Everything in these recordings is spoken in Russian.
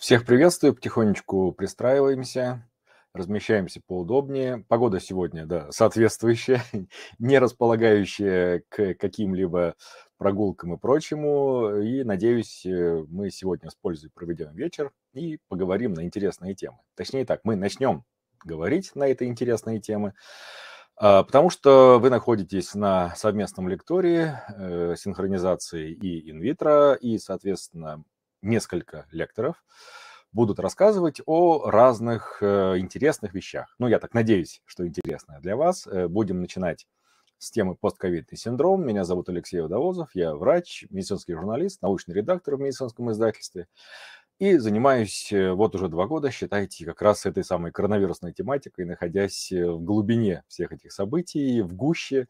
Всех приветствую, потихонечку пристраиваемся, размещаемся поудобнее. Погода сегодня, да, соответствующая, не располагающая к каким-либо прогулкам и прочему. И, надеюсь, э, мы сегодня с пользой проведем вечер и поговорим на интересные темы. Точнее так, мы начнем говорить на этой интересные темы. А, потому что вы находитесь на совместном лектории э, синхронизации и инвитро, и, соответственно, несколько лекторов будут рассказывать о разных э, интересных вещах. Ну, я так надеюсь, что интересное для вас. Э, будем начинать с темы постковидный синдром. Меня зовут Алексей Водовозов, я врач, медицинский журналист, научный редактор в медицинском издательстве. И занимаюсь э, вот уже два года, считайте, как раз этой самой коронавирусной тематикой, находясь в глубине всех этих событий, в гуще,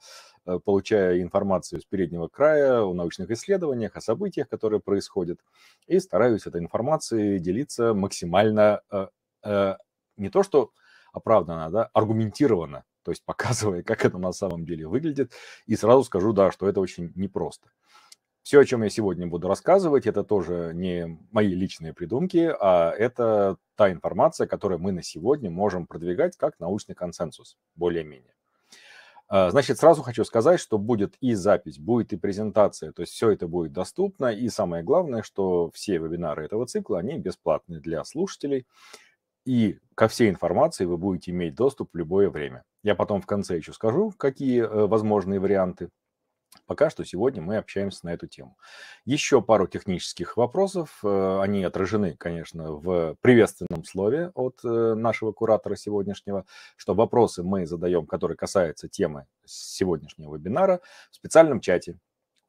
Э, получая информацию с переднего края о научных исследованиях, о событиях, которые происходят, и стараюсь этой информацией делиться максимально э, э, не то что оправданно, да, аргументированно, то есть показывая, как это на самом деле выглядит. И сразу скажу, да, что это очень непросто. Все, о чем я сегодня буду рассказывать, это тоже не мои личные придумки, а это та информация, которую мы на сегодня можем продвигать как научный консенсус, более-менее. А, значит, сразу хочу сказать, что будет и запись, будет и презентация, то есть все это будет доступно. И самое главное, что все вебинары этого цикла, они бесплатны для слушателей. И ко всей информации вы будете иметь доступ в любое время. Я потом в конце еще скажу, какие э, возможные варианты Пока что сегодня мы общаемся на эту тему. Еще пару технических вопросов. Э, они отражены, конечно, в приветственном слове от э, нашего куратора сегодняшнего, что вопросы мы задаем, которые касаются темы сегодняшнего вебинара, в специальном чате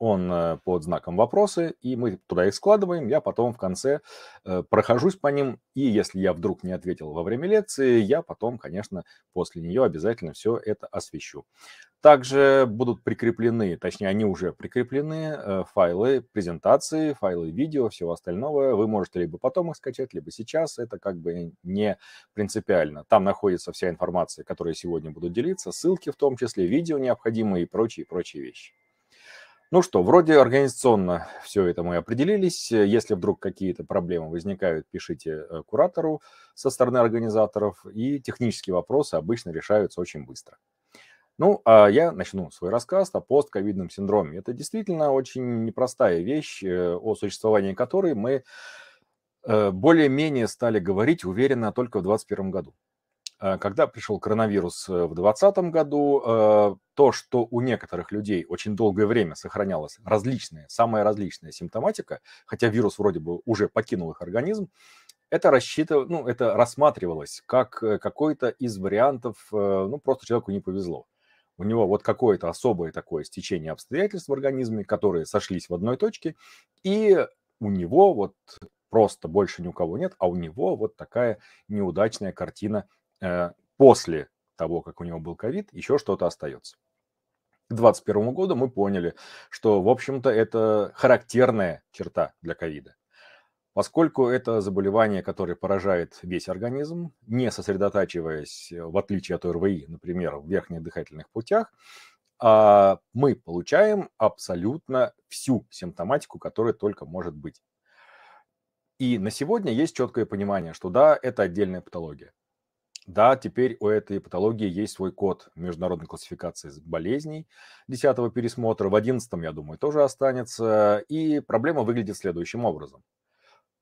он э, под знаком вопросы и мы туда их складываем. Я потом в конце э, прохожусь по ним, и если я вдруг не ответил во время лекции, я потом, конечно, после нее обязательно все это освещу. Также будут прикреплены, точнее, они уже прикреплены, э, файлы презентации, файлы видео, всего остального. Вы можете либо потом их скачать, либо сейчас. Это как бы не принципиально. Там находится вся информация, которой сегодня буду делиться, ссылки в том числе, видео необходимые и прочие-прочие вещи. Ну что, вроде организационно все это мы определились. Если вдруг какие-то проблемы возникают, пишите э, куратору со стороны организаторов. И технические вопросы обычно решаются очень быстро. Ну, а я начну свой рассказ о постковидном синдроме. Это действительно очень непростая вещь, э, о существовании которой мы э, более-менее стали говорить уверенно только в 2021 году. Э, когда пришел коронавирус э, в 2020 году, э, то, что у некоторых людей очень долгое время сохранялась различная, самая различная симптоматика, хотя вирус вроде бы уже покинул их организм, это рассчитывал, ну, это рассматривалось как какой-то из вариантов, ну, просто человеку не повезло. У него вот какое-то особое такое стечение обстоятельств в организме, которые сошлись в одной точке, и у него вот просто больше ни у кого нет, а у него вот такая неудачная картина Э, после того, как у него был ковид, еще что-то остается. К 2021 году мы поняли, что, в общем-то, это характерная черта для ковида. Поскольку это заболевание, которое поражает весь организм, не сосредотачиваясь, э, в отличие от РВИ, например, в верхних дыхательных путях, а, мы получаем абсолютно всю симптоматику, которая только может быть. И на сегодня есть четкое понимание, что да, это отдельная патология. Да, теперь у этой патологии есть свой код международной классификации болезней 10 пересмотра, в 11 я думаю, тоже останется. И проблема выглядит следующим образом.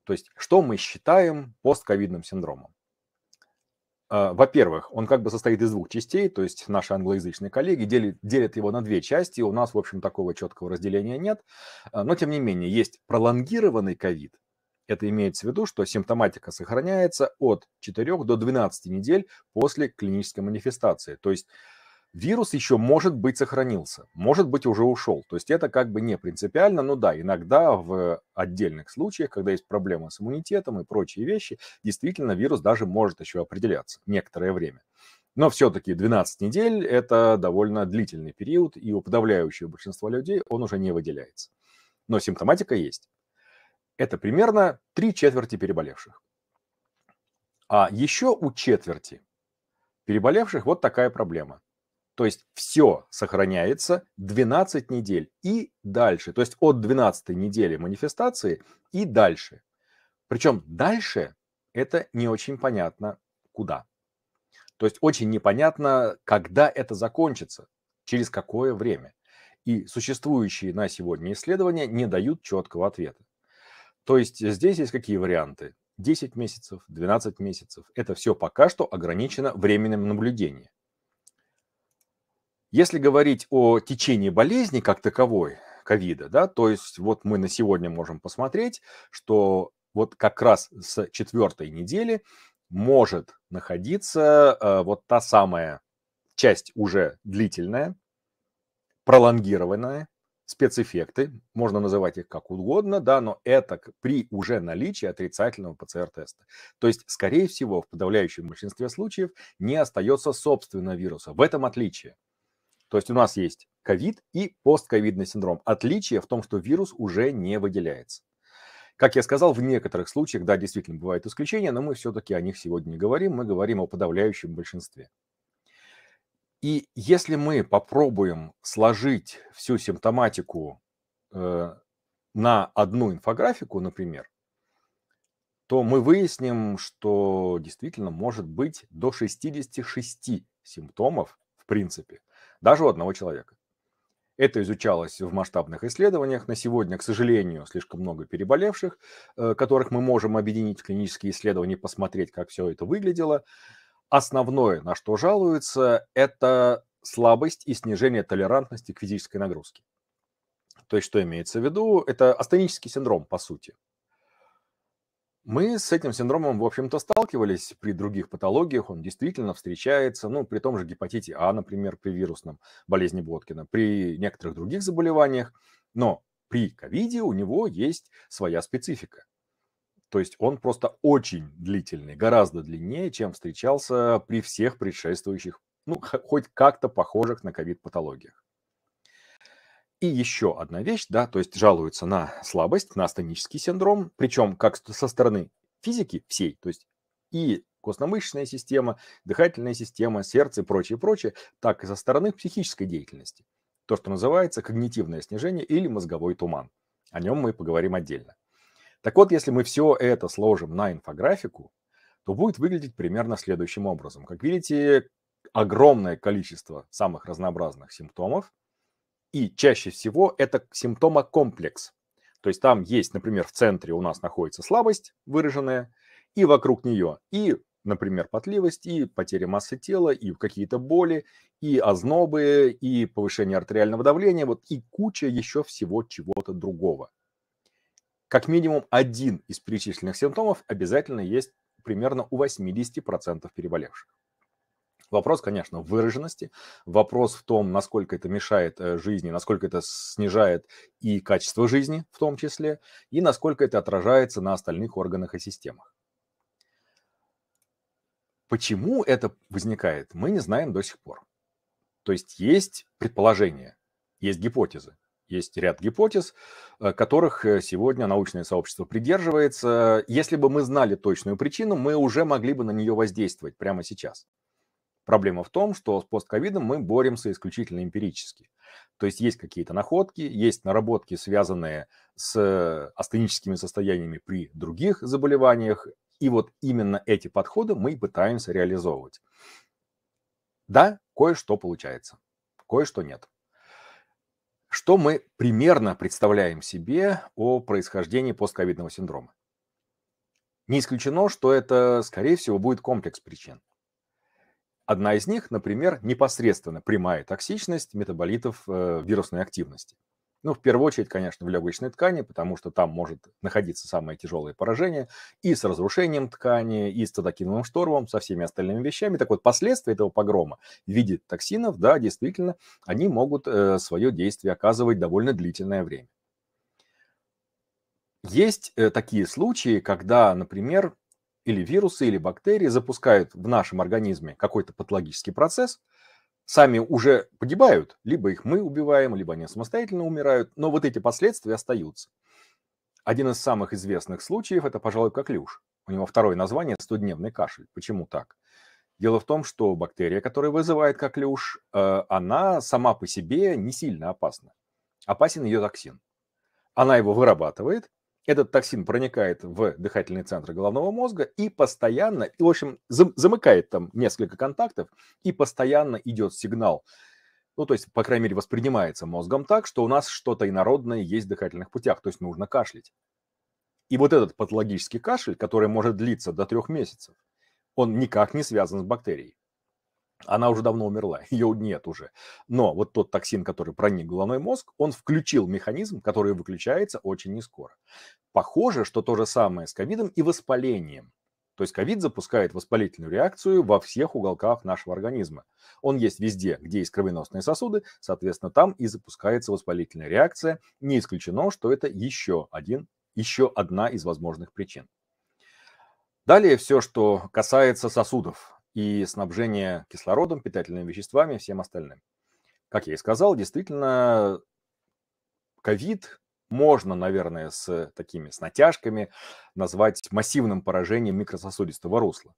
То есть, что мы считаем постковидным синдромом? А, во-первых, он как бы состоит из двух частей, то есть наши англоязычные коллеги делят, делят его на две части, у нас, в общем, такого четкого разделения нет, а, но, тем не менее, есть пролонгированный ковид – это имеется в виду, что симптоматика сохраняется от 4 до 12 недель после клинической манифестации. То есть вирус еще, может быть, сохранился, может быть, уже ушел. То есть это как бы не принципиально, но да, иногда в отдельных случаях, когда есть проблемы с иммунитетом и прочие вещи, действительно вирус даже может еще определяться некоторое время. Но все-таки 12 недель – это довольно длительный период, и у подавляющего большинства людей он уже не выделяется. Но симптоматика есть. Это примерно три четверти переболевших. А еще у четверти переболевших вот такая проблема. То есть все сохраняется 12 недель и дальше. То есть от 12 недели манифестации и дальше. Причем дальше это не очень понятно куда. То есть очень непонятно, когда это закончится, через какое время. И существующие на сегодня исследования не дают четкого ответа. То есть здесь есть какие варианты? 10 месяцев, 12 месяцев. Это все пока что ограничено временем наблюдения. Если говорить о течении болезни как таковой, ковида, да, то есть вот мы на сегодня можем посмотреть, что вот как раз с четвертой недели может находиться э, вот та самая часть уже длительная, пролонгированная, спецэффекты, можно называть их как угодно, да, но это при уже наличии отрицательного ПЦР-теста. То есть, скорее всего, в подавляющем большинстве случаев не остается собственного вируса. В этом отличие. То есть у нас есть ковид и постковидный синдром. Отличие в том, что вирус уже не выделяется. Как я сказал, в некоторых случаях, да, действительно бывают исключения, но мы все-таки о них сегодня не говорим, мы говорим о подавляющем большинстве. И если мы попробуем сложить всю симптоматику э, на одну инфографику, например, то мы выясним, что действительно может быть до 66 симптомов в принципе, даже у одного человека. Это изучалось в масштабных исследованиях. На сегодня, к сожалению, слишком много переболевших, э, которых мы можем объединить в клинические исследования и посмотреть, как все это выглядело. Основное, на что жалуются, это слабость и снижение толерантности к физической нагрузке. То есть что имеется в виду? Это астенический синдром, по сути. Мы с этим синдромом, в общем-то, сталкивались при других патологиях. Он действительно встречается, ну, при том же гепатите А, например, при вирусном болезни Боткина, при некоторых других заболеваниях. Но при ковиде у него есть своя специфика. То есть он просто очень длительный, гораздо длиннее, чем встречался при всех предшествующих, ну, хоть как-то похожих на ковид-патологиях. И еще одна вещь, да, то есть жалуются на слабость, на астенический синдром, причем как со стороны физики всей, то есть и костно-мышечная система, дыхательная система, сердце и прочее, прочее, так и со стороны психической деятельности. То, что называется когнитивное снижение или мозговой туман. О нем мы поговорим отдельно. Так вот, если мы все это сложим на инфографику, то будет выглядеть примерно следующим образом. Как видите, огромное количество самых разнообразных симптомов, и чаще всего это симптомо-комплекс. То есть там есть, например, в центре у нас находится слабость выраженная, и вокруг нее и, например, потливость, и потеря массы тела, и какие-то боли, и ознобы, и повышение артериального давления, вот и куча еще всего чего-то другого. Как минимум один из перечисленных симптомов обязательно есть примерно у 80% переболевших. Вопрос, конечно, в выраженности, вопрос в том, насколько это мешает э, жизни, насколько это снижает и качество жизни в том числе, и насколько это отражается на остальных органах и системах. Почему это возникает, мы не знаем до сих пор. То есть есть предположения, есть гипотезы есть ряд гипотез, э, которых э, сегодня научное сообщество придерживается. Если бы мы знали точную причину, мы уже могли бы на нее воздействовать прямо сейчас. Проблема в том, что с постковидом мы боремся исключительно эмпирически. То есть есть какие-то находки, есть наработки, связанные с астеническими состояниями при других заболеваниях. И вот именно эти подходы мы пытаемся реализовывать. Да, кое-что получается, кое-что нет. Что мы примерно представляем себе о происхождении постковидного синдрома? Не исключено, что это, скорее всего, будет комплекс причин. Одна из них, например, непосредственно прямая токсичность метаболитов э, вирусной активности – ну, в первую очередь, конечно, в легочной ткани, потому что там может находиться самое тяжелое поражение и с разрушением ткани, и с цитокиновым штормом, со всеми остальными вещами. Так вот, последствия этого погрома в виде токсинов, да, действительно, они могут э, свое действие оказывать довольно длительное время. Есть э, такие случаи, когда, например, или вирусы, или бактерии запускают в нашем организме какой-то патологический процесс, сами уже погибают. Либо их мы убиваем, либо они самостоятельно умирают. Но вот эти последствия остаются. Один из самых известных случаев – это, пожалуй, коклюш. У него второе название стодневный кашель. Почему так? Дело в том, что бактерия, которая вызывает коклюш, э, она сама по себе не сильно опасна. Опасен ее токсин. Она его вырабатывает, этот токсин проникает в дыхательные центры головного мозга и постоянно, и, в общем, замыкает там несколько контактов, и постоянно идет сигнал. Ну, то есть, по крайней мере, воспринимается мозгом так, что у нас что-то инородное есть в дыхательных путях, то есть нужно кашлять. И вот этот патологический кашель, который может длиться до трех месяцев, он никак не связан с бактерией она уже давно умерла, ее нет уже. Но вот тот токсин, который проник в головной мозг, он включил механизм, который выключается очень нескоро. Похоже, что то же самое с ковидом и воспалением. То есть ковид запускает воспалительную реакцию во всех уголках нашего организма. Он есть везде, где есть кровеносные сосуды, соответственно, там и запускается воспалительная реакция. Не исключено, что это еще, один, еще одна из возможных причин. Далее все, что касается сосудов и снабжение кислородом, питательными веществами всем остальным. Как я и сказал, действительно, ковид можно, наверное, с такими, с натяжками назвать массивным поражением микрососудистого русла.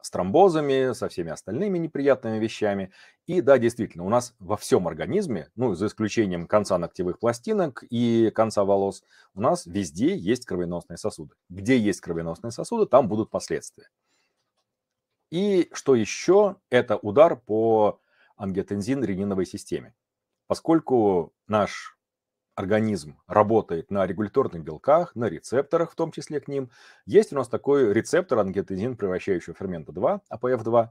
С тромбозами, со всеми остальными неприятными вещами. И да, действительно, у нас во всем организме, ну, за исключением конца ногтевых пластинок и конца волос, у нас везде есть кровеносные сосуды. Где есть кровеносные сосуды, там будут последствия. И что еще, это удар по ангиотензин-рениновой системе. Поскольку наш организм работает на регуляторных белках, на рецепторах в том числе к ним, есть у нас такой рецептор ангиотензин, превращающего фермента 2, АПФ2.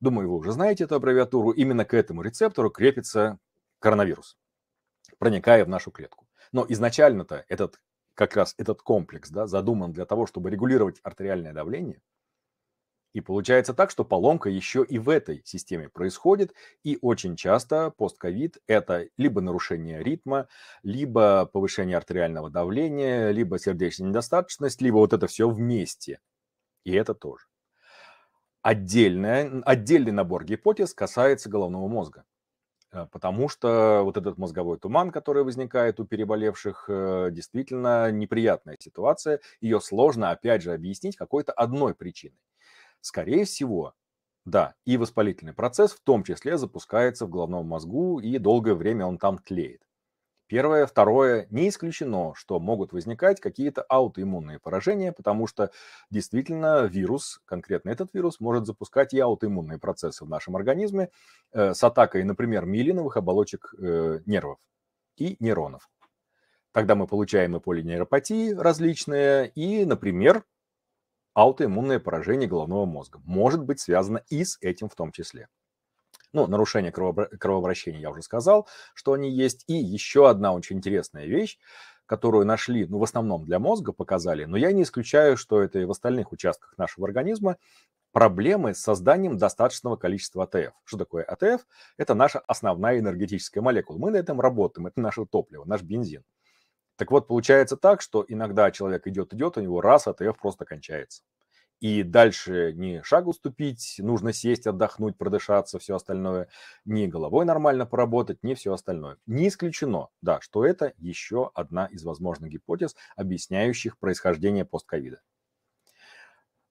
Думаю, вы уже знаете эту аббревиатуру. Именно к этому рецептору крепится коронавирус, проникая в нашу клетку. Но изначально-то этот как раз этот комплекс да, задуман для того, чтобы регулировать артериальное давление – и получается так, что поломка еще и в этой системе происходит, и очень часто постковид – это либо нарушение ритма, либо повышение артериального давления, либо сердечная недостаточность, либо вот это все вместе. И это тоже. Отдельное, отдельный набор гипотез касается головного мозга. Э, потому что вот этот мозговой туман, который возникает у переболевших, э, действительно неприятная ситуация. Ее сложно, опять же, объяснить какой-то одной причиной. Скорее всего, да, и воспалительный процесс в том числе запускается в головном мозгу, и долгое время он там тлеет. Первое. Второе. Не исключено, что могут возникать какие-то аутоиммунные поражения, потому что действительно вирус, конкретно этот вирус, может запускать и аутоиммунные процессы в нашем организме э, с атакой, например, миелиновых оболочек э, нервов и нейронов. Тогда мы получаем и полинейропатии различные, и, например, аутоиммунное поражение головного мозга. Может быть связано и с этим в том числе. Ну, нарушение кровообращения я уже сказал, что они есть. И еще одна очень интересная вещь, которую нашли, ну, в основном для мозга показали, но я не исключаю, что это и в остальных участках нашего организма, проблемы с созданием достаточного количества АТФ. Что такое АТФ? Это наша основная энергетическая молекула. Мы на этом работаем, это наше топливо, наш бензин. Так вот, получается так, что иногда человек идет-идет, у него раз АТФ просто кончается. И дальше ни шагу ступить, нужно сесть, отдохнуть, продышаться, все остальное, ни головой нормально поработать, ни все остальное. Не исключено, да, что это еще одна из возможных гипотез, объясняющих происхождение постковида.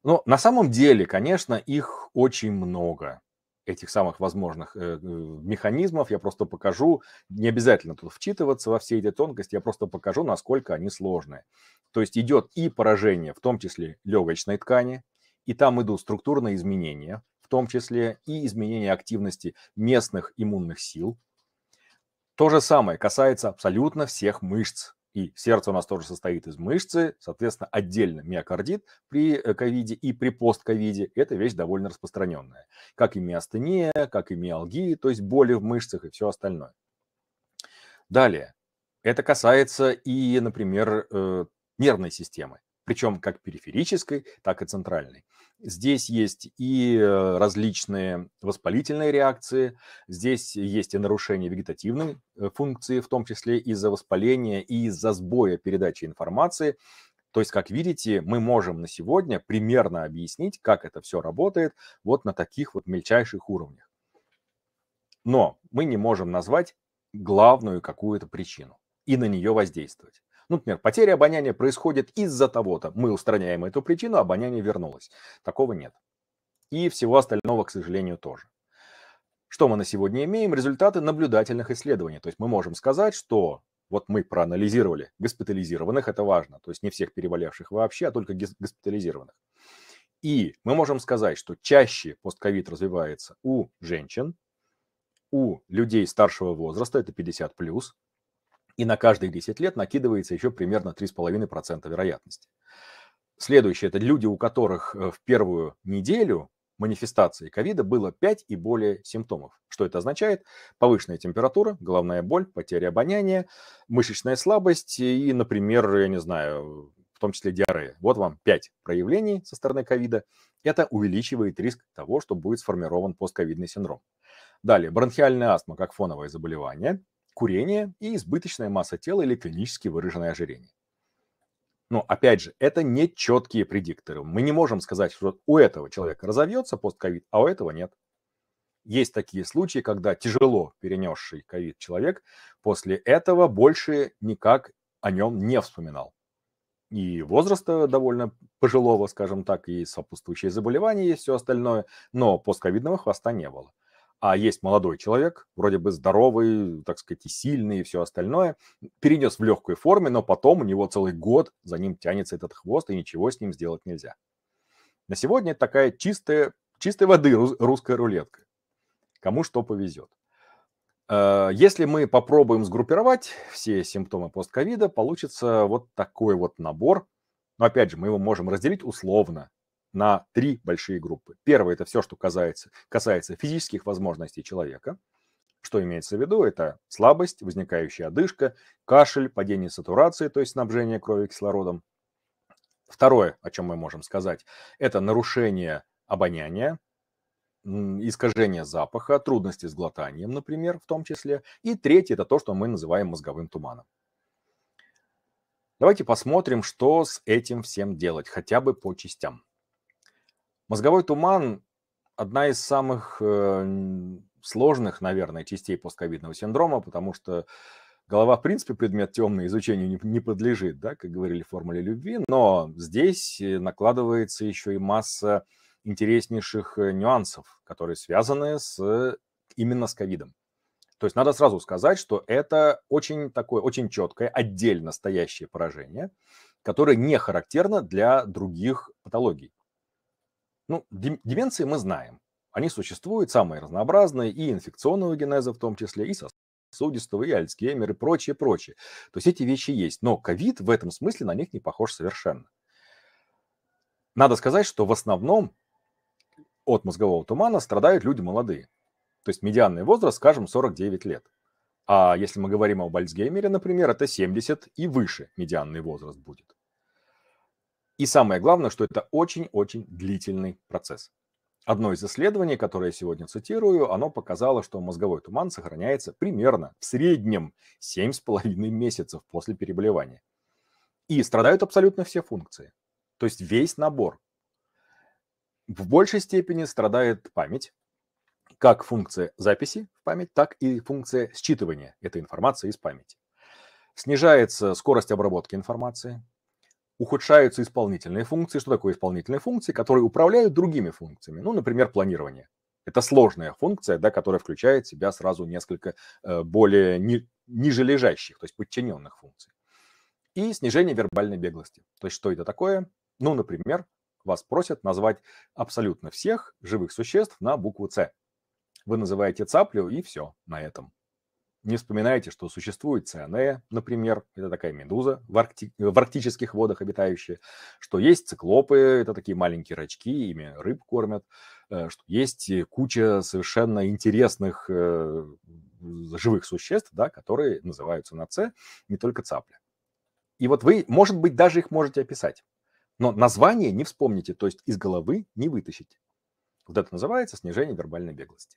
Но на самом деле, конечно, их очень много этих самых возможных э, механизмов, я просто покажу, не обязательно тут вчитываться во все эти тонкости, я просто покажу, насколько они сложные. То есть идет и поражение, в том числе легочной ткани, и там идут структурные изменения, в том числе и изменения активности местных иммунных сил. То же самое касается абсолютно всех мышц. И сердце у нас тоже состоит из мышцы, соответственно, отдельно миокардит при э, ковиде и при постковиде. Это вещь довольно распространенная. Как и миостения, как и миалгии, то есть боли в мышцах и все остальное. Далее. Это касается и, например, э, нервной системы причем как периферической, так и центральной. Здесь есть и э, различные воспалительные реакции, здесь есть и нарушение вегетативной э, функции, в том числе из-за воспаления и из-за сбоя передачи информации. То есть, как видите, мы можем на сегодня примерно объяснить, как это все работает вот на таких вот мельчайших уровнях. Но мы не можем назвать главную какую-то причину и на нее воздействовать. Ну, например, потеря обоняния происходит из-за того-то. Мы устраняем эту причину, обоняние вернулось. Такого нет. И всего остального, к сожалению, тоже. Что мы на сегодня имеем? Результаты наблюдательных исследований. То есть мы можем сказать, что вот мы проанализировали госпитализированных, это важно, то есть не всех переболевших вообще, а только госпитализированных. И мы можем сказать, что чаще постковид развивается у женщин, у людей старшего возраста, это 50+, и на каждые 10 лет накидывается еще примерно 3,5% вероятности. Следующее – это люди, у которых э, в первую неделю манифестации ковида было 5 и более симптомов. Что это означает? Повышенная температура, головная боль, потеря обоняния, мышечная слабость и, например, я не знаю, в том числе диарея. Вот вам 5 проявлений со стороны ковида. Это увеличивает риск того, что будет сформирован постковидный синдром. Далее, бронхиальная астма как фоновое заболевание – курение и избыточная масса тела или клинически выраженное ожирение. Но опять же, это не четкие предикторы. Мы не можем сказать, что у этого человека разовьется постковид, а у этого нет. Есть такие случаи, когда тяжело перенесший ковид человек после этого больше никак о нем не вспоминал. И возраста э, довольно пожилого, скажем так, и сопутствующие заболевания и все остальное, но постковидного хвоста не было а есть молодой человек, вроде бы здоровый, так сказать, и сильный, и все остальное, перенес в легкой форме, но потом у него целый год за ним тянется этот хвост, и ничего с ним сделать нельзя. На сегодня это такая чистая, чистой воды русская рулетка. Кому что повезет. Э, если мы попробуем сгруппировать все симптомы постковида, получится вот такой вот набор. Но опять же, мы его можем разделить условно на три большие группы. Первое – это все, что касается, касается физических возможностей человека. Что имеется в виду? Это слабость, возникающая одышка, кашель, падение сатурации, то есть снабжение крови кислородом. Второе, о чем мы можем сказать, это нарушение обоняния, искажение запаха, трудности с глотанием, например, в том числе. И третье – это то, что мы называем мозговым туманом. Давайте посмотрим, что с этим всем делать, хотя бы по частям. Мозговой туман – одна из самых э, сложных, наверное, частей постковидного синдрома, потому что голова, в принципе, предмет темный, изучению не, подлежит, да, как говорили в «Формуле любви», но здесь э, накладывается еще и масса интереснейших э, нюансов, которые связаны с, именно с ковидом. То есть надо сразу сказать, что это очень такое, очень четкое, отдельно стоящее поражение, которое не характерно для других патологий. Ну, деменции мы знаем. Они существуют самые разнообразные, и инфекционного генеза в том числе, и сосудистого, и Альцгеймер, и прочее, прочее. То есть эти вещи есть. Но ковид в этом смысле на них не похож совершенно. Надо сказать, что в основном от мозгового тумана страдают люди молодые. То есть медианный возраст, скажем, 49 лет. А если мы говорим об Альцгеймере, например, это 70 и выше медианный возраст будет. И самое главное, что это очень-очень длительный процесс. Одно из исследований, которое я сегодня цитирую, оно показало, что мозговой туман сохраняется примерно в среднем 7,5 месяцев после переболевания. И страдают абсолютно все функции. То есть весь набор. В большей степени страдает память, как функция записи в память, так и функция считывания этой информации из памяти. Снижается скорость обработки информации, ухудшаются исполнительные функции. Что такое исполнительные функции? Которые управляют другими функциями. Ну, например, планирование. Это сложная функция, да, которая включает в себя сразу несколько э, более ни, нижележащих, то есть подчиненных функций. И снижение вербальной беглости. То есть что это такое? Ну, например, вас просят назвать абсолютно всех живых существ на букву «С». Вы называете цаплю, и все на этом. Не вспоминайте, что существует цианея, например, это такая медуза в, аркти... Э, в арктических водах обитающая, что есть циклопы, это такие маленькие рачки, ими рыб кормят, э, что есть э, куча совершенно интересных живых существ, да, которые называются на С, не только цапля. И вот вы, может быть, даже их можете описать, но название не вспомните, то есть из головы не вытащить. Вот это называется снижение вербальной беглости.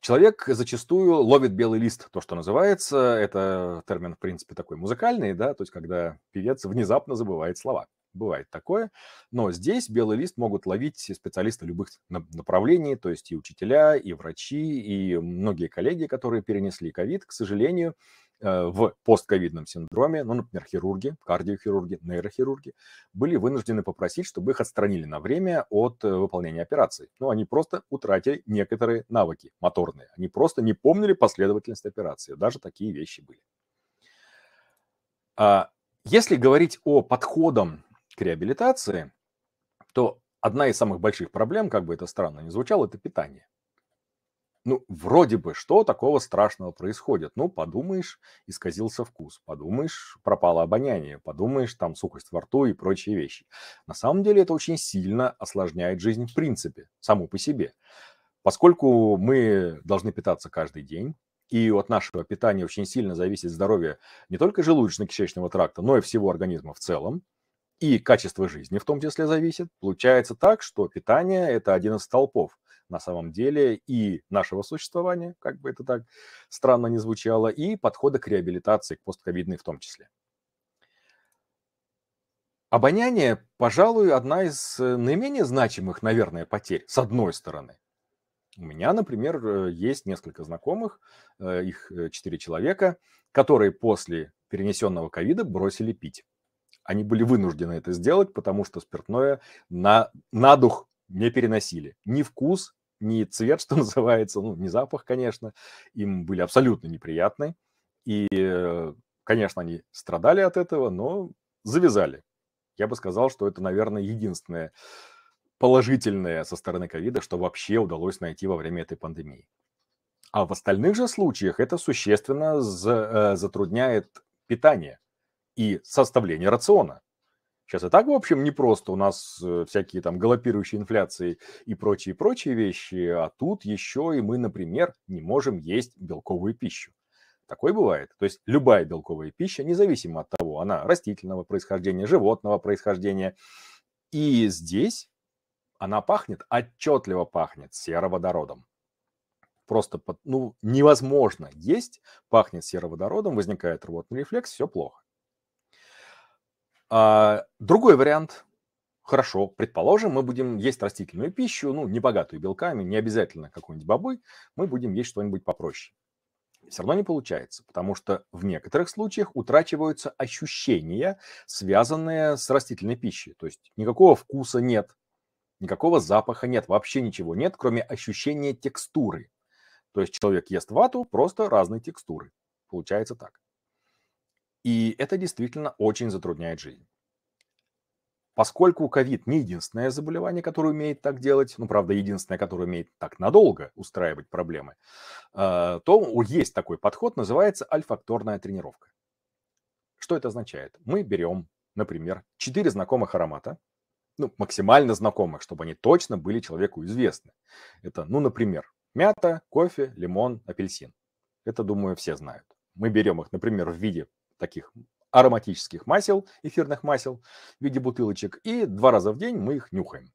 Человек зачастую ловит белый лист, то, что называется. Это термин, в принципе, такой музыкальный, да, то есть когда певец внезапно забывает слова. Бывает такое. Но здесь белый лист могут ловить специалисты любых направлений, то есть и учителя, и врачи, и многие коллеги, которые перенесли ковид, к сожалению, Э, в постковидном синдроме, ну, например, хирурги, кардиохирурги, нейрохирурги, были вынуждены попросить, чтобы их отстранили на время от э, выполнения операции. Ну, они просто утратили некоторые навыки моторные. Они просто не помнили последовательность операции. Даже такие вещи были. А, если говорить о подходам к реабилитации, то одна из самых больших проблем, как бы это странно ни звучало, это питание. Ну, вроде бы, что такого страшного происходит? Ну, подумаешь, исказился вкус, подумаешь, пропало обоняние, подумаешь, там сухость во рту и прочие вещи. На самом деле это очень сильно осложняет жизнь в принципе, саму по себе. Поскольку мы должны питаться каждый день, и от нашего питания очень сильно зависит здоровье не только желудочно-кишечного тракта, но и всего организма в целом, и качество жизни в том числе зависит, получается так, что питание – это один из столпов на самом деле и нашего существования, как бы это так странно не звучало, и подхода к реабилитации, к постковидной в том числе. Обоняние, пожалуй, одна из э, наименее значимых, наверное, потерь, с одной стороны. У меня, например, э, есть несколько знакомых, э, их четыре человека, которые после перенесенного ковида бросили пить. Они были вынуждены это сделать, потому что спиртное на, на дух не переносили. Ни вкус, не цвет, что называется, ну, не запах, конечно, им были абсолютно неприятны. И, э, конечно, они страдали от этого, но завязали. Я бы сказал, что это, наверное, единственное положительное со стороны ковида, что вообще удалось найти во время этой пандемии. А в остальных же случаях это существенно э, затрудняет питание и составление рациона. Сейчас и так, в общем, не просто У нас э, всякие там галопирующие инфляции и прочие-прочие вещи, а тут еще и мы, например, не можем есть белковую пищу. Такое бывает. То есть любая белковая пища, независимо от того, она растительного происхождения, животного происхождения. И здесь она пахнет, отчетливо пахнет сероводородом. Просто ну, невозможно есть, пахнет сероводородом, возникает рвотный рефлекс, все плохо. А, другой вариант. Хорошо, предположим, мы будем есть растительную пищу, ну, не богатую белками, не обязательно какой-нибудь бобой, мы будем есть что-нибудь попроще. Все равно не получается, потому что в некоторых случаях утрачиваются ощущения, связанные с растительной пищей. То есть никакого вкуса нет, никакого запаха нет, вообще ничего нет, кроме ощущения текстуры. То есть человек ест вату просто разной текстуры. Получается так. И это действительно очень затрудняет жизнь. Поскольку ковид не единственное заболевание, которое умеет так делать, ну, правда, единственное, которое умеет так надолго устраивать проблемы, э, то есть такой подход, называется альфакторная тренировка. Что это означает? Мы берем, например, четыре знакомых аромата, ну, максимально знакомых, чтобы они точно были человеку известны. Это, ну, например, мята, кофе, лимон, апельсин. Это, думаю, все знают. Мы берем их, например, в виде таких ароматических масел, эфирных масел в виде бутылочек, и два раза в день мы их нюхаем.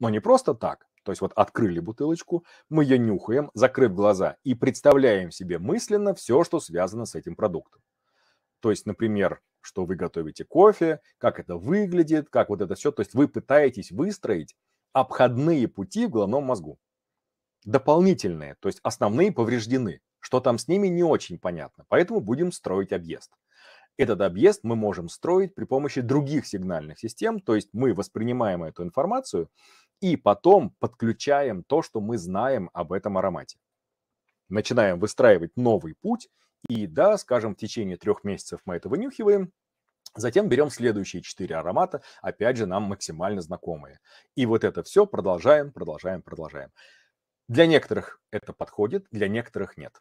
Но не просто так. То есть вот открыли бутылочку, мы ее нюхаем, закрыв глаза, и представляем себе мысленно все, что связано с этим продуктом. То есть, например, что вы готовите кофе, как это выглядит, как вот это все. То есть вы пытаетесь выстроить обходные пути в головном мозгу. Дополнительные, то есть основные повреждены. Что там с ними, не очень понятно. Поэтому будем строить объезд. Этот объезд мы можем строить при помощи других сигнальных систем, то есть мы воспринимаем эту информацию и потом подключаем то, что мы знаем об этом аромате. Начинаем выстраивать новый путь, и да, скажем, в течение трех месяцев мы это вынюхиваем, Затем берем следующие четыре аромата, опять же, нам максимально знакомые. И вот это все продолжаем, продолжаем, продолжаем. Для некоторых это подходит, для некоторых нет.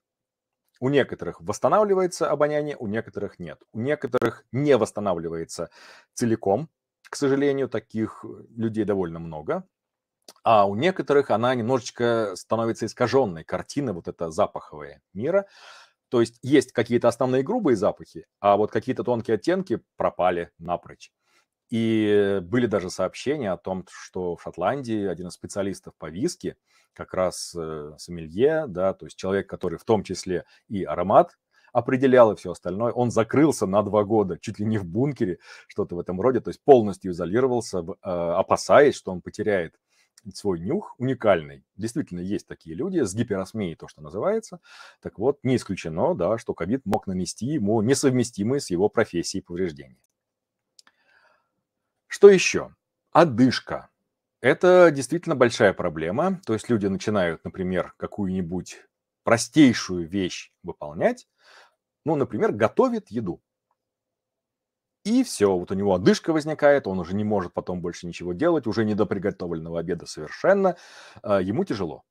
У некоторых восстанавливается обоняние, у некоторых нет. У некоторых не восстанавливается целиком. К сожалению, таких э, людей довольно много. А у некоторых она немножечко становится искаженной, картины вот эта запаховая мира. То есть есть какие-то основные грубые запахи, а вот какие-то тонкие оттенки пропали напрочь. И были даже сообщения о том, что в Шотландии один из специалистов по виски, как раз э, сомелье, да, то есть человек, который в том числе и аромат определял и все остальное, он закрылся на два года, чуть ли не в бункере, что-то в этом роде, то есть полностью изолировался, э, опасаясь, что он потеряет свой нюх уникальный. Действительно, есть такие люди с гиперосмией, то, что называется. Так вот, не исключено, да, что ковид мог нанести ему несовместимые с его профессией повреждения. Что еще? Одышка. Это действительно большая проблема. То есть люди начинают, например, какую-нибудь простейшую вещь выполнять. Ну, например, готовит еду. И все, вот у него одышка возникает, он уже не может потом больше ничего делать, уже не до приготовленного обеда совершенно. А, ему тяжело.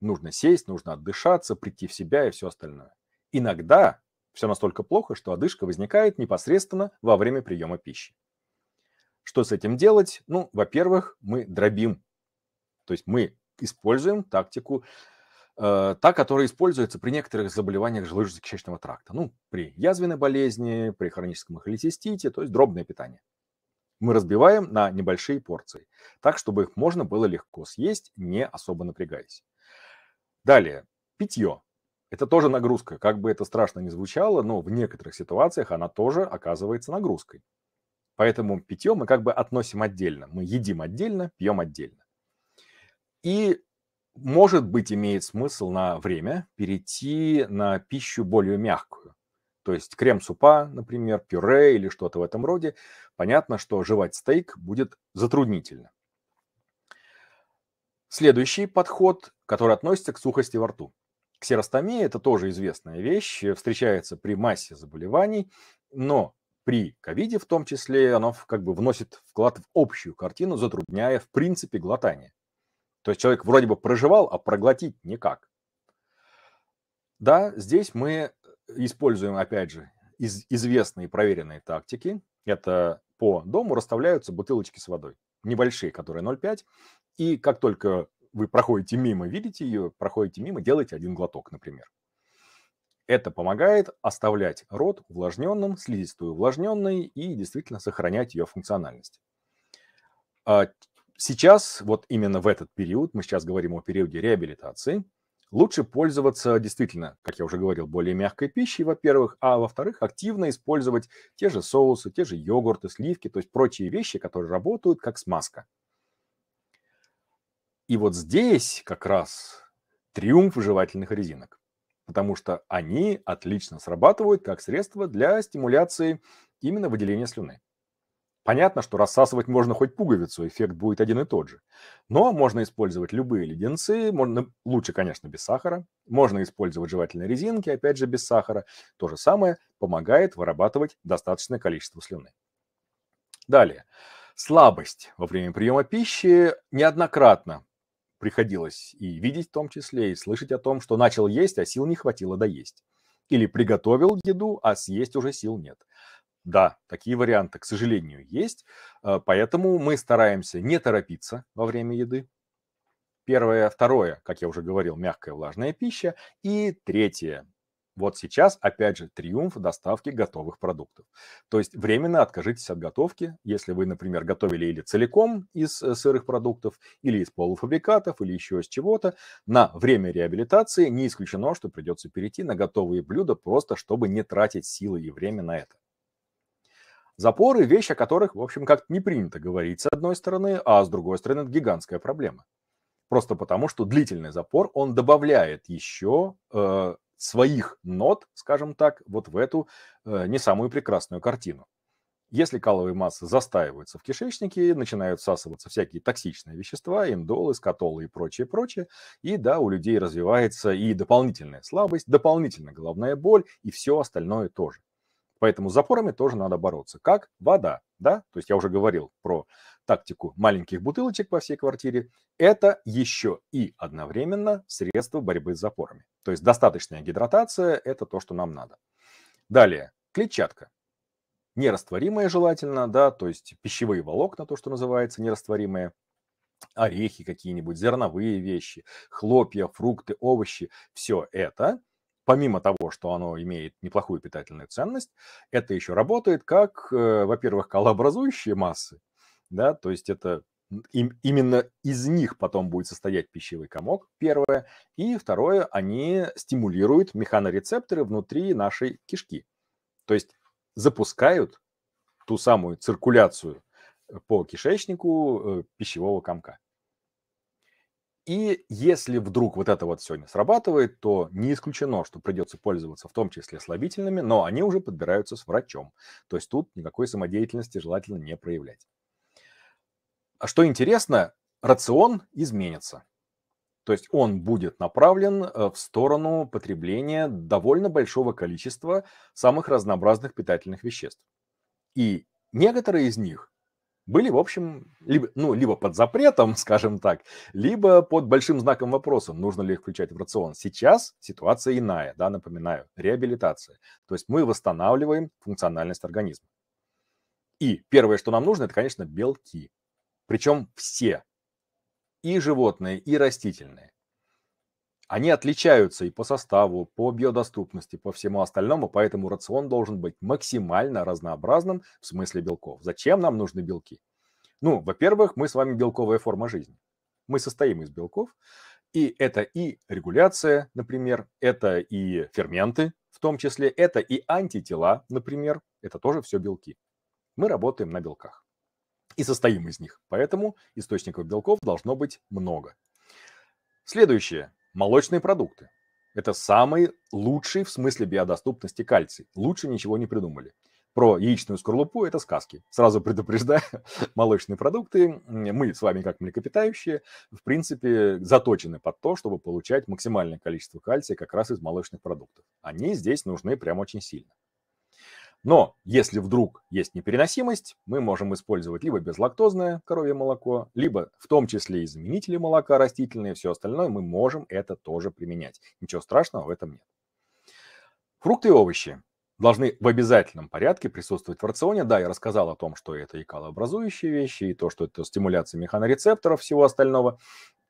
Нужно сесть, нужно отдышаться, прийти в себя и все остальное. Иногда все настолько плохо, что одышка возникает непосредственно во время приема пищи. Что с этим делать? Ну, во-первых, мы дробим. То есть мы используем тактику, э, та, которая используется при некоторых заболеваниях желудочно-кишечного тракта. Ну, при язвенной болезни, при хроническом холецистите, то есть дробное питание. Мы разбиваем на небольшие порции, так, чтобы их можно было легко съесть, не особо напрягаясь. Далее, питье. Это тоже нагрузка. Как бы это страшно ни звучало, но в некоторых ситуациях она тоже оказывается нагрузкой. Поэтому питье мы как бы относим отдельно. Мы едим отдельно, пьем отдельно. И, может быть, имеет смысл на время перейти на пищу более мягкую. То есть крем супа, например, пюре или что-то в этом роде. Понятно, что жевать стейк будет затруднительно. Следующий подход, который относится к сухости во рту. Ксеростомия – это тоже известная вещь, встречается при массе заболеваний, но при ковиде в том числе, оно как бы вносит вклад в общую картину, затрудняя в принципе глотание. То есть человек вроде бы проживал, а проглотить никак. Да, здесь мы э, используем, опять же, из известные проверенные тактики. Это по дому расставляются бутылочки с водой, небольшие, которые 0,5. И как только вы проходите мимо, видите ее, проходите мимо, делайте один глоток, например. Это помогает оставлять рот увлажненным, слизистую увлажненной и действительно сохранять ее функциональность. А сейчас, вот именно в этот период, мы сейчас говорим о периоде реабилитации, лучше пользоваться действительно, как я уже говорил, более мягкой пищей, во-первых, а во-вторых, активно использовать те же соусы, те же йогурты, сливки, то есть прочие вещи, которые работают как смазка. И вот здесь как раз триумф жевательных резинок потому что они отлично срабатывают как средство для стимуляции именно выделения слюны. Понятно, что рассасывать можно хоть пуговицу, эффект будет один и тот же. Но можно использовать любые леденцы, можно, лучше, конечно, без сахара. Можно использовать жевательные резинки, опять же, без сахара. То же самое помогает вырабатывать достаточное количество слюны. Далее. Слабость во время приема пищи неоднократно приходилось и видеть в том числе, и слышать о том, что начал есть, а сил не хватило доесть. Или приготовил еду, а съесть уже сил нет. Да, такие варианты, к сожалению, есть. Э, поэтому мы стараемся не торопиться во время еды. Первое, второе, как я уже говорил, мягкая влажная пища. И третье, вот сейчас, опять же, триумф доставки готовых продуктов. То есть временно откажитесь от готовки, если вы, например, готовили или целиком из э, сырых продуктов, или из полуфабрикатов, или еще из чего-то. На время реабилитации не исключено, что придется перейти на готовые блюда, просто чтобы не тратить силы и время на это. Запоры – вещи о которых, в общем, как-то не принято говорить с одной стороны, а с другой стороны – это гигантская проблема. Просто потому, что длительный запор, он добавляет еще э, своих нот, скажем так, вот в эту э, не самую прекрасную картину. Если каловые массы застаиваются в кишечнике, начинают всасываться всякие токсичные вещества, индолы, скатолы и прочее, прочее. И да, у людей развивается и дополнительная слабость, дополнительная головная боль и все остальное тоже. Поэтому с запорами тоже надо бороться. Как вода да, то есть я уже говорил про тактику маленьких бутылочек по всей квартире, это еще и одновременно средство борьбы с запорами. То есть достаточная гидратация – это то, что нам надо. Далее, клетчатка. Нерастворимая желательно, да, то есть пищевые волокна, то, что называется, нерастворимые, орехи какие-нибудь, зерновые вещи, хлопья, фрукты, овощи, все это – помимо того, что оно имеет неплохую питательную ценность, это еще работает как, э, во-первых, колообразующие массы, да, то есть это им, именно из них потом будет состоять пищевой комок, первое. И второе, они стимулируют механорецепторы внутри нашей кишки. То есть запускают ту самую циркуляцию э, по кишечнику э, пищевого комка. И если вдруг вот это вот сегодня срабатывает, то не исключено, что придется пользоваться в том числе слабительными, но они уже подбираются с врачом. То есть тут никакой самодеятельности желательно не проявлять. А что интересно, рацион изменится. То есть он будет направлен э, в сторону потребления довольно большого количества самых разнообразных питательных веществ. И некоторые из них были, в общем, либо, ну, либо под запретом, скажем так, либо под большим знаком вопроса, нужно ли их включать в рацион. Сейчас ситуация иная, да, напоминаю, реабилитация. То есть мы восстанавливаем функциональность организма. И первое, что нам нужно, это, конечно, белки. Причем все. И животные, и растительные они отличаются и по составу, по биодоступности, по всему остальному, поэтому рацион должен быть максимально разнообразным в смысле белков. Зачем нам нужны белки? Ну, во-первых, мы с вами белковая форма жизни. Мы состоим из белков, и это и регуляция, например, это и ферменты, в том числе, это и антитела, например, это тоже все белки. Мы работаем на белках и состоим из них, поэтому источников белков должно быть много. Следующее Молочные продукты. Это самый лучший в смысле биодоступности кальций. Лучше ничего не придумали. Про яичную скорлупу – это сказки. Сразу предупреждаю, молочные продукты, мы с вами как млекопитающие, в принципе, заточены под то, чтобы получать максимальное количество кальция как раз из молочных продуктов. Они здесь нужны прям очень сильно. Но если вдруг есть непереносимость, мы можем использовать либо безлактозное коровье молоко, либо в том числе и заменители молока растительные, все остальное, мы можем это тоже применять. Ничего страшного в этом нет. Фрукты и овощи должны в обязательном порядке присутствовать в рационе. Да, я рассказал о том, что это и калообразующие вещи, и то, что это стимуляция механорецепторов, всего остального.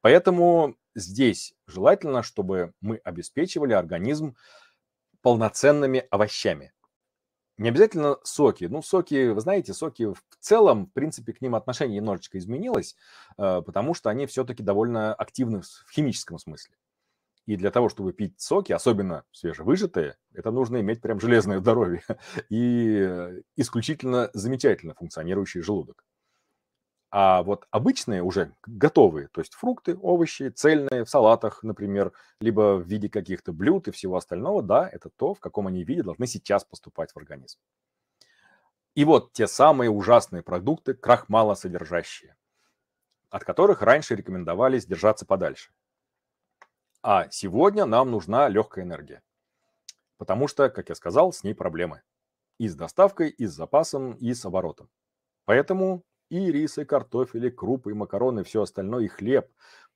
Поэтому здесь желательно, чтобы мы обеспечивали организм полноценными овощами. Не обязательно соки. Ну, соки, вы знаете, соки в целом, в принципе, к ним отношение немножечко изменилось, э, потому что они все-таки довольно активны в химическом смысле. И для того, чтобы пить соки, особенно свежевыжатые, это нужно иметь прям железное здоровье и э, исключительно замечательно функционирующий желудок. А вот обычные уже готовые, то есть фрукты, овощи, цельные в салатах, например, либо в виде каких-то блюд и всего остального, да, это то, в каком они виде должны сейчас поступать в организм. И вот те самые ужасные продукты, крахмалосодержащие, от которых раньше рекомендовались держаться подальше. А сегодня нам нужна легкая энергия. Потому что, как я сказал, с ней проблемы. И с доставкой, и с запасом, и с оборотом. Поэтому и рис, и картофель, и крупы, и макароны, и все остальное, и хлеб.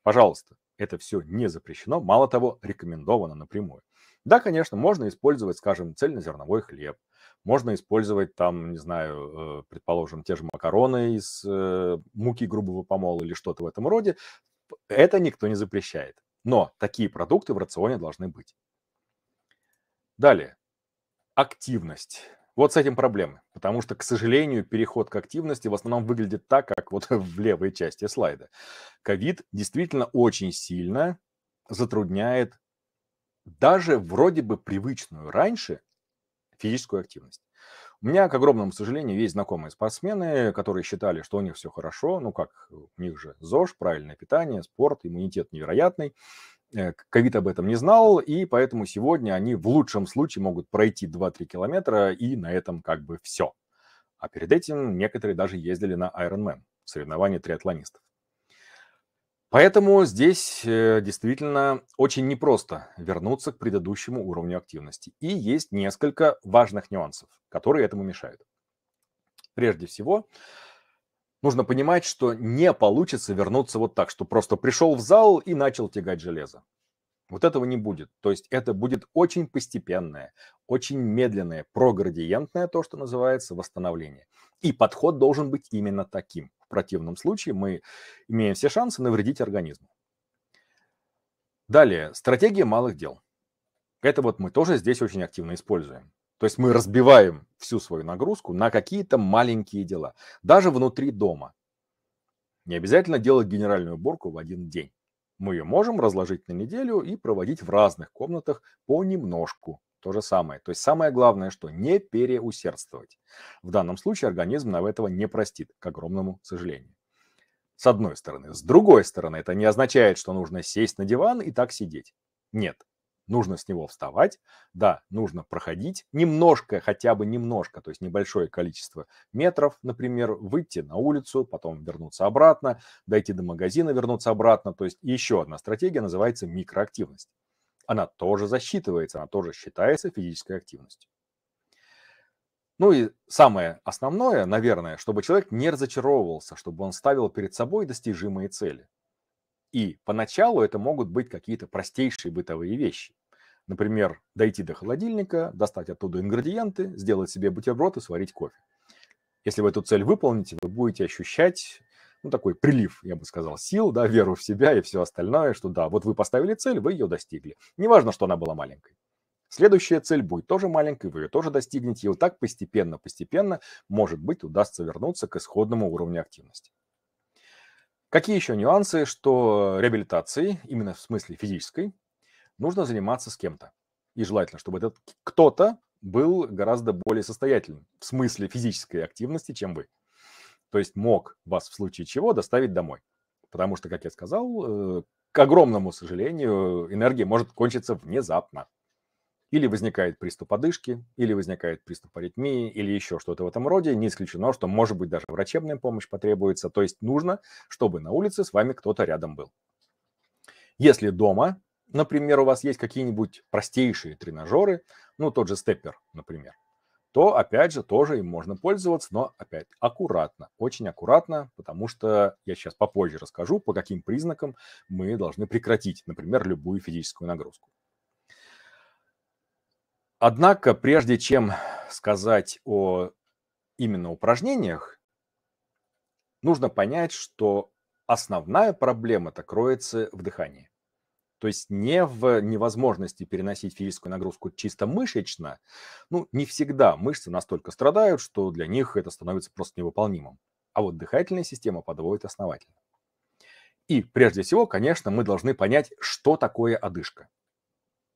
Пожалуйста, это все не запрещено, мало того, рекомендовано напрямую. Да, конечно, можно использовать, скажем, цельнозерновой хлеб, можно использовать там, не знаю, э, предположим, те же макароны из э, муки грубого помола или что-то в этом роде. Это никто не запрещает. Но такие продукты в рационе должны быть. Далее. Активность. Вот с этим проблемы, потому что, к сожалению, переход к активности в основном выглядит так, как вот в левой части слайда. Ковид действительно очень сильно затрудняет даже вроде бы привычную раньше физическую активность. У меня, к огромному сожалению, есть знакомые спортсмены, которые считали, что у них все хорошо, ну как, у них же ЗОЖ, правильное питание, спорт, иммунитет невероятный, Э, ковид об этом не знал, и поэтому сегодня они в лучшем случае могут пройти 2-3 километра, и на этом как бы все. А перед этим некоторые даже ездили на Ironman, соревнование триатлонистов. Поэтому здесь э, действительно очень непросто вернуться к предыдущему уровню активности. И есть несколько важных нюансов, которые этому мешают. Прежде всего, нужно понимать, что не получится вернуться вот так, что просто пришел в зал и начал тягать железо. Вот этого не будет. То есть это будет очень постепенное, очень медленное, проградиентное, то, что называется, восстановление. И подход должен быть именно таким. В противном случае мы имеем все шансы навредить организму. Далее, стратегия малых дел. Это вот мы тоже здесь очень активно используем. То есть мы разбиваем всю свою нагрузку на какие-то маленькие дела, даже внутри дома. Не обязательно делать генеральную уборку в один день. Мы ее можем разложить на неделю и проводить в разных комнатах понемножку. То же самое. То есть самое главное, что не переусердствовать. В данном случае организм нам этого не простит, к огромному сожалению. С одной стороны. С другой стороны, это не означает, что нужно сесть на диван и так сидеть. Нет нужно с него вставать, да, нужно проходить немножко, хотя бы немножко, то есть небольшое количество метров, например, выйти на улицу, потом вернуться обратно, дойти до магазина, вернуться обратно. То есть еще одна стратегия называется микроактивность. Она тоже засчитывается, она тоже считается физической активностью. Ну и самое основное, наверное, чтобы человек не разочаровывался, чтобы он ставил перед собой достижимые цели. И поначалу это могут быть какие-то простейшие бытовые вещи. Например, дойти до холодильника, достать оттуда ингредиенты, сделать себе бутерброд и сварить кофе. Если вы эту цель выполните, вы будете ощущать ну, такой прилив, я бы сказал, сил, да, веру в себя и все остальное, что да, вот вы поставили цель, вы ее достигли. Неважно, что она была маленькой. Следующая цель будет тоже маленькой, вы ее тоже достигнете, и вот так постепенно, постепенно, может быть, удастся вернуться к исходному уровню активности. Какие еще нюансы, что э, реабилитации, именно в смысле физической, нужно заниматься с кем-то. И желательно, чтобы этот кто-то был гораздо более состоятельным в смысле физической активности, чем вы. То есть мог вас в случае чего доставить домой. Потому что, как я сказал, э, к огромному сожалению, энергия может кончиться внезапно. Или возникает приступ одышки, или возникает приступ аритмии, или еще что-то в этом роде. Не исключено, что, может быть, даже врачебная помощь потребуется. То есть нужно, чтобы на улице с вами кто-то рядом был. Если дома например, у вас есть какие-нибудь простейшие тренажеры, ну, тот же степпер, например, то, опять же, тоже им можно пользоваться, но, опять, аккуратно, очень аккуратно, потому что я сейчас попозже расскажу, по каким признакам мы должны прекратить, например, любую физическую нагрузку. Однако, прежде чем сказать о именно упражнениях, нужно понять, что основная проблема-то кроется в дыхании. То есть не в невозможности переносить физическую нагрузку чисто мышечно, ну, не всегда мышцы настолько страдают, что для них это становится просто невыполнимым. А вот дыхательная система подводит основательно. И прежде всего, конечно, мы должны понять, что такое одышка.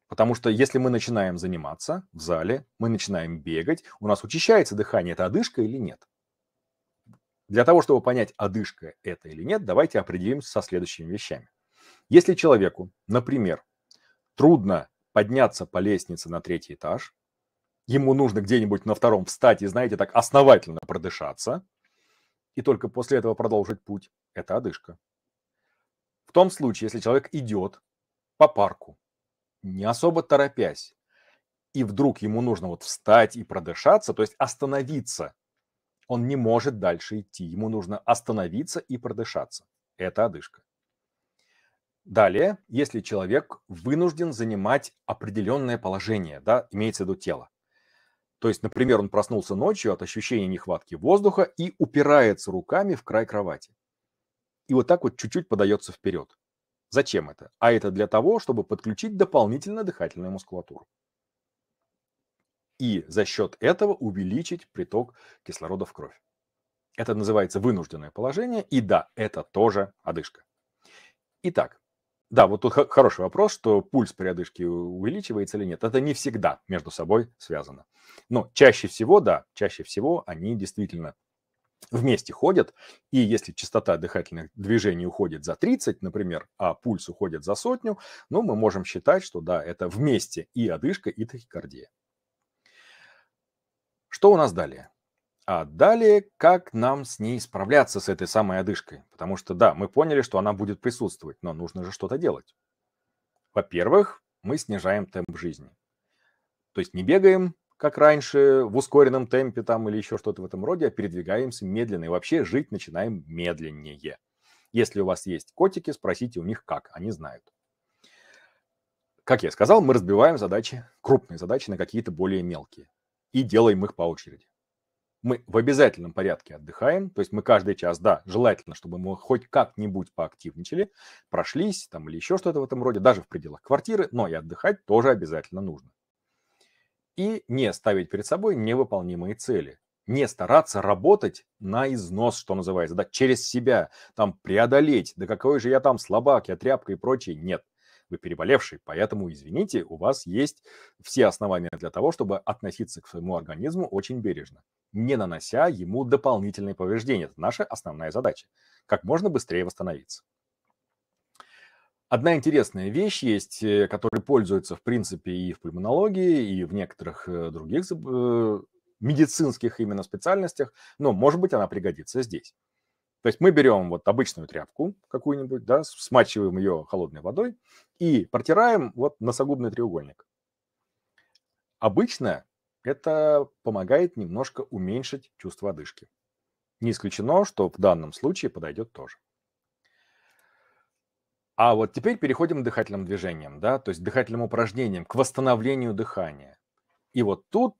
Потому что если мы начинаем заниматься в зале, мы начинаем бегать, у нас учащается дыхание, это одышка или нет. Для того, чтобы понять, одышка это или нет, давайте определимся со следующими вещами. Если человеку, например, трудно подняться по лестнице на третий этаж, ему нужно где-нибудь на втором встать и, знаете, так основательно продышаться, и только после этого продолжить путь, это одышка. В том случае, если человек идет по парку, не особо торопясь, и вдруг ему нужно вот встать и продышаться, то есть остановиться, он не может дальше идти, ему нужно остановиться и продышаться. Это одышка. Далее, если человек вынужден занимать определенное положение, да, имеется в виду тело. То есть, например, он проснулся ночью от ощущения нехватки воздуха и упирается руками в край кровати. И вот так вот чуть-чуть подается вперед. Зачем это? А это для того, чтобы подключить дополнительно дыхательную мускулатуру. И за счет этого увеличить приток кислорода в кровь. Это называется вынужденное положение. И да, это тоже одышка. Итак, да, вот тут хороший вопрос, что пульс при одышке увеличивается или нет. Это не всегда между собой связано. Но чаще всего, да, чаще всего они действительно вместе ходят, и если частота дыхательных движений уходит за 30, например, а пульс уходит за сотню, ну, мы можем считать, что да, это вместе и одышка, и тахикардия. Что у нас далее? А далее, как нам с ней справляться, с этой самой одышкой? Потому что, да, мы поняли, что она будет присутствовать, но нужно же что-то делать. Во-первых, мы снижаем темп жизни. То есть не бегаем, как раньше, в ускоренном темпе там или еще что-то в этом роде, а передвигаемся медленно и вообще жить начинаем медленнее. Если у вас есть котики, спросите у них как, они знают. Как я сказал, мы разбиваем задачи, крупные задачи на какие-то более мелкие и делаем их по очереди мы в обязательном порядке отдыхаем, то есть мы каждый час, да, желательно, чтобы мы хоть как-нибудь поактивничали, прошлись там или еще что-то в этом роде, даже в пределах квартиры, но и отдыхать тоже обязательно нужно. И не ставить перед собой невыполнимые цели. Не стараться работать на износ, что называется, да, через себя, там преодолеть, да какой же я там слабак, я тряпка и прочее, нет вы переболевший, поэтому, извините, у вас есть все основания для того, чтобы относиться к своему организму очень бережно, не нанося ему дополнительные повреждения. Это наша основная задача. Как можно быстрее восстановиться. Одна интересная вещь есть, э, которая пользуется в принципе, и в пульмонологии, и в некоторых э, других э, медицинских именно специальностях, но, может быть, она пригодится здесь. То есть мы берем вот обычную тряпку какую-нибудь, да, смачиваем ее холодной водой и протираем вот носогубный треугольник. Обычно это помогает немножко уменьшить чувство одышки. Не исключено, что в данном случае подойдет тоже. А вот теперь переходим к дыхательным движениям, да, то есть дыхательным упражнениям, к восстановлению дыхания. И вот тут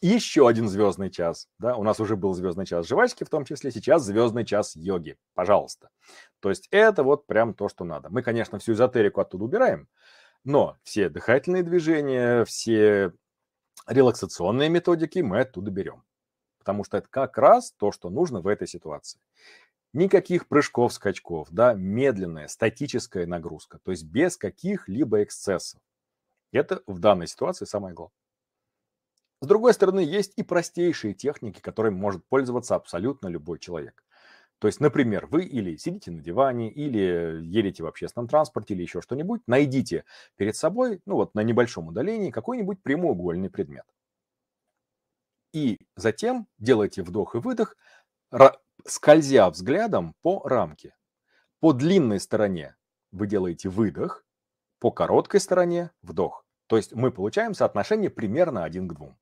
еще один звездный час. Да? У нас уже был звездный час жвачки, в том числе сейчас звездный час йоги. Пожалуйста. То есть это вот прям то, что надо. Мы, конечно, всю эзотерику оттуда убираем, но все дыхательные движения, все релаксационные методики мы оттуда берем. Потому что это как раз то, что нужно в этой ситуации. Никаких прыжков, скачков, да, медленная, статическая нагрузка, то есть без каких-либо эксцессов. Это в данной ситуации самое главное. С другой стороны, есть и простейшие техники, которыми может пользоваться абсолютно любой человек. То есть, например, вы или сидите на диване, или едете в общественном транспорте, или еще что-нибудь, найдите перед собой, ну вот на небольшом удалении, какой-нибудь прямоугольный предмет. И затем делайте вдох и выдох, скользя взглядом по рамке. По длинной стороне вы делаете выдох, по короткой стороне вдох. То есть мы получаем соотношение примерно один к двум.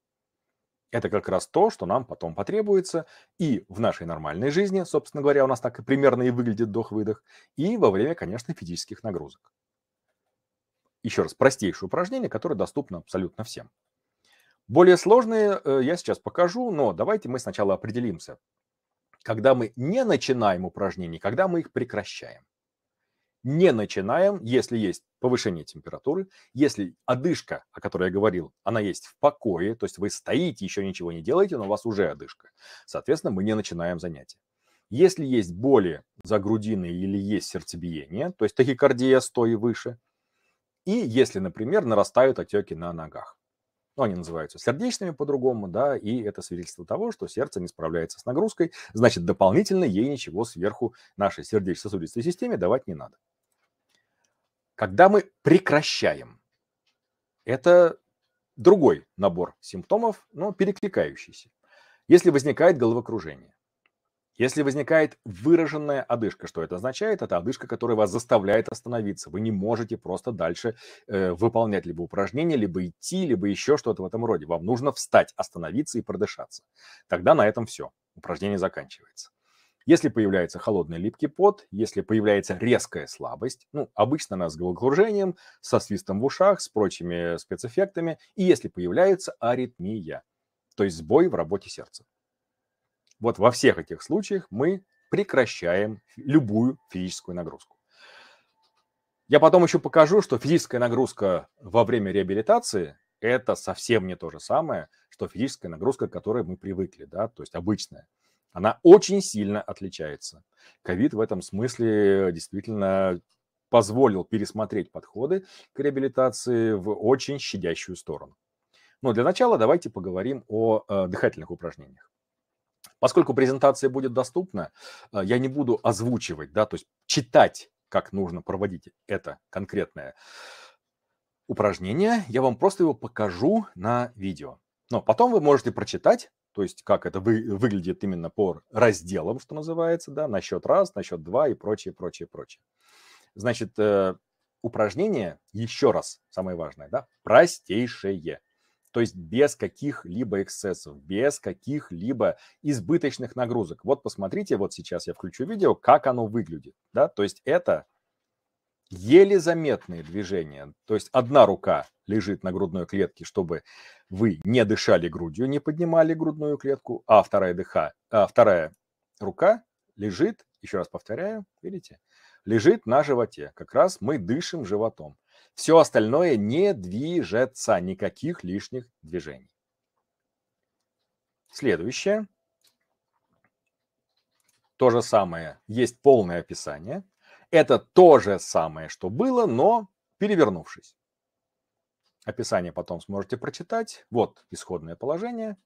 Это как раз то, что нам потом потребуется и в нашей нормальной жизни, собственно говоря, у нас так и примерно и выглядит вдох-выдох, и во время, конечно, физических нагрузок. Еще раз, простейшее упражнение, которое доступно абсолютно всем. Более сложные э, я сейчас покажу, но давайте мы сначала определимся, когда мы не начинаем упражнения, когда мы их прекращаем не начинаем, если есть повышение температуры, если одышка, о которой я говорил, она есть в покое, то есть вы стоите, еще ничего не делаете, но у вас уже одышка. Соответственно, мы не начинаем занятие. Если есть боли за грудиной или есть сердцебиение, то есть тахикардия 100 и выше, и если, например, нарастают отеки на ногах. Ну, они называются сердечными по-другому, да, и это свидетельство того, что сердце не справляется с нагрузкой, значит, дополнительно ей ничего сверху нашей сердечно-сосудистой системе давать не надо. Когда мы прекращаем, это другой набор симптомов, но перекликающийся. Если возникает головокружение, если возникает выраженная одышка, что это означает? Это одышка, которая вас заставляет остановиться. Вы не можете просто дальше э, выполнять либо упражнение, либо идти, либо еще что-то в этом роде. Вам нужно встать, остановиться и продышаться. Тогда на этом все. Упражнение заканчивается. Если появляется холодный липкий пот, если появляется резкая слабость, ну, обычно она с головокружением, со свистом в ушах, с прочими спецэффектами, и если появляется аритмия, то есть сбой в работе сердца. Вот во всех этих случаях мы прекращаем любую физическую нагрузку. Я потом еще покажу, что физическая нагрузка во время реабилитации – это совсем не то же самое, что физическая нагрузка, к которой мы привыкли, да, то есть обычная. Она очень сильно отличается. Ковид в этом смысле действительно позволил пересмотреть подходы к реабилитации в очень щадящую сторону. Но для начала давайте поговорим о э, дыхательных упражнениях. Поскольку презентация будет доступна, э, я не буду озвучивать, да, то есть читать, как нужно проводить это конкретное упражнение. Я вам просто его покажу на видео. Но потом вы можете прочитать то есть как это вы, выглядит именно по разделам, что называется, да, на счет раз, на счет два и прочее, прочее, прочее. Значит, э, упражнение, еще раз, самое важное, да, простейшее. То есть без каких-либо эксцессов, без каких-либо избыточных нагрузок. Вот посмотрите, вот сейчас я включу видео, как оно выглядит. Да? То есть это еле заметные движения. То есть одна рука лежит на грудной клетке, чтобы вы не дышали грудью, не поднимали грудную клетку, а вторая, дыха, а вторая рука лежит, еще раз повторяю, видите, лежит на животе. Как раз мы дышим животом. Все остальное не движется, никаких лишних движений. Следующее. То же самое. Есть полное описание. Это то же самое, что было, но перевернувшись. Описание потом сможете прочитать. Вот исходное положение.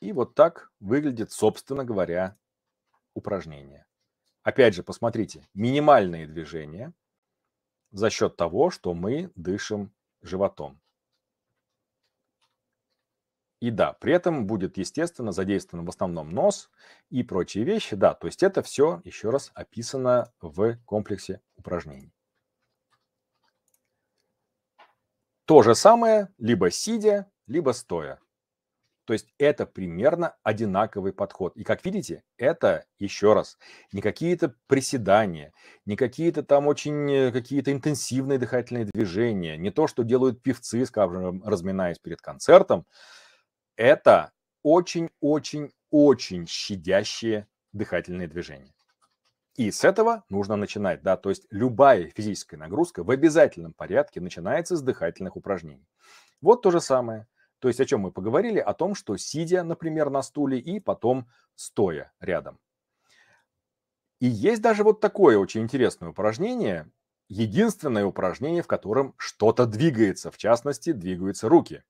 И вот так выглядит, собственно говоря, упражнение. Опять же, посмотрите, минимальные движения за счет того, что мы дышим животом. И да, при этом будет, естественно, задействован в основном нос и прочие вещи. Да, то есть это все еще раз описано в комплексе упражнений. то же самое либо сидя, либо стоя. То есть это примерно одинаковый подход. И как видите, это, еще раз, не какие-то приседания, не какие-то там очень э, какие-то интенсивные дыхательные движения, не то, что делают певцы, скажем, разминаясь перед концертом. Это очень-очень-очень щадящие дыхательные движения. И с этого нужно начинать, да, то есть любая физическая нагрузка в обязательном порядке начинается с дыхательных упражнений. Вот то же самое. То есть о чем мы поговорили? О том, что сидя, например, на стуле и потом стоя рядом. И есть даже вот такое очень интересное упражнение, единственное упражнение, в котором что-то двигается, в частности, двигаются руки.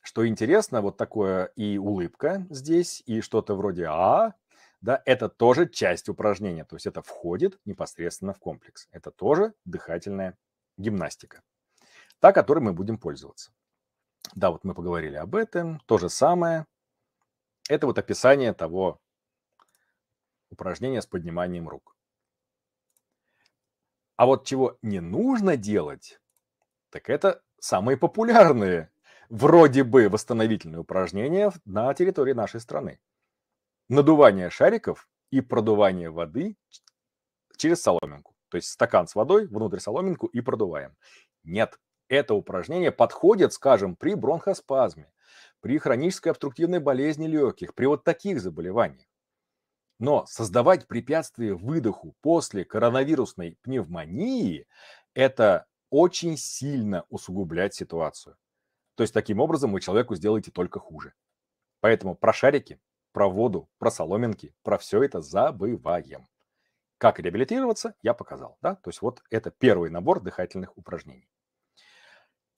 Что интересно, вот такое и улыбка здесь, и что-то вроде «а», да, это тоже часть упражнения, то есть это входит непосредственно в комплекс. Это тоже дыхательная гимнастика, та, которой мы будем пользоваться. Да, вот мы поговорили об этом, то же самое. Это вот описание того упражнения с подниманием рук. А вот чего не нужно делать, так это самые популярные вроде бы восстановительные упражнения на территории нашей страны надувание шариков и продувание воды через соломинку. То есть стакан с водой внутрь соломинку и продуваем. Нет, это упражнение подходит, скажем, при бронхоспазме, при хронической обструктивной болезни легких, при вот таких заболеваниях. Но создавать препятствие выдоху после коронавирусной пневмонии – это очень сильно усугублять ситуацию. То есть таким образом вы человеку сделаете только хуже. Поэтому про шарики про воду, про соломинки, про все это забываем. Как реабилитироваться, я показал. Да? То есть вот это первый набор дыхательных упражнений.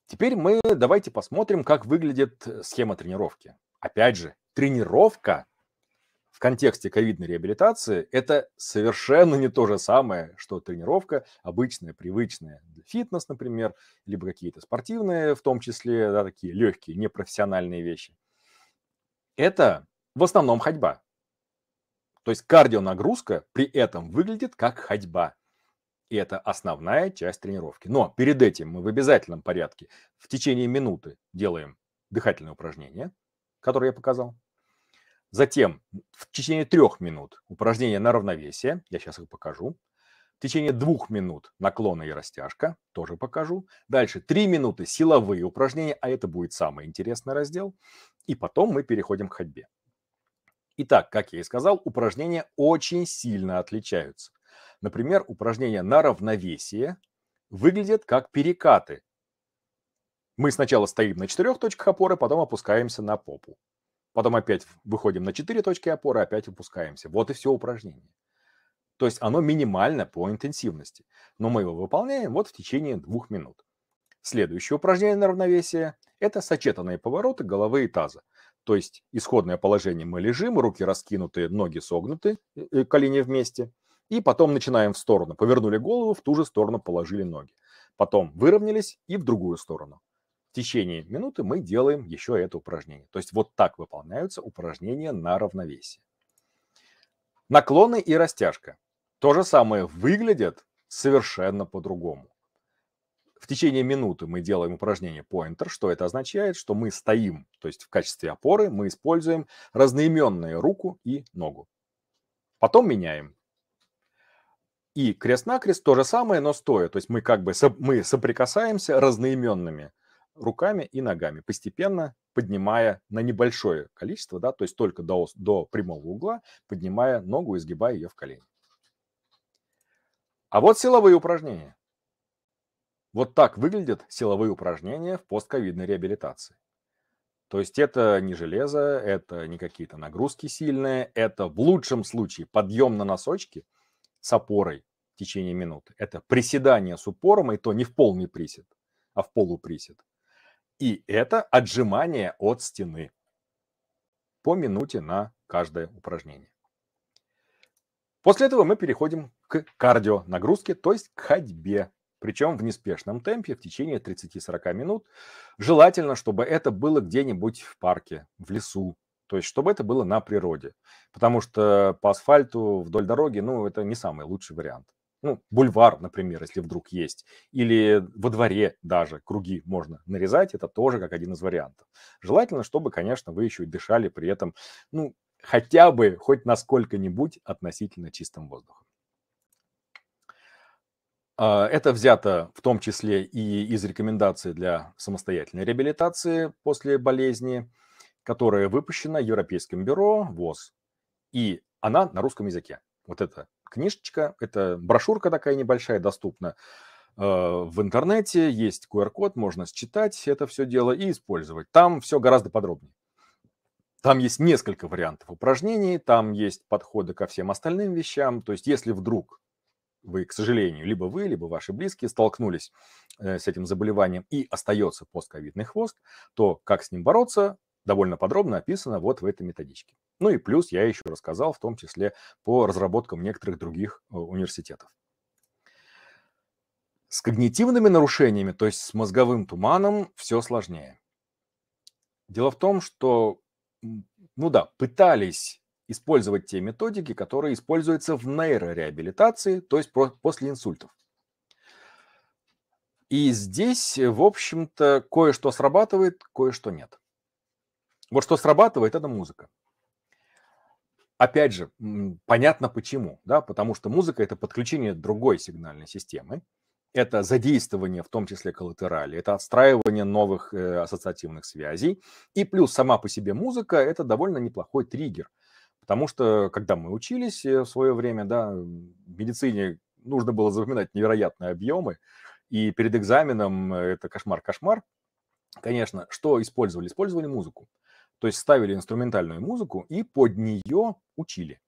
Теперь мы давайте посмотрим, как выглядит э, схема тренировки. Опять же, тренировка в контексте ковидной реабилитации – это совершенно не то же самое, что тренировка обычная, привычная. Фитнес, например, либо какие-то спортивные, в том числе, да, такие легкие, непрофессиональные вещи. Это в основном ходьба. То есть кардионагрузка при этом выглядит как ходьба. И это основная часть тренировки. Но перед этим мы в обязательном порядке в течение минуты делаем дыхательное упражнение, которое я показал. Затем в течение трех минут упражнение на равновесие, я сейчас их покажу. В течение двух минут наклона и растяжка, тоже покажу. Дальше три минуты силовые упражнения, а это будет самый интересный раздел. И потом мы переходим к ходьбе. Итак, как я и сказал, упражнения очень сильно отличаются. Например, упражнения на равновесие выглядят как перекаты. Мы сначала стоим на четырех точках опоры, потом опускаемся на попу. Потом опять выходим на четыре точки опоры, опять опускаемся. Вот и все упражнение. То есть оно минимально по интенсивности. Но мы его выполняем вот в течение двух минут. Следующее упражнение на равновесие – это сочетанные повороты головы и таза. То есть исходное положение мы лежим, руки раскинуты, ноги согнуты, э, э, колени вместе. И потом начинаем в сторону. Повернули голову, в ту же сторону положили ноги. Потом выровнялись и в другую сторону. В течение минуты мы делаем еще это упражнение. То есть вот так выполняются упражнения на равновесие. Наклоны и растяжка. То же самое выглядят совершенно по-другому. В течение минуты мы делаем упражнение pointer. Что это означает? Что мы стоим, то есть в качестве опоры мы используем разноименные руку и ногу. Потом меняем. И крест-накрест то же самое, но стоя. То есть мы как бы со, мы соприкасаемся разноименными руками и ногами, постепенно поднимая на небольшое количество, да, то есть только до, до прямого угла, поднимая ногу и сгибая ее в колени. А вот силовые упражнения. Вот так выглядят силовые упражнения в постковидной реабилитации. То есть это не железо, это не какие-то нагрузки сильные, это в лучшем случае подъем на носочки с опорой в течение минуты. Это приседание с упором, и то не в полный присед, а в полуприсед. И это отжимание от стены по минуте на каждое упражнение. После этого мы переходим к кардио нагрузке, то есть к ходьбе, причем в неспешном темпе в течение 30-40 минут. Желательно, чтобы это было где-нибудь в парке, в лесу, то есть, чтобы это было на природе. Потому что по асфальту вдоль дороги, ну, это не самый лучший вариант. Ну, бульвар, например, если вдруг есть. Или во дворе даже круги можно нарезать. Это тоже как один из вариантов. Желательно, чтобы, конечно, вы еще и дышали при этом, ну, хотя бы хоть насколько-нибудь относительно чистым воздухом. А, это взято в том числе и из рекомендаций для самостоятельной реабилитации после болезни, которая выпущена Европейским бюро ВОЗ. И она на русском языке. Вот эта книжечка, это брошюрка такая небольшая, доступна а, в интернете, есть QR-код, можно считать это все дело и использовать. Там все гораздо подробнее. Там есть несколько вариантов упражнений, там есть подходы ко всем остальным вещам. То есть, если вдруг вы, к сожалению, либо вы, либо ваши близкие столкнулись э, с этим заболеванием и остается постковидный хвост, то как с ним бороться, довольно подробно описано вот в этой методичке. Ну и плюс я еще рассказал, в том числе по разработкам некоторых других э, университетов. С когнитивными нарушениями, то есть с мозговым туманом, все сложнее. Дело в том, что, ну да, пытались использовать те методики, которые используются в нейрореабилитации, то есть после инсультов. И здесь, в общем-то, кое-что срабатывает, кое-что нет. Вот что срабатывает, это музыка. Опять же, понятно почему, да, потому что музыка – это подключение другой сигнальной системы, это задействование, в том числе коллатерали, это отстраивание новых э, ассоциативных связей, и плюс сама по себе музыка – это довольно неплохой триггер – Потому что, когда мы учились э, в свое время, да, в медицине нужно было запоминать невероятные объемы, и перед экзаменом э, это кошмар-кошмар. Конечно, что использовали? Использовали музыку. То есть ставили инструментальную музыку и под нее учили.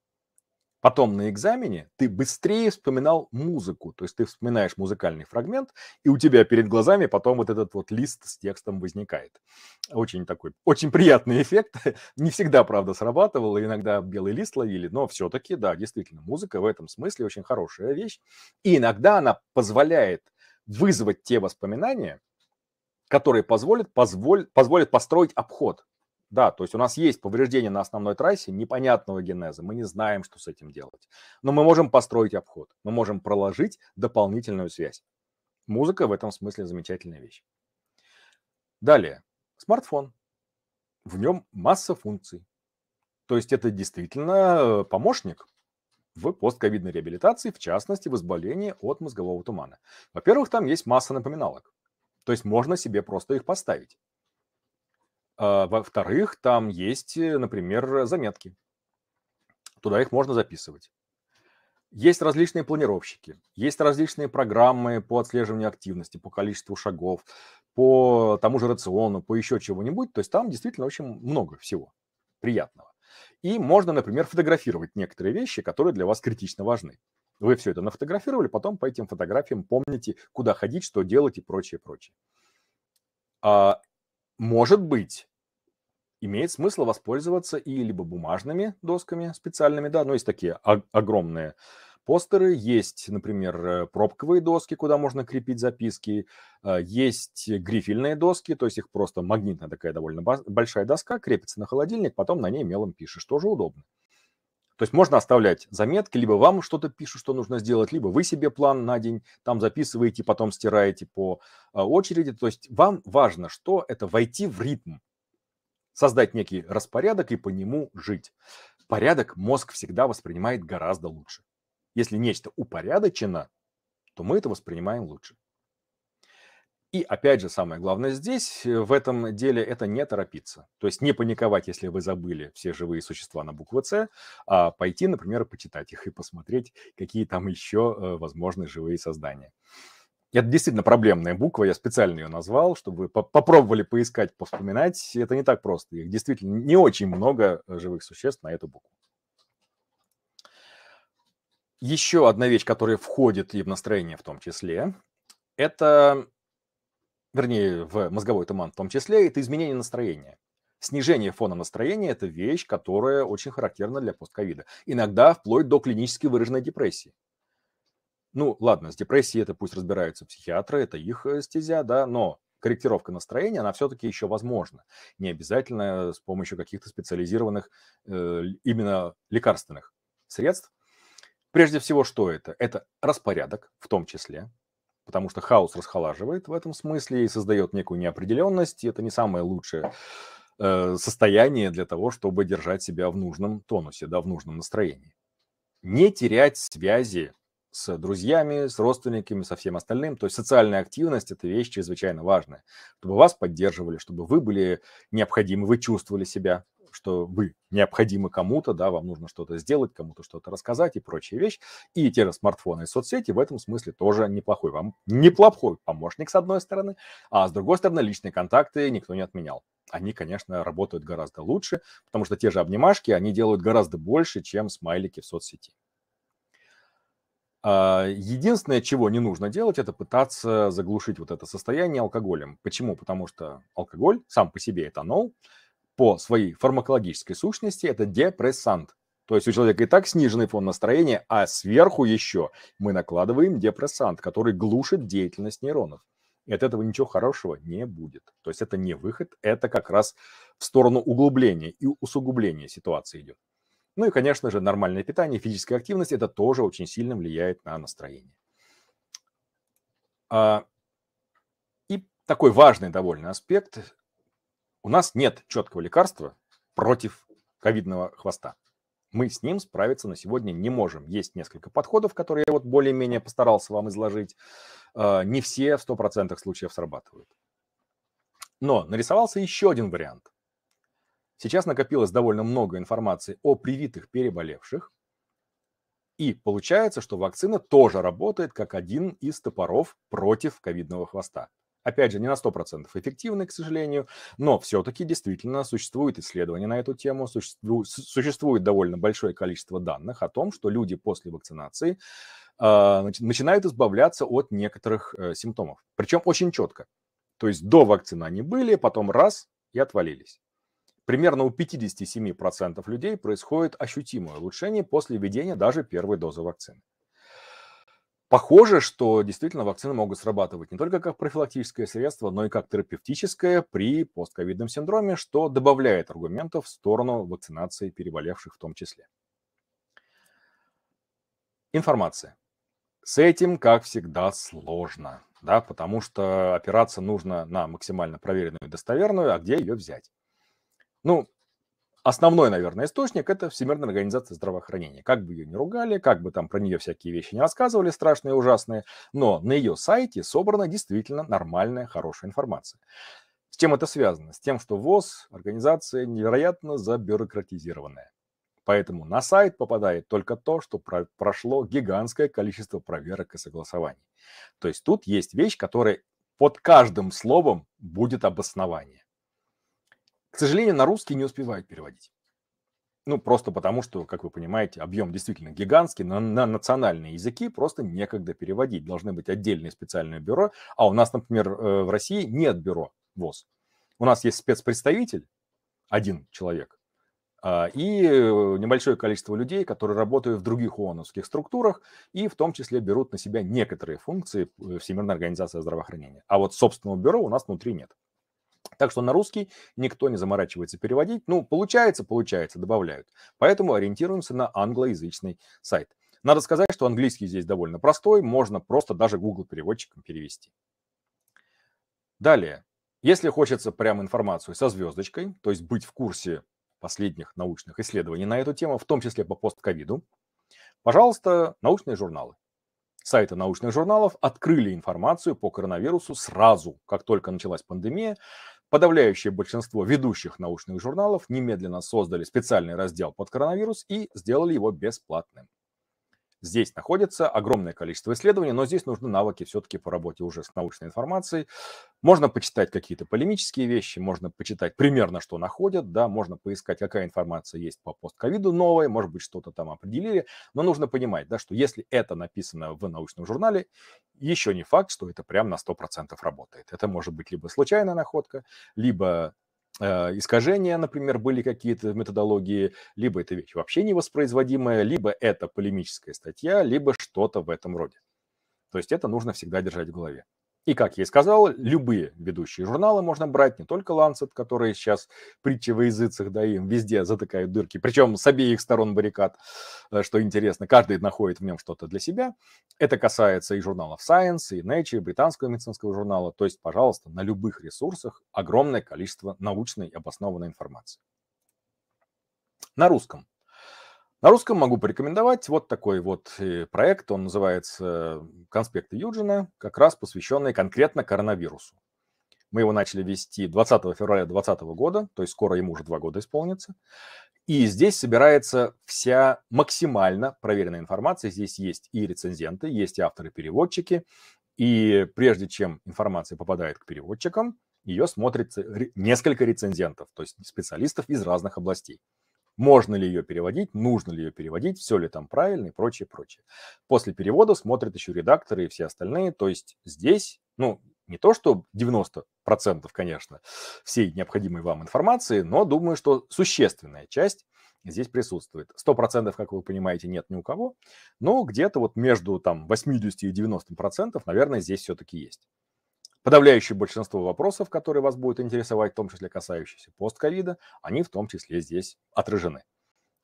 Потом на экзамене ты быстрее вспоминал музыку, то есть ты вспоминаешь музыкальный фрагмент, и у тебя перед глазами потом вот этот вот лист с текстом возникает. Очень такой, очень приятный эффект. Не всегда, правда, срабатывал, иногда белый лист ловили, но все-таки, да, действительно, музыка в этом смысле очень хорошая вещь. И иногда она позволяет вызвать те воспоминания, которые позволят, позволят позволят построить обход да, то есть у нас есть повреждение на основной трассе непонятного генеза, мы не знаем, что с этим делать. Но мы можем построить обход, мы можем проложить дополнительную связь. Музыка в этом смысле замечательная вещь. Далее, смартфон. В нем масса функций. То есть это действительно э, помощник в постковидной реабилитации, в частности, в избавлении от мозгового тумана. Во-первых, там есть масса напоминалок. То есть можно себе просто их поставить. А, во-вторых, там есть, э, например, заметки. Туда их можно записывать. Есть различные планировщики, есть различные программы по отслеживанию активности, по количеству шагов, по тому же рациону, по еще чего-нибудь. То есть там действительно очень много всего приятного. И можно, например, фотографировать некоторые вещи, которые для вас критично важны. Вы все это нафотографировали, потом по этим фотографиям помните, куда ходить, что делать и прочее, прочее. А, может быть, имеет смысл воспользоваться и либо бумажными досками специальными, да, ну, есть такие огромные постеры, есть, например, э, пробковые доски, куда можно крепить записки, э, есть грифельные доски, то есть их просто магнитная такая довольно большая доска, крепится на холодильник, потом на ней мелом пишешь, тоже удобно. То есть можно оставлять заметки, либо вам что-то пишут, что нужно сделать, либо вы себе план на день там записываете, потом стираете по э, очереди. То есть вам важно, что это войти в ритм, создать некий распорядок и по нему жить. Порядок мозг всегда воспринимает гораздо лучше. Если нечто упорядочено, то мы это воспринимаем лучше. И опять же, самое главное здесь, э, в этом деле, это не торопиться. То есть не паниковать, если вы забыли все живые существа на букву «С», а пойти, например, почитать их и посмотреть, какие там еще э, возможны живые создания. Это действительно проблемная буква, я специально ее назвал, чтобы вы попробовали поискать, повспоминать. Это не так просто. Их действительно не очень много э, живых существ на эту букву. Еще одна вещь, которая входит и в настроение в том числе, это вернее, в мозговой туман в том числе, это изменение настроения. Снижение фона настроения – это вещь, которая очень характерна для постковида. Иногда вплоть до клинически выраженной депрессии. Ну, ладно, с депрессией это пусть разбираются психиатры, это их э, стезя, да, но корректировка настроения, она все-таки еще возможна. Не обязательно с помощью каких-то специализированных э, именно лекарственных средств. Прежде всего, что это? Это распорядок в том числе, потому что хаос расхолаживает в этом смысле и создает некую неопределенность, и это не самое лучшее э, состояние для того, чтобы держать себя в нужном тонусе, да, в нужном настроении. Не терять связи с друзьями, с родственниками, со всем остальным. То есть социальная активность – это вещь чрезвычайно важная, чтобы вас поддерживали, чтобы вы были необходимы, вы чувствовали себя что вы необходимы кому-то, да, вам нужно что-то сделать, кому-то что-то рассказать и прочие вещи. И те же смартфоны и соцсети в этом смысле тоже неплохой вам, неплохой помощник с одной стороны, а с другой стороны личные контакты никто не отменял. Они, конечно, работают гораздо лучше, потому что те же обнимашки, они делают гораздо больше, чем смайлики в соцсети. А, единственное, чего не нужно делать, это пытаться заглушить вот это состояние алкоголем. Почему? Потому что алкоголь сам по себе этанол – по своей фармакологической сущности это депрессант. То есть у человека и так сниженный фон настроения, а сверху еще мы накладываем депрессант, который глушит деятельность нейронов. И от этого ничего хорошего не будет. То есть это не выход, это как раз в сторону углубления и усугубления ситуации идет. Ну и, конечно же, нормальное питание, физическая активность, это тоже очень сильно влияет на настроение. А, и такой важный довольно аспект у нас нет четкого лекарства против ковидного хвоста. Мы с ним справиться на сегодня не можем. Есть несколько подходов, которые я вот более-менее постарался вам изложить. Э, не все в 100% случаев срабатывают. Но нарисовался еще один вариант. Сейчас накопилось довольно много информации о привитых переболевших. И получается, что вакцина тоже работает как один из топоров против ковидного хвоста опять же, не на 100% эффективны, к сожалению, но все-таки действительно существует исследование на эту тему, существует, существует довольно большое количество данных о том, что люди после вакцинации э, начинают избавляться от некоторых э, симптомов. Причем очень четко. То есть до вакцины они были, потом раз и отвалились. Примерно у 57% людей происходит ощутимое улучшение после введения даже первой дозы вакцины. Похоже, что действительно вакцины могут срабатывать не только как профилактическое средство, но и как терапевтическое при постковидном синдроме, что добавляет аргументов в сторону вакцинации переболевших в том числе. Информация. С этим, как всегда, сложно, да, потому что опираться нужно на максимально проверенную и достоверную, а где ее взять? Ну, основной, наверное, источник – это Всемирная организация здравоохранения. Как бы ее ни ругали, как бы там про нее всякие вещи не рассказывали, страшные, ужасные, но на ее сайте собрана действительно нормальная, хорошая информация. С чем это связано? С тем, что ВОЗ – организация невероятно забюрократизированная. Поэтому на сайт попадает только то, что про прошло гигантское количество проверок и согласований. То есть тут есть вещь, которая под каждым словом будет обоснование. К сожалению, на русский не успевают переводить. Ну, просто потому, что, как вы понимаете, объем действительно гигантский, на, на национальные языки просто некогда переводить. Должны быть отдельные специальные бюро. А у нас, например, э, в России нет бюро ВОЗ. У нас есть спецпредставитель, один человек, а, и э, небольшое количество людей, которые работают в других ООНовских структурах и в том числе берут на себя некоторые функции э, Всемирной организации здравоохранения. А вот собственного бюро у нас внутри нет. Так что на русский никто не заморачивается переводить. Ну, получается, получается, добавляют. Поэтому ориентируемся на англоязычный сайт. Надо сказать, что английский здесь довольно простой, можно просто даже Google переводчиком перевести. Далее, если хочется прям информацию со звездочкой, то есть быть в курсе последних научных исследований на эту тему, в том числе по постковиду, пожалуйста, научные журналы. Сайты научных журналов открыли информацию по коронавирусу сразу, как только началась пандемия. Подавляющее большинство ведущих научных журналов немедленно создали специальный раздел под коронавирус и сделали его бесплатным. Здесь находится огромное количество исследований, но здесь нужны навыки все-таки по работе уже с научной информацией. Можно почитать какие-то полемические вещи, можно почитать примерно, что находят, да, можно поискать, какая информация есть по постковиду новой, может быть, что-то там определили, но нужно понимать, да, что если это написано в научном журнале, еще не факт, что это прям на 100% работает. Это может быть либо случайная находка, либо Э, искажения, например, были какие-то в методологии, либо эта вещь вообще невоспроизводимая, либо это полемическая статья, либо что-то в этом роде. То есть это нужно всегда держать в голове. И, как я и сказал, любые ведущие журналы можно брать, не только Lancet, которые сейчас притча во языцах, да, им везде затыкают дырки, причем с обеих сторон баррикад, э, что интересно, каждый находит в нем что-то для себя. Это касается и журналов Science, и Nature, британского медицинского журнала. То есть, пожалуйста, на любых ресурсах огромное количество научной обоснованной информации. На русском на русском могу порекомендовать вот такой вот э, проект. Он называется «Конспекты Юджина», как раз посвященный конкретно коронавирусу. Мы его начали вести 20 февраля 2020 года, то есть скоро ему уже два года исполнится. И здесь собирается вся максимально проверенная информация. Здесь есть и рецензенты, есть и авторы-переводчики. И прежде чем информация попадает к переводчикам, ее смотрит несколько рецензентов, то есть специалистов из разных областей можно ли ее переводить, нужно ли ее переводить, все ли там правильно и прочее, прочее. После перевода смотрят еще редакторы и все остальные, то есть здесь, ну, не то что 90%, конечно, всей необходимой вам информации, но думаю, что существенная часть здесь присутствует. 100%, как вы понимаете, нет ни у кого, но где-то вот между там 80 и 90%, наверное, здесь все-таки есть. Подавляющее большинство вопросов, которые вас будут интересовать, в том числе касающиеся постковида, они в том числе здесь отражены.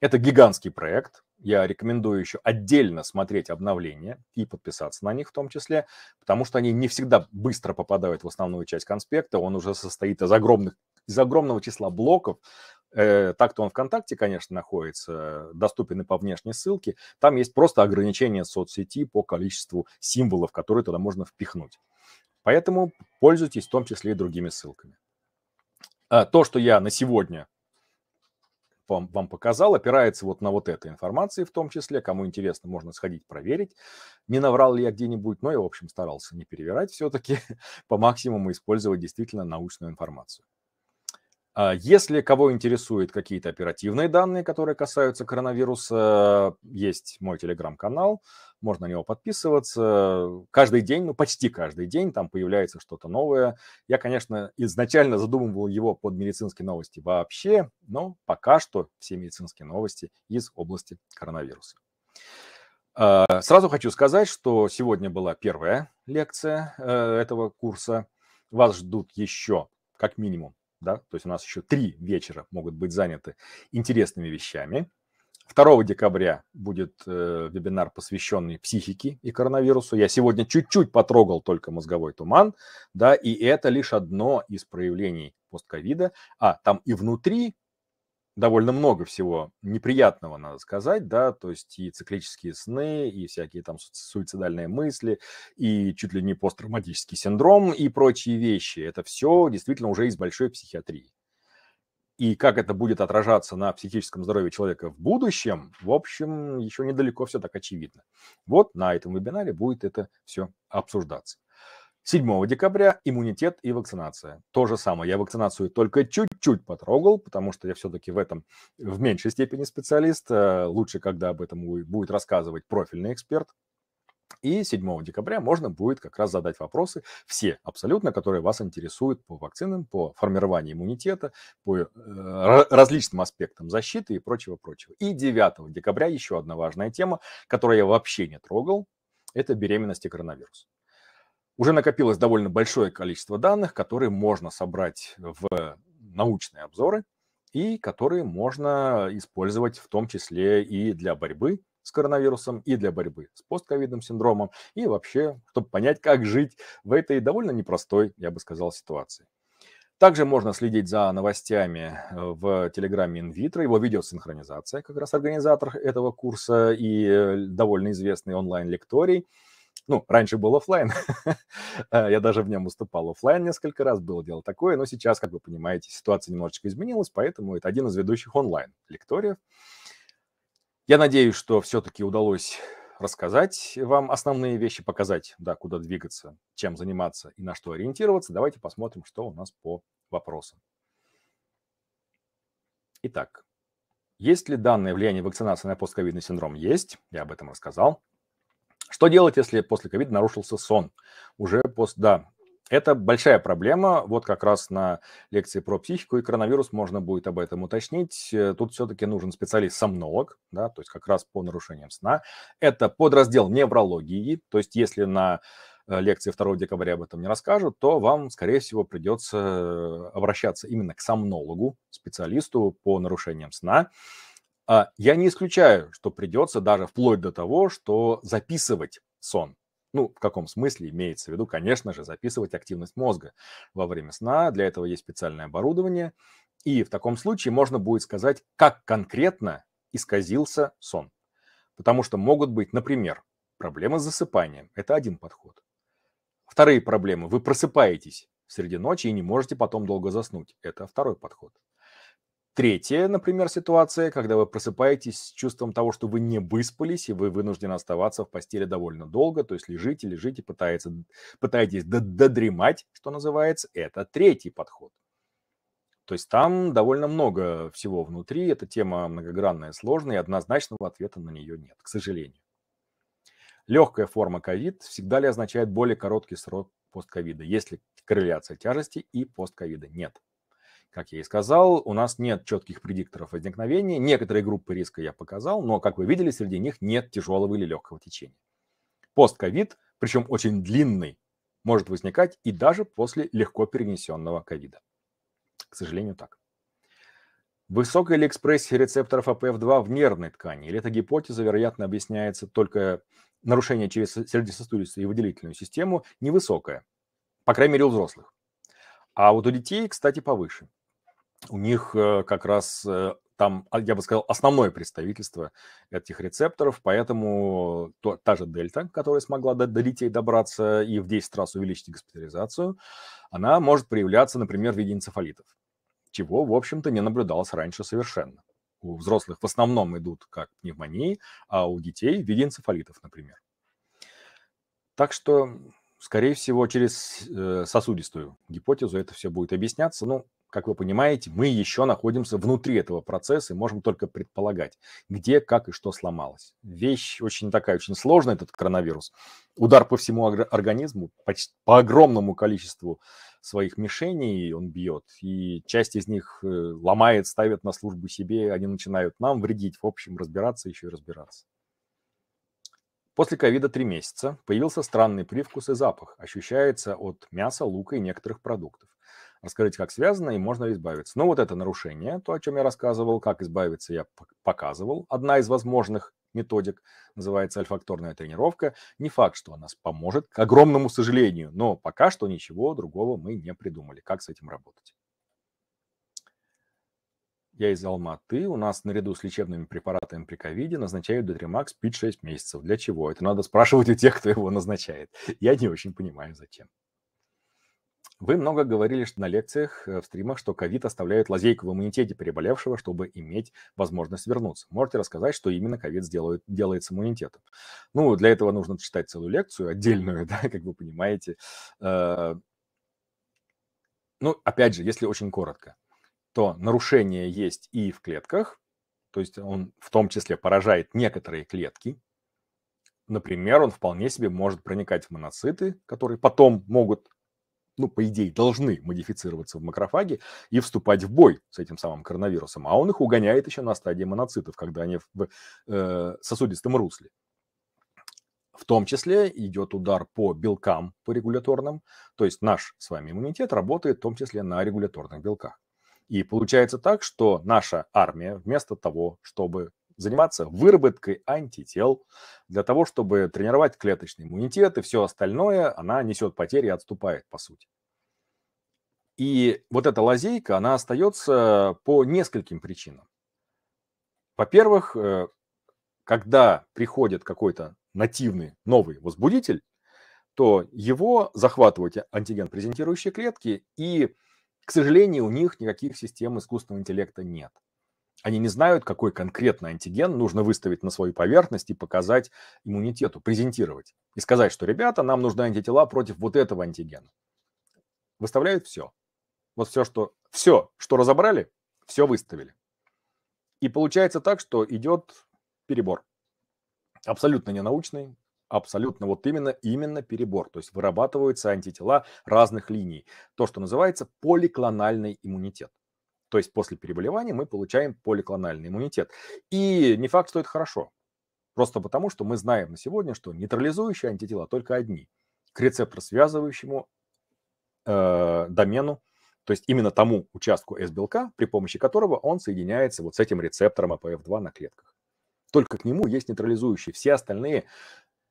Это гигантский проект. Я рекомендую еще отдельно смотреть обновления и подписаться на них в том числе, потому что они не всегда быстро попадают в основную часть конспекта. Он уже состоит из, огромных, из огромного числа блоков, э, так-то он ВКонтакте, конечно, находится, доступен и по внешней ссылке. Там есть просто ограничение соцсети по количеству символов, которые туда можно впихнуть. Поэтому пользуйтесь в том числе и другими ссылками. А, то, что я на сегодня вам, показал, опирается вот на вот этой информации в том числе. Кому интересно, можно сходить проверить, не наврал ли я где-нибудь. Но ну я, в общем, старался не перевирать все-таки, по максимуму использовать действительно научную информацию. А если кого интересуют какие-то оперативные данные, которые касаются коронавируса, есть мой телеграм-канал, можно на него подписываться. Каждый день, ну почти каждый день там появляется что-то новое. Я, конечно, изначально задумывал его под медицинские новости вообще, но пока что все медицинские новости из области коронавируса. А, сразу хочу сказать, что сегодня была первая лекция э, этого курса. Вас ждут еще как минимум да, то есть у нас еще три вечера могут быть заняты интересными вещами. 2 декабря будет э, вебинар, посвященный психике и коронавирусу. Я сегодня чуть-чуть потрогал только мозговой туман, да, и это лишь одно из проявлений постковида. А там и внутри довольно много всего неприятного, надо сказать, да, то есть и циклические сны, и всякие там суицидальные мысли, и чуть ли не посттравматический синдром и прочие вещи. Это все действительно уже из большой психиатрии. И как это будет отражаться на психическом здоровье человека в будущем, в общем, еще недалеко все так очевидно. Вот на этом вебинаре будет это все обсуждаться. 7 декабря иммунитет и вакцинация. То же самое. Я вакцинацию только чуть-чуть потрогал, потому что я все-таки в этом в меньшей степени специалист. Э, лучше, когда об этом будет рассказывать профильный эксперт. И 7 декабря можно будет как раз задать вопросы, все абсолютно, которые вас интересуют по вакцинам, по формированию иммунитета, по э, различным аспектам защиты и прочего-прочего. И 9 декабря еще одна важная тема, которую я вообще не трогал, это беременность и коронавирус. Уже накопилось довольно большое количество данных, которые можно собрать в научные обзоры и которые можно использовать в том числе и для борьбы с коронавирусом, и для борьбы с постковидным синдромом, и вообще, чтобы понять, как жить в этой довольно непростой, я бы сказал, ситуации. Также можно следить за новостями э, в Телеграме Инвитро, его ведет синхронизация как раз организатор этого курса и э, довольно известный онлайн-лекторий – ну, раньше был офлайн, э, я даже в нем выступал офлайн несколько раз, было дело такое, но сейчас, как вы понимаете, ситуация немножечко изменилась, поэтому это один из ведущих онлайн лекториев. Я надеюсь, что все-таки удалось рассказать вам основные вещи, показать, да, куда двигаться, чем заниматься и на что ориентироваться. Давайте посмотрим, что у нас по вопросам. Итак, есть ли данные влияние вакцинации на постковидный синдром? Есть, я об этом рассказал. Что делать, если после ковида нарушился сон? Уже после, да, это большая проблема. Вот как раз на лекции про психику и коронавирус можно будет об этом уточнить. Э, тут все-таки нужен специалист-сомнолог, да, то есть как раз по нарушениям сна. Это подраздел неврологии, то есть если на э, лекции 2 декабря об этом не расскажут, то вам, скорее всего, придется э, обращаться именно к сомнологу, специалисту по нарушениям сна. А, я не исключаю, что придется даже вплоть до того, что записывать сон. Ну, в каком смысле имеется в виду, конечно же, записывать активность мозга во время сна. Для этого есть специальное оборудование. И в таком случае можно будет сказать, как конкретно исказился сон. Потому что могут быть, например, проблемы с засыпанием. Это один подход. Вторые проблемы. Вы просыпаетесь среди ночи и не можете потом долго заснуть. Это второй подход. Третья, например, ситуация, когда вы просыпаетесь с чувством того, что вы не выспались, и вы вынуждены оставаться в постели довольно долго, то есть лежите, лежите, пытается, пытаетесь додремать, что называется, это третий подход. То есть там довольно много всего внутри, эта тема многогранная, сложная, и однозначного ответа на нее нет, к сожалению. Легкая форма ковид всегда ли означает более короткий срок постковида, если корреляция тяжести и постковида нет. Как я и сказал, у нас нет четких предикторов возникновения. Некоторые группы риска я показал, но, как вы видели, среди них нет тяжелого или легкого течения. Постковид, причем очень длинный, может возникать и даже после легко перенесенного ковида. К сожалению, так. Высокая ли экспрессия рецепторов АПФ2 в нервной ткани? Или эта гипотеза, вероятно, объясняется только нарушение через сердечно-сосудистую и выделительную систему невысокая, по крайней мере, у взрослых. А вот у детей, кстати, повыше у них э, как раз э, там, а, я бы сказал, основное представительство этих рецепторов, поэтому то, та же дельта, которая смогла до, до детей добраться и в 10 раз увеличить госпитализацию, она может проявляться, например, в виде энцефалитов, чего, в общем-то, не наблюдалось раньше совершенно. У взрослых в основном идут как пневмонии, а у детей в виде энцефалитов, например. Так что, скорее всего, через э, сосудистую гипотезу это все будет объясняться. Ну, как вы понимаете, мы еще находимся внутри этого процесса и можем только предполагать, где, как и что сломалось. Вещь очень такая, очень сложная, этот коронавирус. Удар по всему организму, почти, по огромному количеству своих мишеней он бьет, и часть из них э, ломает, ставит на службу себе, они начинают нам вредить, в общем, разбираться еще и разбираться. После ковида три месяца появился странный привкус и запах, ощущается от мяса, лука и некоторых продуктов. Расскажите, как связано и можно ли избавиться. Ну вот это нарушение, то, о чем я рассказывал, как избавиться, я показывал. Одна из возможных методик, называется альфакторная тренировка. Не факт, что она поможет, к огромному сожалению, но пока что ничего другого мы не придумали, как с этим работать. Я из Алматы. У нас наряду с лечебными препаратами при ковиде назначают Детримакс пить 6 месяцев. Для чего? Это надо спрашивать у тех, кто его назначает. Я не очень понимаю, зачем. Вы много говорили что на лекциях, э, в стримах, что ковид оставляет лазейку в иммунитете переболевшего, чтобы иметь возможность вернуться. Можете рассказать, что именно ковид сделает, делает с иммунитетом? Ну, для этого нужно читать целую лекцию отдельную, да, как вы понимаете. Э, ну, опять же, если очень коротко, то нарушение есть и в клетках, то есть он в том числе поражает некоторые клетки. Например, он вполне себе может проникать в моноциты, которые потом могут ну, по идее, должны модифицироваться в макрофаге и вступать в бой с этим самым коронавирусом. А он их угоняет еще на стадии моноцитов, когда они в э, сосудистом русле. В том числе идет удар по белкам, по регуляторным. То есть наш с вами иммунитет работает в том числе на регуляторных белках. И получается так, что наша армия вместо того, чтобы заниматься выработкой антител для того, чтобы тренировать клеточный иммунитет и все остальное, она несет потери и отступает, по сути. И вот эта лазейка, она остается по нескольким причинам. Во-первых, э, когда приходит какой-то нативный новый возбудитель, то его захватывают антиген-презентирующие клетки, и, к сожалению, у них никаких систем искусственного интеллекта нет – они не знают, какой конкретно антиген нужно выставить на свою поверхность и показать иммунитету, презентировать. И сказать, что, ребята, нам нужны антитела против вот этого антигена. Выставляют все. Вот все, что, все, что разобрали, все выставили. И получается так, что идет перебор. Абсолютно ненаучный, абсолютно вот именно, именно перебор. То есть вырабатываются антитела разных линий. То, что называется поликлональный иммунитет. То есть после переболевания мы получаем поликлональный иммунитет. И не факт, что это хорошо. Просто потому, что мы знаем на сегодня, что нейтрализующие антитела только одни. К рецепторосвязывающему э, домену, то есть именно тому участку С-белка, при помощи которого он соединяется вот с этим рецептором АПФ-2 на клетках. Только к нему есть нейтрализующие. Все остальные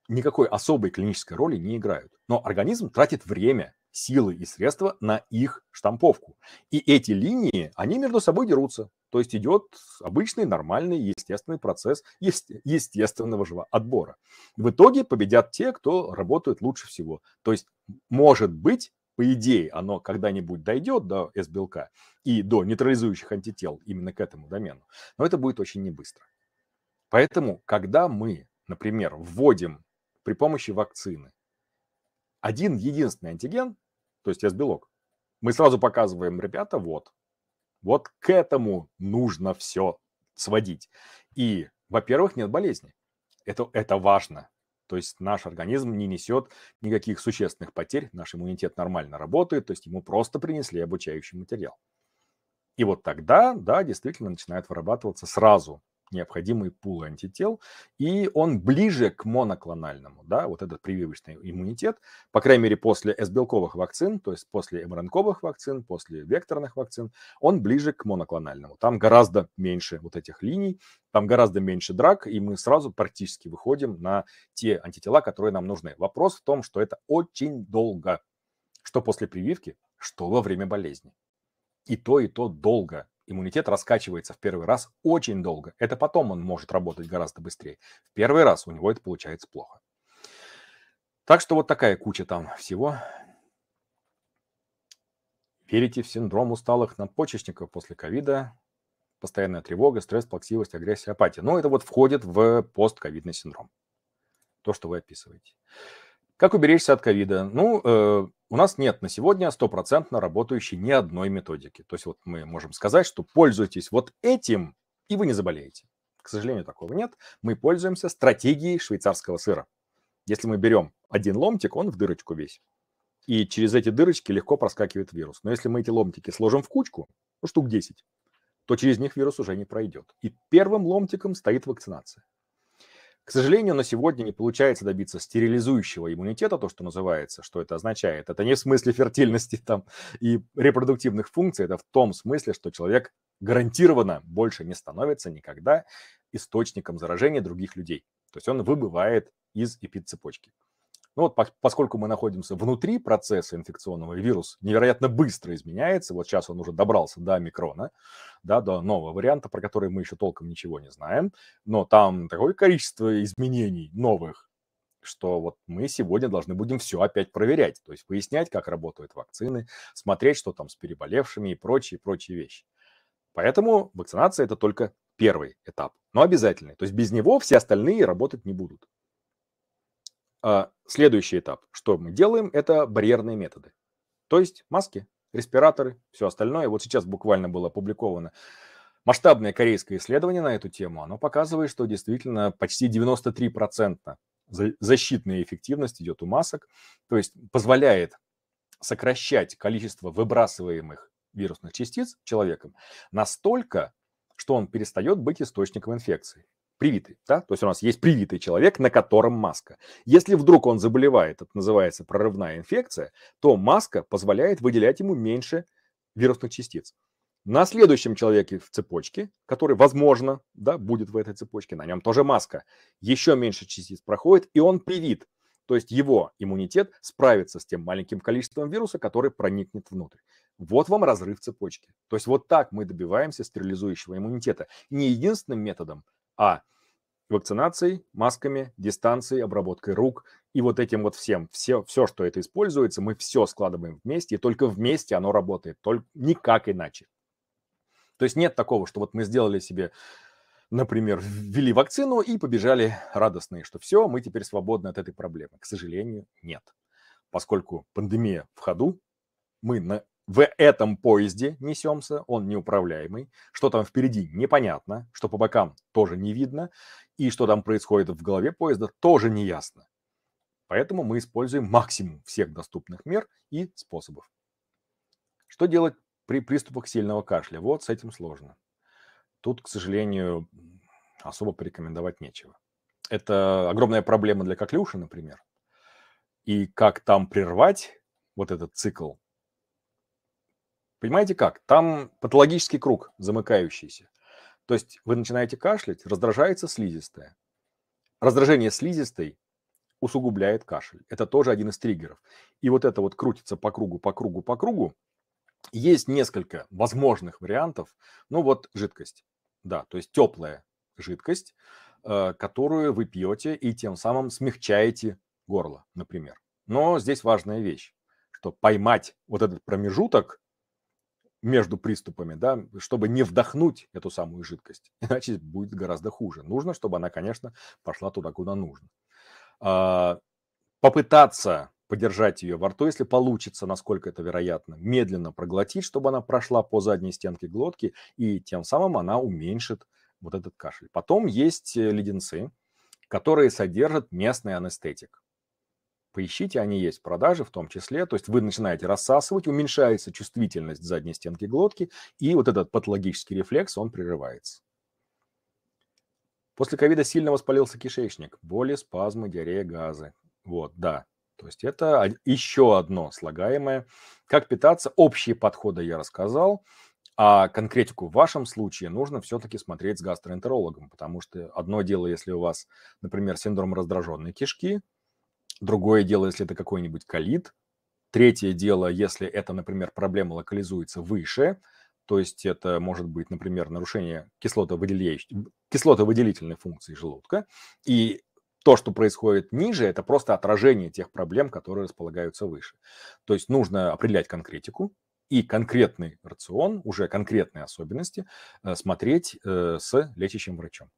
никакой особой клинической роли не играют. Но организм тратит время силы и средства на их штамповку. И эти линии, они между собой дерутся. То есть идет обычный, нормальный, естественный процесс естественного же отбора. В итоге победят те, кто работает лучше всего. То есть, может быть, по идее, оно когда-нибудь дойдет до С-белка и до нейтрализующих антител именно к этому домену. Но это будет очень небыстро. Поэтому, когда мы, например, вводим при помощи вакцины один единственный антиген, то есть S-белок, мы сразу показываем, ребята, вот, вот к этому нужно все сводить. И, во-первых, нет болезни. Это, это важно. То есть наш организм не несет никаких существенных потерь, наш иммунитет нормально работает, то есть ему просто принесли обучающий материал. И вот тогда, да, действительно начинает вырабатываться сразу необходимый пул антител, и он ближе к моноклональному, да, вот этот прививочный иммунитет, по крайней мере, после С-белковых вакцин, то есть после МРНКовых вакцин, после векторных вакцин, он ближе к моноклональному. Там гораздо меньше вот этих линий, там гораздо меньше драк, и мы сразу практически выходим на те антитела, которые нам нужны. Вопрос в том, что это очень долго. Что после прививки, что во время болезни. И то, и то долго иммунитет раскачивается в первый раз очень долго. Это потом он может работать гораздо быстрее. В первый раз у него это получается плохо. Так что вот такая куча там всего. Верите в синдром усталых надпочечников после ковида? Постоянная тревога, стресс, плаксивость, агрессия, апатия. Но ну, это вот входит в постковидный синдром. То, что вы описываете. Как уберечься от ковида? Ну, э, у нас нет на сегодня стопроцентно работающей ни одной методики. То есть вот мы можем сказать, что пользуйтесь вот этим, и вы не заболеете. К сожалению, такого нет. Мы пользуемся стратегией швейцарского сыра. Если мы берем один ломтик, он в дырочку весь. И через эти дырочки легко проскакивает вирус. Но если мы эти ломтики сложим в кучку, ну, штук 10, то через них вирус уже не пройдет. И первым ломтиком стоит вакцинация. К сожалению, на сегодня не получается добиться стерилизующего иммунитета, то, что называется, что это означает. Это не в смысле фертильности там, и репродуктивных функций, это в том смысле, что человек гарантированно больше не становится никогда источником заражения других людей. То есть он выбывает из эпидцепочки. цепочки ну вот, поскольку мы находимся внутри процесса инфекционного, и вирус невероятно быстро изменяется, вот сейчас он уже добрался до микрона, да, до нового варианта, про который мы еще толком ничего не знаем, но там такое количество изменений новых, что вот мы сегодня должны будем все опять проверять, то есть выяснять, как работают вакцины, смотреть, что там с переболевшими и прочие-прочие вещи. Поэтому вакцинация – это только первый этап, но обязательный. То есть без него все остальные работать не будут. А, следующий этап, что мы делаем, это барьерные методы. То есть маски, респираторы, все остальное. Вот сейчас буквально было опубликовано масштабное корейское исследование на эту тему. Оно показывает, что действительно почти 93% защитная эффективность идет у масок, то есть позволяет сокращать количество выбрасываемых вирусных частиц человеком настолько, что он перестает быть источником инфекции привитый, да, то есть у нас есть привитый человек, на котором маска. Если вдруг он заболевает, это называется прорывная инфекция, то маска позволяет выделять ему меньше вирусных частиц. На следующем человеке в цепочке, который, возможно, да, будет в этой цепочке, на нем тоже маска, еще меньше частиц проходит, и он привит. То есть его иммунитет справится с тем маленьким количеством вируса, который проникнет внутрь. Вот вам разрыв цепочки. То есть вот так мы добиваемся стерилизующего иммунитета. Не единственным методом, а. Вакцинацией, масками, дистанцией, обработкой рук и вот этим вот всем. Все, все, что это используется, мы все складываем вместе, и только вместе оно работает, только никак иначе. То есть нет такого, что вот мы сделали себе например, ввели вакцину и побежали радостные, что все, мы теперь свободны от этой проблемы. К сожалению, нет. Поскольку пандемия в ходу, мы на в этом поезде несемся, он неуправляемый, что там впереди непонятно, что по бокам тоже не видно, и что там происходит в голове поезда тоже не ясно. Поэтому мы используем максимум всех доступных мер и способов. Что делать при приступах сильного кашля? Вот с этим сложно. Тут, к сожалению, особо порекомендовать нечего. Это огромная проблема для коклюша, например. И как там прервать вот этот цикл Понимаете как? Там патологический круг замыкающийся. То есть вы начинаете кашлять, раздражается слизистая. Раздражение слизистой усугубляет кашель. Это тоже один из триггеров. И вот это вот крутится по кругу, по кругу, по кругу. Есть несколько возможных вариантов. Ну вот жидкость, да, то есть теплая жидкость, э, которую вы пьете и тем самым смягчаете горло, например. Но здесь важная вещь, что поймать вот этот промежуток между приступами, да, чтобы не вдохнуть эту самую жидкость, иначе будет гораздо хуже. Нужно, чтобы она, конечно, пошла туда, куда нужно. А, попытаться подержать ее во рту, если получится, насколько это вероятно, медленно проглотить, чтобы она прошла по задней стенке глотки, и тем самым она уменьшит вот этот кашель. Потом есть э, леденцы, которые содержат местный анестетик. Поищите, они есть в продаже в том числе. То есть вы начинаете рассасывать, уменьшается чувствительность задней стенки глотки, и вот этот патологический рефлекс, он прерывается. После ковида сильно воспалился кишечник. Боли, спазмы, диарея, газы. Вот, да. То есть это еще одно слагаемое. Как питаться? Общие подходы я рассказал. А конкретику в вашем случае нужно все-таки смотреть с гастроэнтерологом, потому что одно дело, если у вас, например, синдром раздраженной кишки, Другое дело, если это какой-нибудь калит. Третье дело, если это, например, проблема локализуется выше, то есть это может быть, например, нарушение кислотовыделительной функции желудка. И то, что происходит ниже, это просто отражение тех проблем, которые располагаются выше. То есть нужно определять конкретику и конкретный рацион, уже конкретные особенности, э, смотреть э, с лечащим врачом.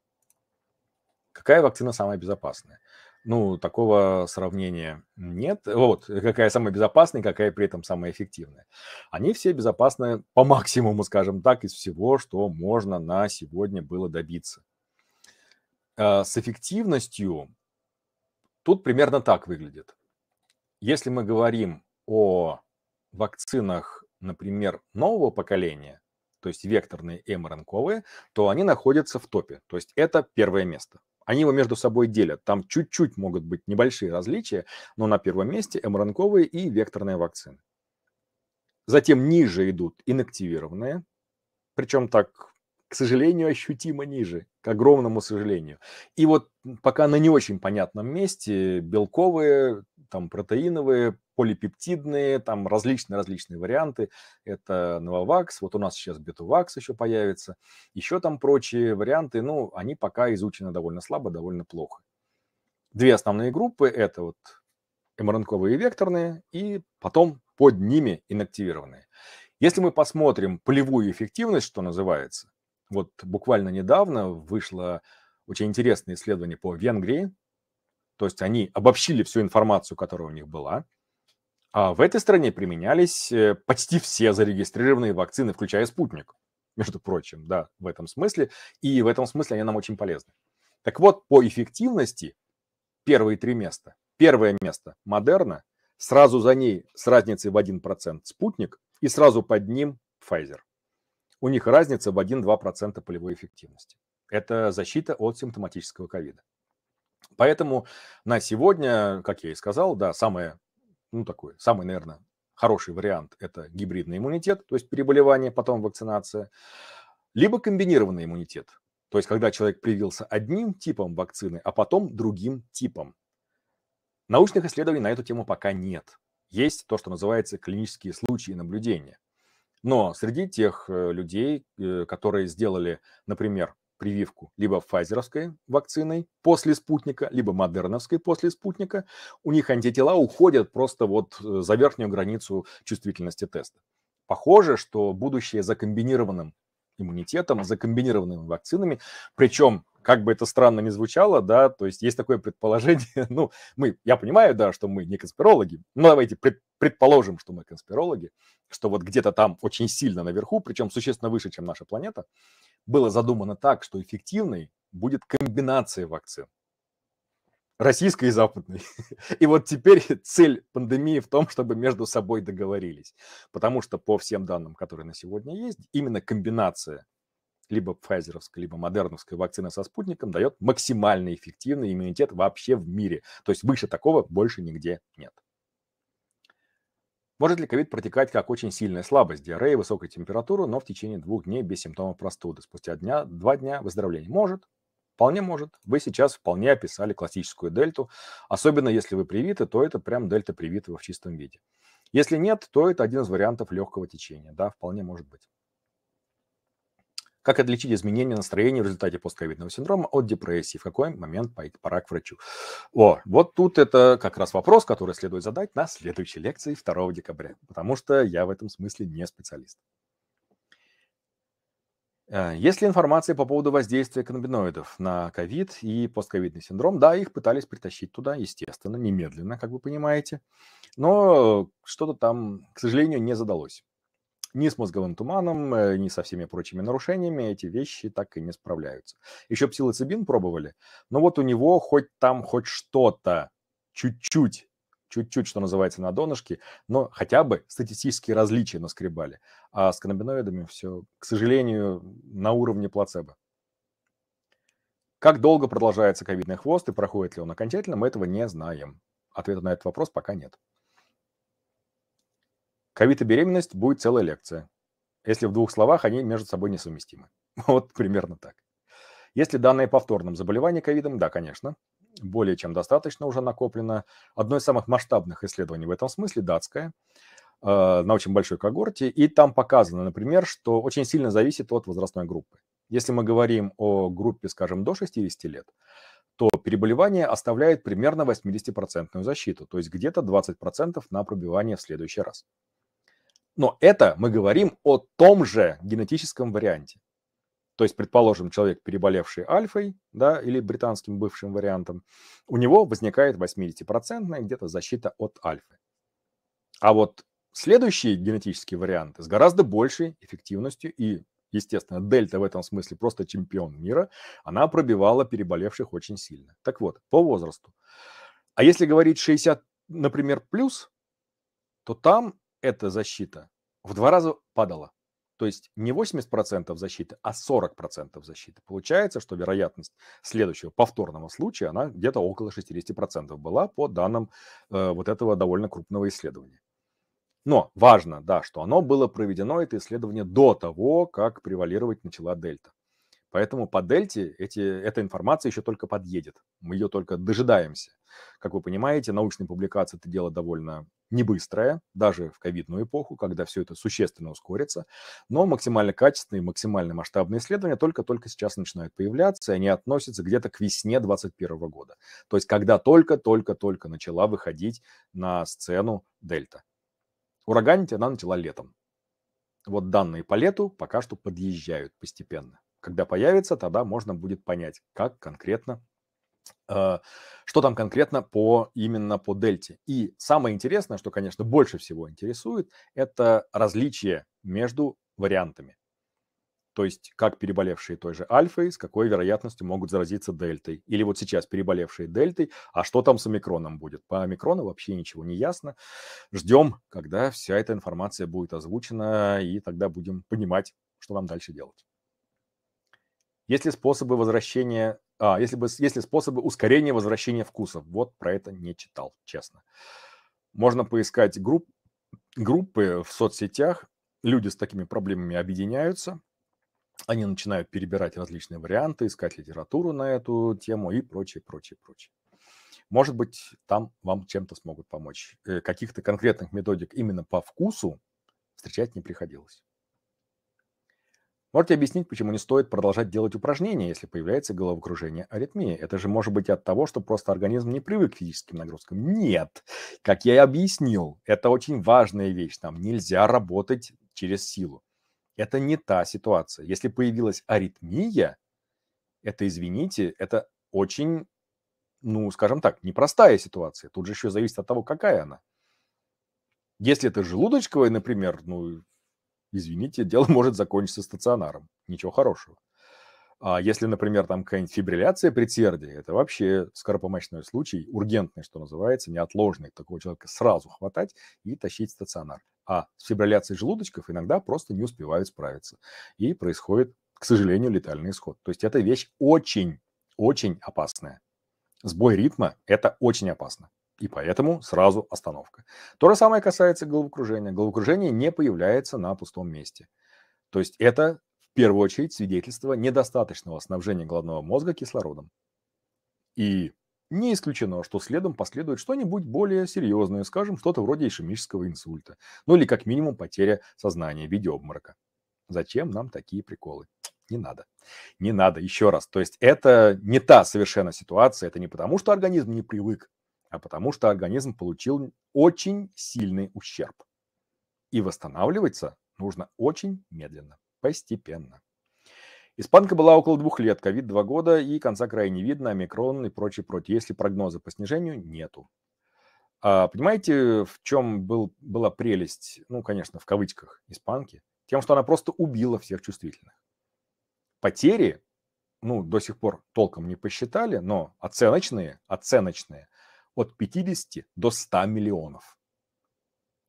Какая вакцина самая безопасная? ну, такого сравнения нет. Вот, э, какая самая безопасная, какая при этом самая эффективная. Они все безопасны по максимуму, скажем так, из всего, что можно на сегодня было добиться. Э, с эффективностью тут примерно так выглядит. Если мы говорим о вакцинах, например, нового поколения, то есть векторные мРНКовые, то они находятся в топе. То есть это первое место они его между собой делят. Там чуть-чуть могут быть небольшие различия, но на первом месте мрнк и векторные вакцины. Затем ниже идут инактивированные, причем так, к сожалению, ощутимо ниже, к огромному сожалению. И вот пока на не очень понятном месте белковые, там протеиновые, полипептидные, там различные-различные варианты. Это Нововакс, вот у нас сейчас Бетувакс еще появится, еще там прочие варианты, ну, они пока изучены довольно слабо, довольно плохо. Две основные группы – это вот mRNКовые векторные и потом под ними инактивированные. Если мы посмотрим полевую эффективность, что называется, вот буквально недавно вышло очень интересное исследование по Венгрии, то есть они обобщили всю информацию, которая у них была – а в этой стране применялись э, почти все зарегистрированные вакцины, включая спутник, между прочим, да, в этом смысле. И в этом смысле они нам очень полезны. Так вот, по эффективности первые три места. Первое место – Модерна, сразу за ней с разницей в 1% спутник и сразу под ним Pfizer. У них разница в 1-2% полевой эффективности. Это защита от симптоматического ковида. Поэтому на сегодня, как я и сказал, да, самое ну, такой, самый, наверное, хороший вариант – это гибридный иммунитет, то есть переболевание, потом вакцинация, либо комбинированный иммунитет, то есть когда человек привился одним типом вакцины, а потом другим типом. Научных исследований на эту тему пока нет. Есть то, что называется клинические случаи наблюдения. Но среди тех э, людей, э, которые сделали, например, прививку либо файзеровской вакциной после спутника, либо модерновской после спутника, у них антитела уходят просто вот э, за верхнюю границу чувствительности теста. Похоже, что будущее за комбинированным иммунитетом, за комбинированными вакцинами, причем как бы это странно ни звучало, да, то есть есть такое предположение, ну, мы, я понимаю, да, что мы не конспирологи, но давайте пред, предположим, что мы конспирологи, что вот где-то там очень сильно наверху, причем существенно выше, чем наша планета, было задумано так, что эффективной будет комбинация вакцин. Российской и западной. И вот теперь цель пандемии в том, чтобы между собой договорились. Потому что по всем данным, которые на сегодня есть, именно комбинация либо файзеровской, либо модерновской вакцины со спутником дает максимально эффективный иммунитет вообще в мире. То есть выше такого больше нигде нет. Может ли ковид протекать как очень сильная слабость, диарея, высокая температура, но в течение двух дней без симптомов простуды? Спустя дня, два дня выздоровление Может. Вполне может. Вы сейчас вполне описали классическую дельту. Особенно если вы привиты, то это прям дельта привитого в чистом виде. Если нет, то это один из вариантов легкого течения. Да, вполне может быть. Как отличить изменение настроения в результате постковидного синдрома от депрессии? В какой момент пора к врачу? О, вот тут это как раз вопрос, который следует задать на следующей лекции 2 декабря, потому что я в этом смысле не специалист. Э, есть ли информация по поводу воздействия каннабиноидов на ковид и постковидный синдром? Да, их пытались притащить туда, естественно, немедленно, как вы понимаете. Но что-то там, к сожалению, не задалось ни с мозговым туманом, э, ни со всеми прочими нарушениями эти вещи так и не справляются. Еще псилоцибин пробовали, но вот у него хоть там хоть что-то, чуть-чуть, чуть-чуть, что называется, на донышке, но хотя бы статистические различия наскребали. А с каннабиноидами все, к сожалению, на уровне плацебо. Как долго продолжается ковидный хвост и проходит ли он окончательно, мы этого не знаем. Ответа на этот вопрос пока нет. Ковид и беременность будет целая лекция, если в двух словах они между собой несовместимы. Вот примерно так. Если данные о повторном заболевании ковидом, да, конечно, более чем достаточно уже накоплено. Одно из самых масштабных исследований в этом смысле датское, э, на очень большой когорте, и там показано, например, что очень сильно зависит от возрастной группы. Если мы говорим о группе, скажем, до 60 лет, то переболевание оставляет примерно 80% защиту, то есть где-то 20% на пробивание в следующий раз. Но это мы говорим о том же генетическом варианте. То есть, предположим, человек, переболевший альфой да, или британским бывшим вариантом, у него возникает 80% где-то защита от альфы. А вот следующие генетические варианты с гораздо большей эффективностью и, естественно, дельта в этом смысле просто чемпион мира, она пробивала переболевших очень сильно. Так вот, по возрасту. А если говорить 60, например, плюс, то там эта защита в два раза падала. То есть не 80% защиты, а 40% защиты. Получается, что вероятность следующего повторного случая, она где-то около 60% была по данным э, вот этого довольно крупного исследования. Но важно, да, что оно было проведено, это исследование, до того, как превалировать начала дельта. Поэтому по дельте эти, эта информация еще только подъедет. Мы ее только дожидаемся. Как вы понимаете, научные публикации – это дело довольно не быстрая, даже в ковидную эпоху, когда все это существенно ускорится, но максимально качественные, максимально масштабные исследования только-только сейчас начинают появляться, и они относятся где-то к весне 2021 года, то есть когда только-только-только начала выходить на сцену дельта. Ураганить она начала летом. Вот данные по лету пока что подъезжают постепенно. Когда появится, тогда можно будет понять, как конкретно Э, что там конкретно по именно по дельте. И самое интересное, что, конечно, больше всего интересует, это различие между вариантами. То есть, как переболевшие той же альфой, с какой вероятностью могут заразиться дельтой. Или вот сейчас переболевшие дельтой, а что там с омикроном будет? По омикрону вообще ничего не ясно. Ждем, когда вся эта информация будет озвучена, и тогда будем понимать, что нам дальше делать. Есть ли способы возвращения а, если бы, если способы ускорения возвращения вкусов? Вот про это не читал, честно. Можно поискать групп, группы в соцсетях. Люди с такими проблемами объединяются. Они начинают перебирать различные варианты, искать литературу на эту тему и прочее, прочее, прочее. Может быть, там вам чем-то смогут помочь. Э, каких-то конкретных методик именно по вкусу встречать не приходилось. Можете объяснить, почему не стоит продолжать делать упражнения, если появляется головокружение аритмия? Это же может быть от того, что просто организм не привык к физическим нагрузкам. Нет. Как я и объяснил, это очень важная вещь. Нам нельзя работать через силу. Это не та ситуация. Если появилась аритмия, это, извините, это очень, ну, скажем так, непростая ситуация. Тут же еще зависит от того, какая она. Если это желудочковая, например, ну, извините, дело может закончиться стационаром. Ничего хорошего. А если, например, там какая-нибудь фибрилляция предсердия, это вообще скоропомощной случай, ургентный, что называется, неотложный. Такого человека сразу хватать и тащить в стационар. А с фибрилляцией желудочков иногда просто не успевают справиться. И происходит, к сожалению, летальный исход. То есть эта вещь очень, очень опасная. Сбой ритма – это очень опасно. И поэтому сразу остановка. То же самое касается головокружения. Головокружение не появляется на пустом месте. То есть это в первую очередь свидетельство недостаточного снабжения головного мозга кислородом. И не исключено, что следом последует что-нибудь более серьезное, скажем, что-то вроде ишемического инсульта, ну или как минимум потеря сознания в виде обморока. Зачем нам такие приколы? Не надо. Не надо, еще раз. То есть это не та совершенно ситуация, это не потому, что организм не привык а потому что организм получил очень сильный ущерб. И восстанавливаться нужно очень медленно, постепенно. Испанка была около двух лет, ковид два года, и конца края не видно, омикрон и прочее, прочее. Если прогноза по снижению, нету. А, понимаете, в чем был, была прелесть, ну, конечно, в кавычках, испанки? Тем, что она просто убила всех чувствительных. Потери, ну, до сих пор толком не посчитали, но оценочные, оценочные – от 50 до 100 миллионов.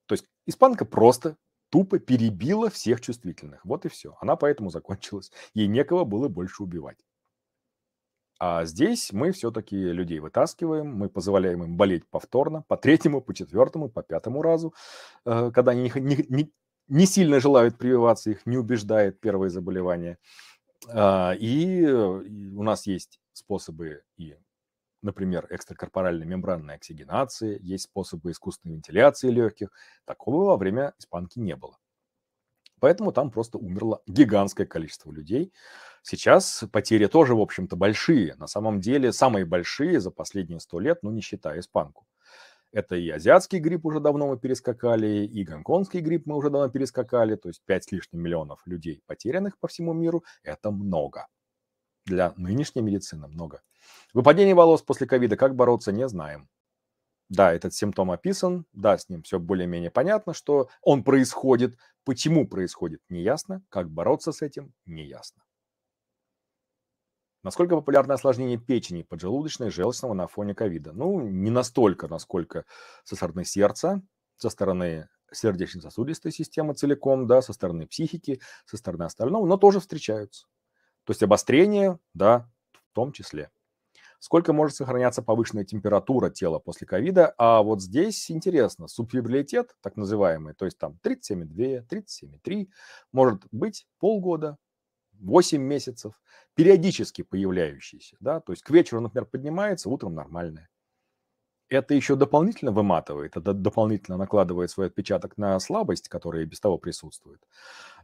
То есть испанка просто тупо перебила всех чувствительных. Вот и все. Она поэтому закончилась. Ей некого было больше убивать. А здесь мы все-таки людей вытаскиваем, мы позволяем им болеть повторно, по третьему, по четвертому, по пятому разу, э, когда они не, не, не сильно желают прививаться, их не убеждает первое заболевание. А, э, и у нас есть способы и например, экстракорпоральной мембранной оксигенации, есть способы искусственной вентиляции легких. Такого во время испанки не было. Поэтому там просто умерло гигантское количество людей. Сейчас потери тоже, в общем-то, большие. На самом деле, самые большие за последние сто лет, ну, не считая испанку. Это и азиатский грипп уже давно мы перескакали, и гонконгский грипп мы уже давно перескакали. То есть 5 с лишним миллионов людей, потерянных по всему миру, это много. Для нынешней медицины много. Выпадение волос после ковида, как бороться, не знаем. Да, этот симптом описан, да, с ним все более-менее понятно, что он происходит, почему происходит, не ясно. как бороться с этим, не ясно. Насколько популярно осложнение печени, поджелудочной, желчного на фоне ковида? Ну, не настолько, насколько со стороны сердца, со стороны сердечно-сосудистой системы целиком, да, со стороны психики, со стороны остального, но тоже встречаются. То есть обострение, да, в том числе сколько может сохраняться повышенная температура тела после ковида. А вот здесь интересно, субфебрилитет, так называемый, то есть там 37,2, 37,3, может быть полгода, 8 месяцев, периодически появляющийся, да, то есть к вечеру, например, поднимается, утром нормальное. Это еще дополнительно выматывает, это дополнительно накладывает свой отпечаток на слабость, которая и без того присутствует.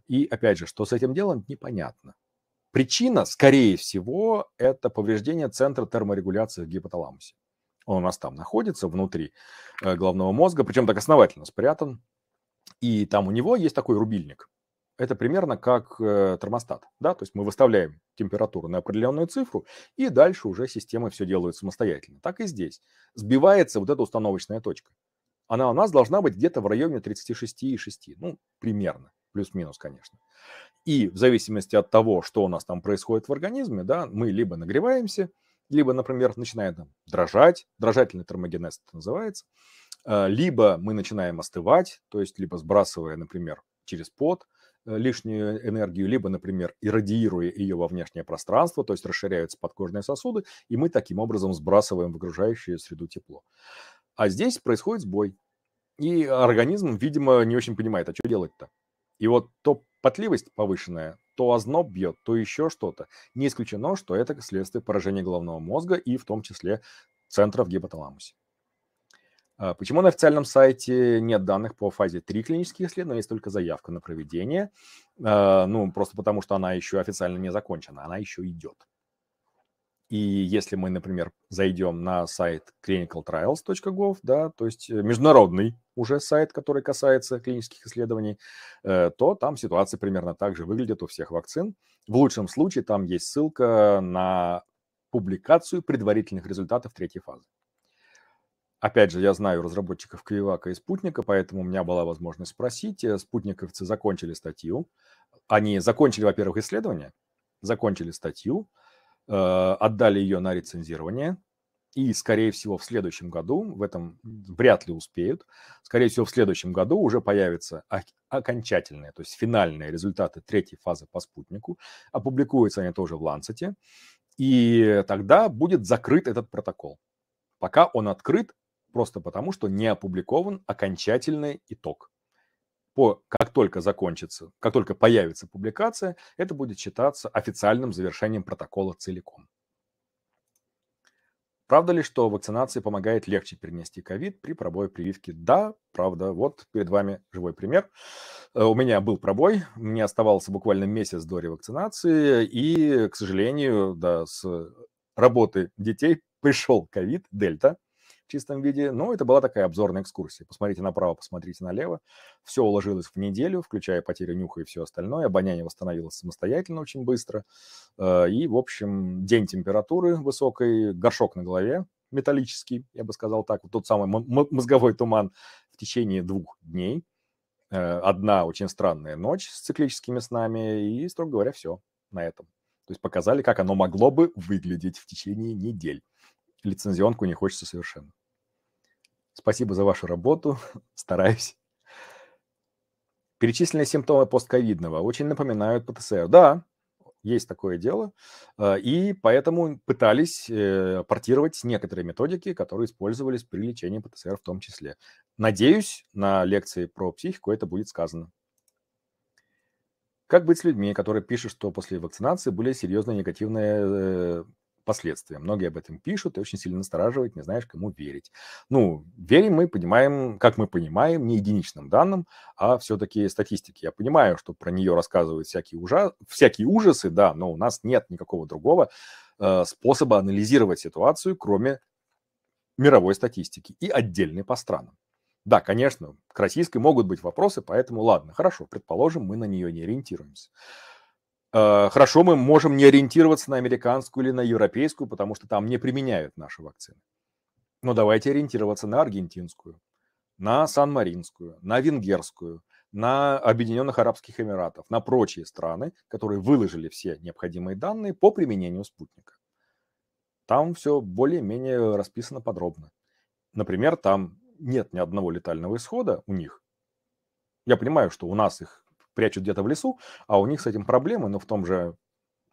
И опять же, что с этим делать, непонятно. Причина, скорее всего, это повреждение центра терморегуляции в гипоталамусе. Он у нас там находится, внутри э, головного мозга, причем так основательно спрятан. И там у него есть такой рубильник. Это примерно как э, термостат. Да? То есть мы выставляем температуру на определенную цифру, и дальше уже система все делает самостоятельно. Так и здесь. Сбивается вот эта установочная точка. Она у нас должна быть где-то в районе 36,6, ну, примерно плюс-минус, конечно. И в зависимости от того, что у нас там происходит в организме, да, мы либо нагреваемся, либо, например, начинаем там, дрожать, дрожательный термогенез это называется, э, либо мы начинаем остывать, то есть либо сбрасывая, например, через пот э, лишнюю энергию, либо, например, иррадиируя ее во внешнее пространство, то есть расширяются подкожные сосуды, и мы таким образом сбрасываем в окружающую среду тепло. А здесь происходит сбой, и организм, видимо, не очень понимает, а что делать-то? И вот то потливость повышенная, то озноб бьет, то еще что-то. Не исключено, что это следствие поражения головного мозга и в том числе центра в гипоталамусе. А почему на официальном сайте нет данных по фазе 3 клинических исследований, есть только заявка на проведение? А, ну, просто потому, что она еще официально не закончена, она еще идет. И если мы, например, зайдем на сайт clinicaltrials.gov, да, то есть э, международный уже сайт, который касается клинических исследований, э, то там ситуация примерно так же выглядит у всех вакцин. В лучшем случае там есть ссылка на публикацию предварительных результатов третьей фазы. Опять же, я знаю разработчиков Кривака и Спутника, поэтому у меня была возможность спросить. Э, спутниковцы закончили статью. Они закончили, во-первых, исследование, закончили статью, Э, отдали ее на рецензирование, и, скорее всего, в следующем году, в этом вряд ли успеют, скорее всего, в следующем году уже появятся окончательные, то есть финальные результаты третьей фазы по спутнику, опубликуются они тоже в Ланцете, и тогда будет закрыт этот протокол. Пока он открыт просто потому, что не опубликован окончательный итог по, как только закончится, как только появится публикация, это будет считаться официальным завершением протокола целиком. Правда ли, что вакцинация помогает легче перенести ковид при пробое прививки? Да, правда. Вот перед вами живой пример. Э, у меня был пробой, мне оставался буквально месяц до ревакцинации, и, к сожалению, да, с работы детей пришел ковид, дельта – чистом виде. Но это была такая обзорная экскурсия. Посмотрите направо, посмотрите налево. Все уложилось в неделю, включая потерю нюха и все остальное. Обоняние восстановилось самостоятельно очень быстро. Э, и, в общем, день температуры высокой, горшок на голове металлический, я бы сказал так, вот тот самый мозговой туман в течение двух дней. Э, одна очень странная ночь с циклическими снами, и, строго говоря, все на этом. То есть показали, как оно могло бы выглядеть в течение недель. Лицензионку не хочется совершенно. Спасибо за вашу работу. Стараюсь. Перечисленные симптомы постковидного очень напоминают ПТСР. Да, есть такое дело. Э, и поэтому пытались э, портировать некоторые методики, которые использовались при лечении ПТСР в том числе. Надеюсь, на лекции про психику это будет сказано. Как быть с людьми, которые пишут, что после вакцинации были серьезные негативные э, последствия. Многие об этом пишут и очень сильно настораживает, не знаешь, кому верить. Ну, верим мы, понимаем, как мы понимаем, не единичным данным, а все-таки статистике. Я понимаю, что про нее рассказывают всякие, ужа... всякие ужасы, да, но у нас нет никакого другого э, способа анализировать ситуацию, кроме мировой статистики и отдельной по странам. Да, конечно, к российской могут быть вопросы, поэтому ладно, хорошо, предположим, мы на нее не ориентируемся. Э, хорошо, мы можем не ориентироваться на американскую или на европейскую, потому что там не применяют наши вакцины. Но давайте ориентироваться на аргентинскую, на санмаринскую, на венгерскую, на Объединенных Арабских Эмиратов, на прочие страны, которые выложили все необходимые данные по применению спутника. Там все более-менее расписано подробно. Например, там нет ни одного летального исхода у них. Я понимаю, что у нас их прячут где-то в лесу, а у них с этим проблемы, но в том же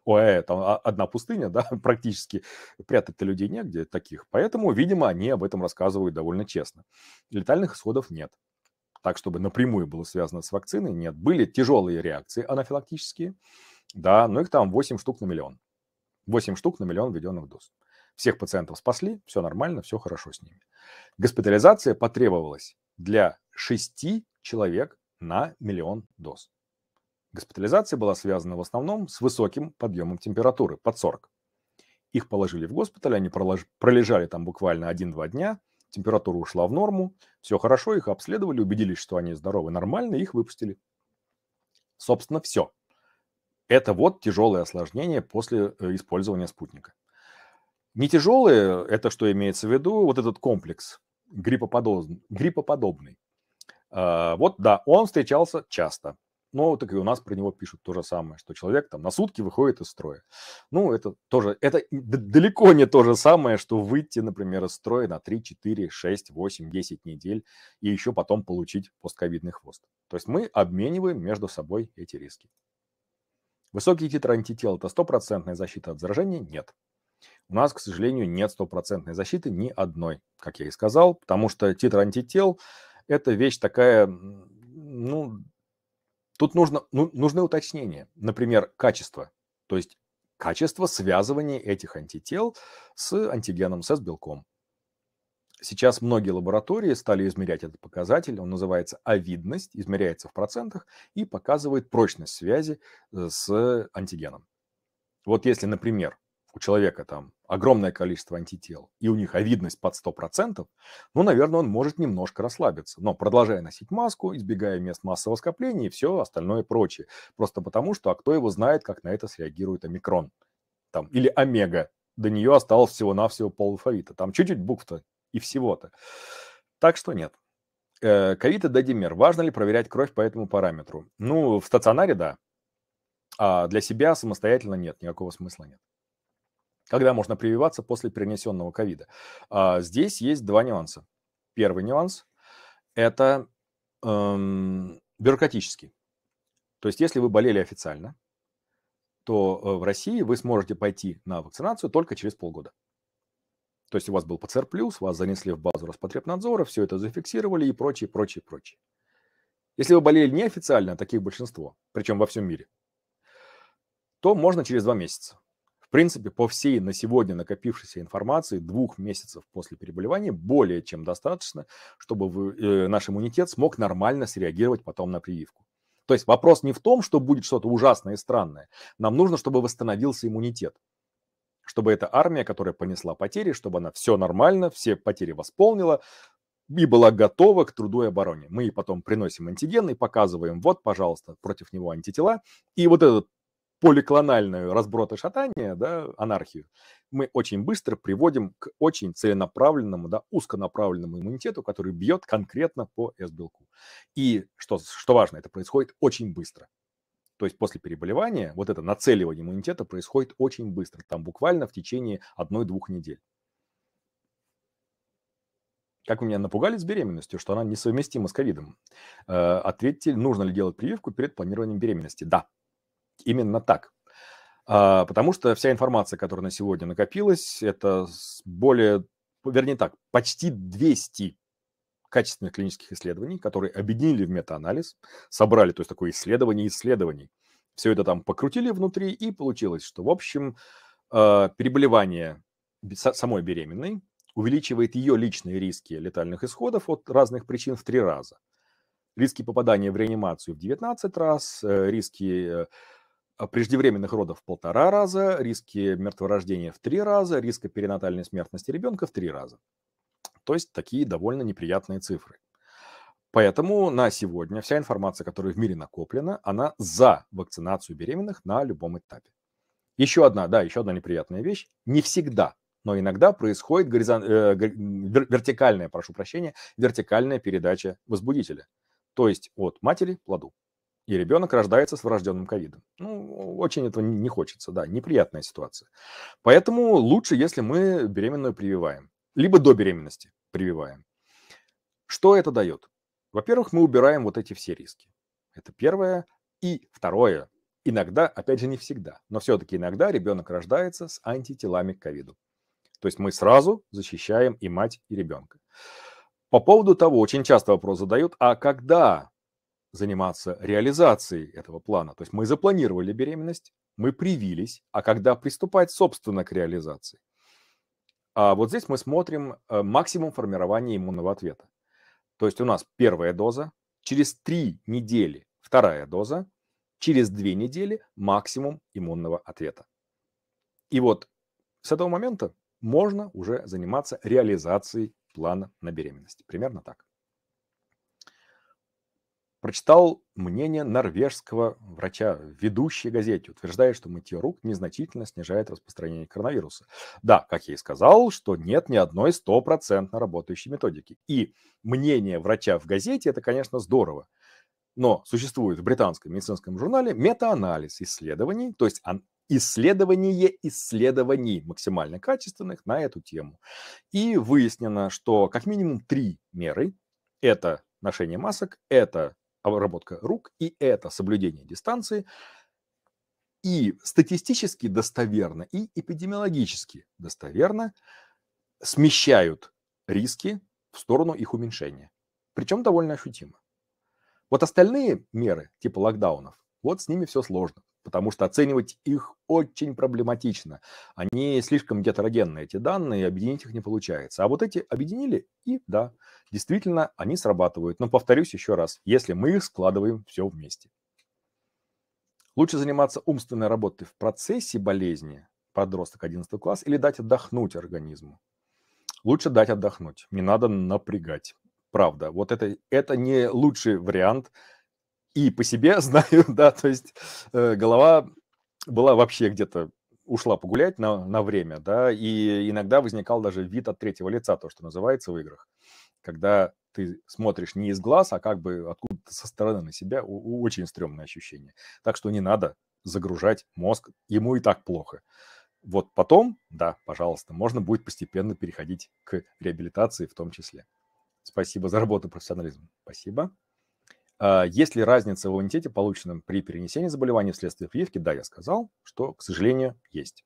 ОАЭ, там одна пустыня, да, практически прятать-то людей негде таких. Поэтому, видимо, они об этом рассказывают довольно честно. Летальных исходов нет. Так, чтобы напрямую было связано с вакциной, нет. Были тяжелые реакции анафилактические, да, но их там 8 штук на миллион. 8 штук на миллион введенных доз. Всех пациентов спасли, все нормально, все хорошо с ними. Госпитализация потребовалась для 6 человек на миллион доз. Госпитализация была связана в основном с высоким подъемом температуры, под 40. Их положили в госпиталь, они пролежали там буквально 1-2 дня, температура ушла в норму, все хорошо, их обследовали, убедились, что они здоровы, нормально, их выпустили. Собственно, все. Это вот тяжелое осложнение после э, использования спутника. Не тяжелые, это что имеется в виду, вот этот комплекс гриппоподобный. гриппоподобный. А, вот, да, он встречался часто но так и у нас про него пишут то же самое, что человек там на сутки выходит из строя. Ну, это тоже, это далеко не то же самое, что выйти, например, из строя на 3, 4, 6, 8, 10 недель и еще потом получить постковидный хвост. То есть мы обмениваем между собой эти риски. Высокий титр антител – это стопроцентная защита от заражения? Нет. У нас, к сожалению, нет стопроцентной защиты ни одной, как я и сказал, потому что титр антител – это вещь такая, ну, Тут нужно, ну, нужны уточнения. Например, качество. То есть качество связывания этих антител с антигеном, с белком. Сейчас многие лаборатории стали измерять этот показатель. Он называется авидность, измеряется в процентах и показывает прочность связи э, с антигеном. Вот если, например, у человека там огромное количество антител, и у них овидность под 100%, ну, наверное, он может немножко расслабиться. Но продолжая носить маску, избегая мест массового скопления и все остальное прочее. Просто потому, что а кто его знает, как на это среагирует омикрон там, или омега. До нее осталось всего-навсего пол алфавита. Там чуть-чуть букв-то и всего-то. Так что нет. Э, ковид и додимер. Важно ли проверять кровь по этому параметру? Ну, в стационаре – да. А для себя самостоятельно нет, никакого смысла нет когда можно прививаться после перенесенного ковида. А, здесь есть два нюанса. Первый нюанс – это эм, бюрократический. То есть, если вы болели официально, то э, в России вы сможете пойти на вакцинацию только через полгода. То есть у вас был ПЦР+, вас занесли в базу Роспотребнадзора, все это зафиксировали и прочее, прочее, прочее. Если вы болели неофициально, а таких большинство, причем во всем мире, то можно через два месяца. В принципе, по всей на сегодня накопившейся информации двух месяцев после переболевания более чем достаточно, чтобы вы, э, наш иммунитет смог нормально среагировать потом на прививку. То есть вопрос не в том, что будет что-то ужасное и странное. Нам нужно, чтобы восстановился иммунитет. Чтобы эта армия, которая понесла потери, чтобы она все нормально, все потери восполнила, и была готова к труду и обороне. Мы потом приносим антиген и показываем, вот, пожалуйста, против него антитела. И вот этот поликлональную разброд и да, анархию, мы очень быстро приводим к очень целенаправленному, да, узконаправленному иммунитету, который бьет конкретно по С-белку. И, что, что важно, это происходит очень быстро. То есть после переболевания вот это нацеливание иммунитета происходит очень быстро, там буквально в течение одной-двух недель. Как вы меня напугали с беременностью, что она несовместима с ковидом? Э, ответьте, нужно ли делать прививку перед планированием беременности? Да, Именно так. А, потому что вся информация, которая на сегодня накопилась, это более, вернее так, почти 200 качественных клинических исследований, которые объединили в метаанализ, собрали, то есть такое исследование исследований. Все это там покрутили внутри, и получилось, что, в общем, а, переболевание самой беременной увеличивает ее личные риски летальных исходов от разных причин в три раза. Риски попадания в реанимацию в 19 раз, э, риски э, а, преждевременных родов в полтора раза, риски мертворождения в три раза, риска перинатальной смертности ребенка в три раза. То есть такие довольно неприятные цифры. Поэтому на сегодня вся информация, которая в мире накоплена, она за вакцинацию беременных на любом этапе. Еще одна, да, еще одна неприятная вещь. Не всегда, но иногда происходит горизон... э, вертикальная, прошу прощения, вертикальная передача возбудителя. То есть от матери плоду и ребенок рождается с врожденным ковидом. Ну, очень этого не хочется, да, неприятная ситуация. Поэтому лучше, если мы беременную прививаем, либо до беременности прививаем. Что это дает? Во-первых, мы убираем вот эти все риски. Это первое. И второе, иногда, опять же, не всегда, но все-таки иногда ребенок рождается с антителами к ковиду. То есть мы сразу защищаем и мать, и ребенка. По поводу того, очень часто вопрос задают, а когда заниматься реализацией этого плана. То есть мы запланировали беременность, мы привились, а когда приступать, собственно, к реализации? А вот здесь мы смотрим э, максимум формирования иммунного ответа. То есть у нас первая доза, через три недели вторая доза, через две недели максимум иммунного ответа. И вот с этого момента можно уже заниматься реализацией плана на беременность. Примерно так. Прочитал мнение норвежского врача, ведущей газете, утверждая, что мытье рук незначительно снижает распространение коронавируса. Да, как я и сказал, что нет ни одной стопроцентно работающей методики. И мнение врача в газете – это, конечно, здорово. Но существует в британском медицинском журнале метаанализ исследований, то есть исследование исследований максимально качественных на эту тему. И выяснено, что как минимум три меры – это ношение масок, это обработка рук, и это соблюдение дистанции, и статистически достоверно, и эпидемиологически достоверно смещают риски в сторону их уменьшения. Причем довольно ощутимо. Вот остальные меры, типа локдаунов, вот с ними все сложно потому что оценивать их очень проблематично. Они слишком гетерогенны, эти данные, объединить их не получается. А вот эти объединили, и да, действительно, они срабатывают. Но повторюсь еще раз, если мы их складываем все вместе. Лучше заниматься умственной работой в процессе болезни, подросток 11 класс, или дать отдохнуть организму. Лучше дать отдохнуть, не надо напрягать. Правда, вот это, это не лучший вариант – и по себе знаю, да, то есть э, голова была вообще где-то ушла погулять на, на время, да, и иногда возникал даже вид от третьего лица, то, что называется в играх, когда ты смотришь не из глаз, а как бы откуда-то со стороны на себя, очень стрёмное ощущение. Так что не надо загружать мозг, ему и так плохо. Вот потом, да, пожалуйста, можно будет постепенно переходить к реабилитации в том числе. Спасибо за работу, профессионализм. Спасибо. А, есть ли разница в иммунитете, полученном при перенесении заболевания вследствие прививки? Да, я сказал, что, к сожалению, есть.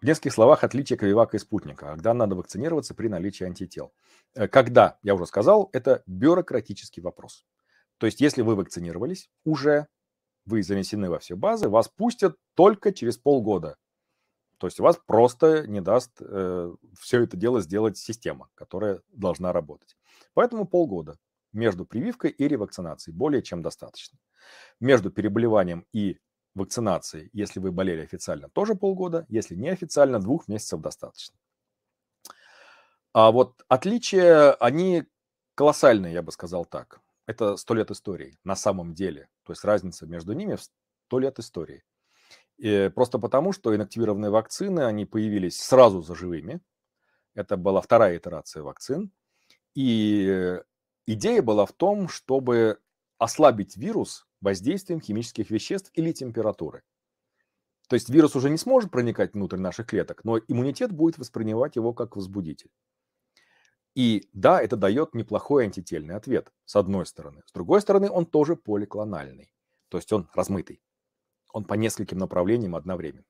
В нескольких словах отличие Ковивака и спутника. Когда надо вакцинироваться при наличии антител? Э, когда, я уже сказал, это бюрократический вопрос. То есть, если вы вакцинировались уже, вы занесены во все базы, вас пустят только через полгода. То есть вас просто не даст э, все это дело сделать система, которая должна работать. Поэтому полгода между прививкой и ревакцинацией более чем достаточно. Между переболеванием и вакцинацией, если вы болели официально, тоже полгода, если неофициально, двух месяцев достаточно. А вот отличия, они колоссальные, я бы сказал так. Это сто лет истории на самом деле. То есть разница между ними в сто лет истории. И э, просто потому, что инактивированные вакцины, они появились сразу за живыми. Это была вторая итерация вакцин. И идея была в том, чтобы ослабить вирус воздействием химических веществ или температуры. То есть вирус уже не сможет проникать внутрь наших клеток, но иммунитет будет воспринимать его как возбудитель. И да, это дает неплохой антительный ответ, с одной стороны. С другой стороны, он тоже поликлональный, то есть он размытый. Он по нескольким направлениям одновременно.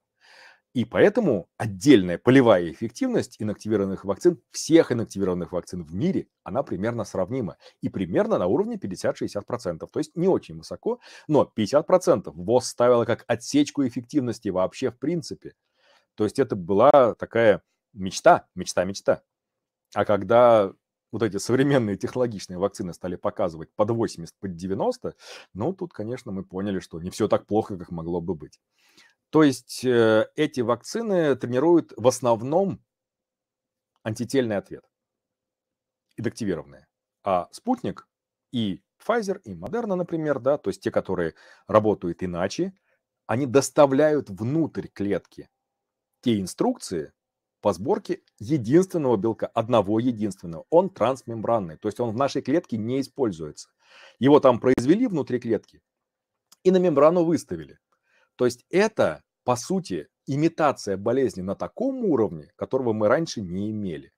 И поэтому отдельная полевая эффективность инактивированных вакцин, всех инактивированных вакцин в мире, она примерно сравнима. И примерно на уровне 50-60%. То есть не очень высоко, но 50% ВОЗ ставила как отсечку эффективности вообще в принципе. То есть это была такая мечта, мечта, мечта. А когда вот эти современные технологичные вакцины стали показывать под 80, под 90, ну, тут, конечно, мы поняли, что не все так плохо, как могло бы быть. То есть э, эти вакцины тренируют в основном антительный ответ, идактивированные А спутник и Pfizer, и Moderna, например, да, то есть те, которые работают иначе, они доставляют внутрь клетки те инструкции по сборке единственного белка, одного единственного. Он трансмембранный, то есть он в нашей клетке не используется. Его там произвели внутри клетки и на мембрану выставили. То есть это, по сути, имитация болезни на таком уровне, которого мы раньше не имели.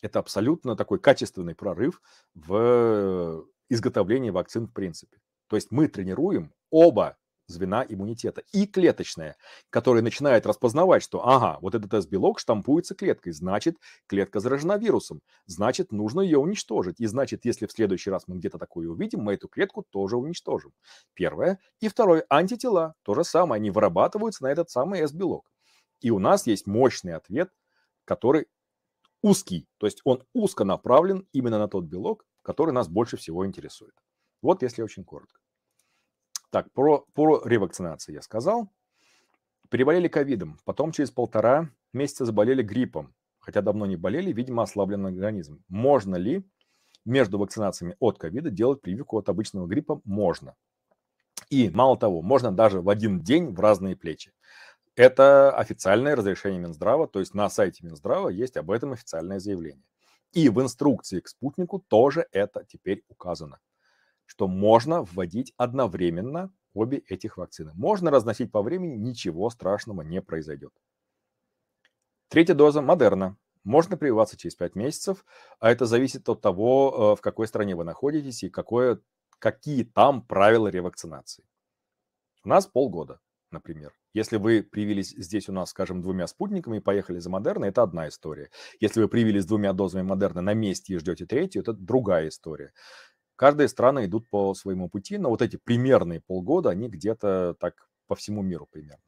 Это абсолютно такой качественный прорыв в э, изготовлении вакцин в принципе. То есть мы тренируем оба звена иммунитета, и клеточная, которая начинает распознавать, что ага, вот этот С-белок штампуется клеткой, значит, клетка заражена вирусом, значит, нужно ее уничтожить. И значит, если в следующий раз мы где-то такое увидим, мы эту клетку тоже уничтожим. Первое. И второе. Антитела. То же самое. Они вырабатываются на этот самый С-белок. И у нас есть мощный ответ, который узкий. То есть он узко направлен именно на тот белок, который нас больше всего интересует. Вот если очень коротко. Так, про, про ревакцинацию я сказал. Переболели ковидом, потом через полтора месяца заболели гриппом, хотя давно не болели, видимо, ослабленный организм. Можно ли между вакцинациями от ковида делать прививку от обычного гриппа? Можно. И, мало того, можно даже в один день в разные плечи. Это официальное разрешение Минздрава, то есть на сайте Минздрава есть об этом официальное заявление. И в инструкции к спутнику тоже это теперь указано что можно вводить одновременно обе этих вакцины. Можно разносить по времени, ничего страшного не произойдет. Третья доза Модерна. Можно прививаться через 5 месяцев, а это зависит от того, э, в какой стране вы находитесь и какое, какие там правила ревакцинации. У нас полгода, например. Если вы привились здесь у нас, скажем, двумя спутниками и поехали за Модерна, это одна история. Если вы привились двумя дозами Модерна на месте и ждете третью, это другая история. Каждая страна идут по своему пути, но вот эти примерные полгода, они где-то так по всему миру примерно.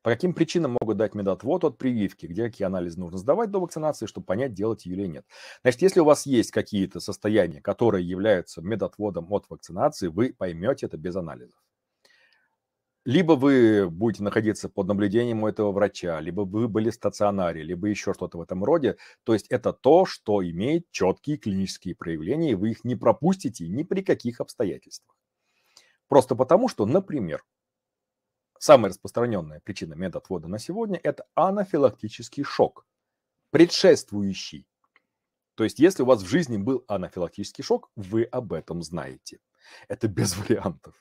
По каким причинам могут дать медотвод от прививки, где какие анализы нужно сдавать до вакцинации, чтобы понять, делать ее или нет. Значит, если у вас есть какие-то состояния, которые являются медотводом от вакцинации, вы поймете это без анализов либо вы будете находиться под наблюдением у этого врача, либо вы были в стационаре, либо еще что-то в этом роде. То есть это то, что имеет четкие клинические проявления, и вы их не пропустите ни при каких обстоятельствах. Просто потому, что, например, самая распространенная причина медотвода на сегодня – это анафилактический шок, предшествующий. То есть если у вас в жизни был анафилактический шок, вы об этом знаете. Это без вариантов.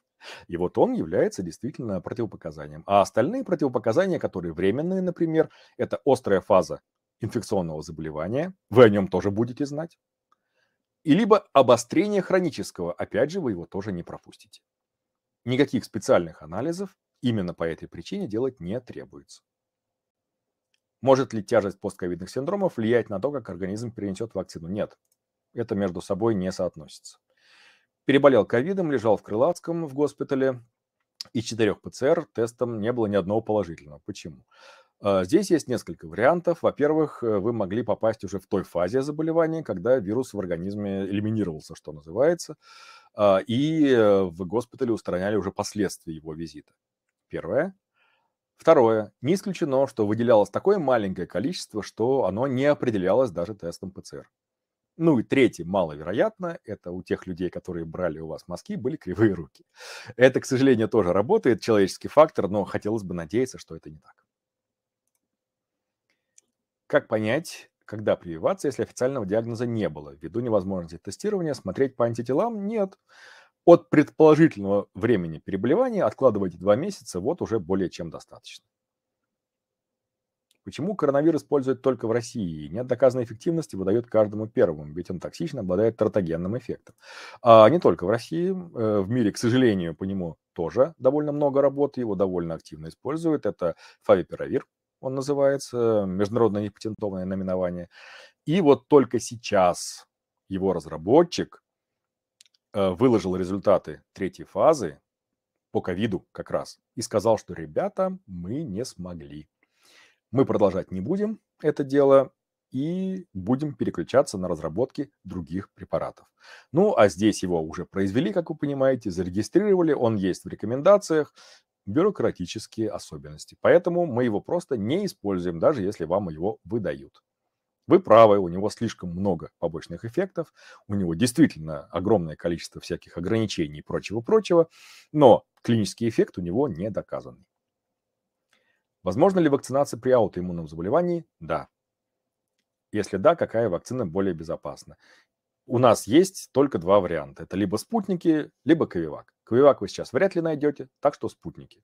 И вот он является действительно противопоказанием. А остальные противопоказания, которые временные, например, это острая фаза инфекционного заболевания, вы о нем тоже будете знать, и либо обострение хронического, опять же, вы его тоже не пропустите. Никаких специальных анализов именно по этой причине делать не требуется. Может ли тяжесть постковидных синдромов влиять на то, как организм перенесет вакцину? Нет. Это между собой не соотносится. Переболел ковидом, лежал в Крылатском в госпитале. И четырех ПЦР тестом не было ни одного положительного. Почему? А, здесь есть несколько вариантов. Во-первых, э, вы могли попасть уже в той фазе заболевания, когда вирус в организме элиминировался, что называется, а, и э, в госпитале устраняли уже последствия его визита. Первое. Второе. Не исключено, что выделялось такое маленькое количество, что оно не определялось даже тестом ПЦР. Ну и третье, маловероятно, это у тех людей, которые брали у вас мазки, были кривые руки. Это, к сожалению, тоже работает, человеческий фактор, но хотелось бы надеяться, что это не так. Как понять, когда прививаться, если официального диагноза не было? Ввиду невозможности тестирования смотреть по антителам нет. От предположительного времени переболевания откладывайте два месяца, вот уже более чем достаточно. Почему коронавирус используют только в России? Нет доказанной эффективности, выдает каждому первому, ведь он токсично, обладает тартогенным эффектом. А не только в России, э, в мире, к сожалению, по нему тоже довольно много работы, его довольно активно используют. Это фавипиравир, он называется, международное непатентованное наименование. И вот только сейчас его разработчик э, выложил результаты третьей фазы по ковиду как раз и сказал, что ребята, мы не смогли. Мы продолжать не будем это дело и будем переключаться на разработки других препаратов. Ну, а здесь его уже произвели, как вы понимаете, зарегистрировали, он есть в рекомендациях, бюрократические особенности. Поэтому мы его просто не используем, даже если вам его выдают. Вы правы, у него слишком много побочных эффектов, у него действительно огромное количество всяких ограничений и прочего-прочего, но клинический эффект у него не доказанный. Возможно ли вакцинация при аутоиммунном заболевании? Да. Если да, какая вакцина более безопасна? У нас есть только два варианта. Это либо спутники, либо ковивак. Ковивак вы сейчас вряд ли найдете, так что спутники.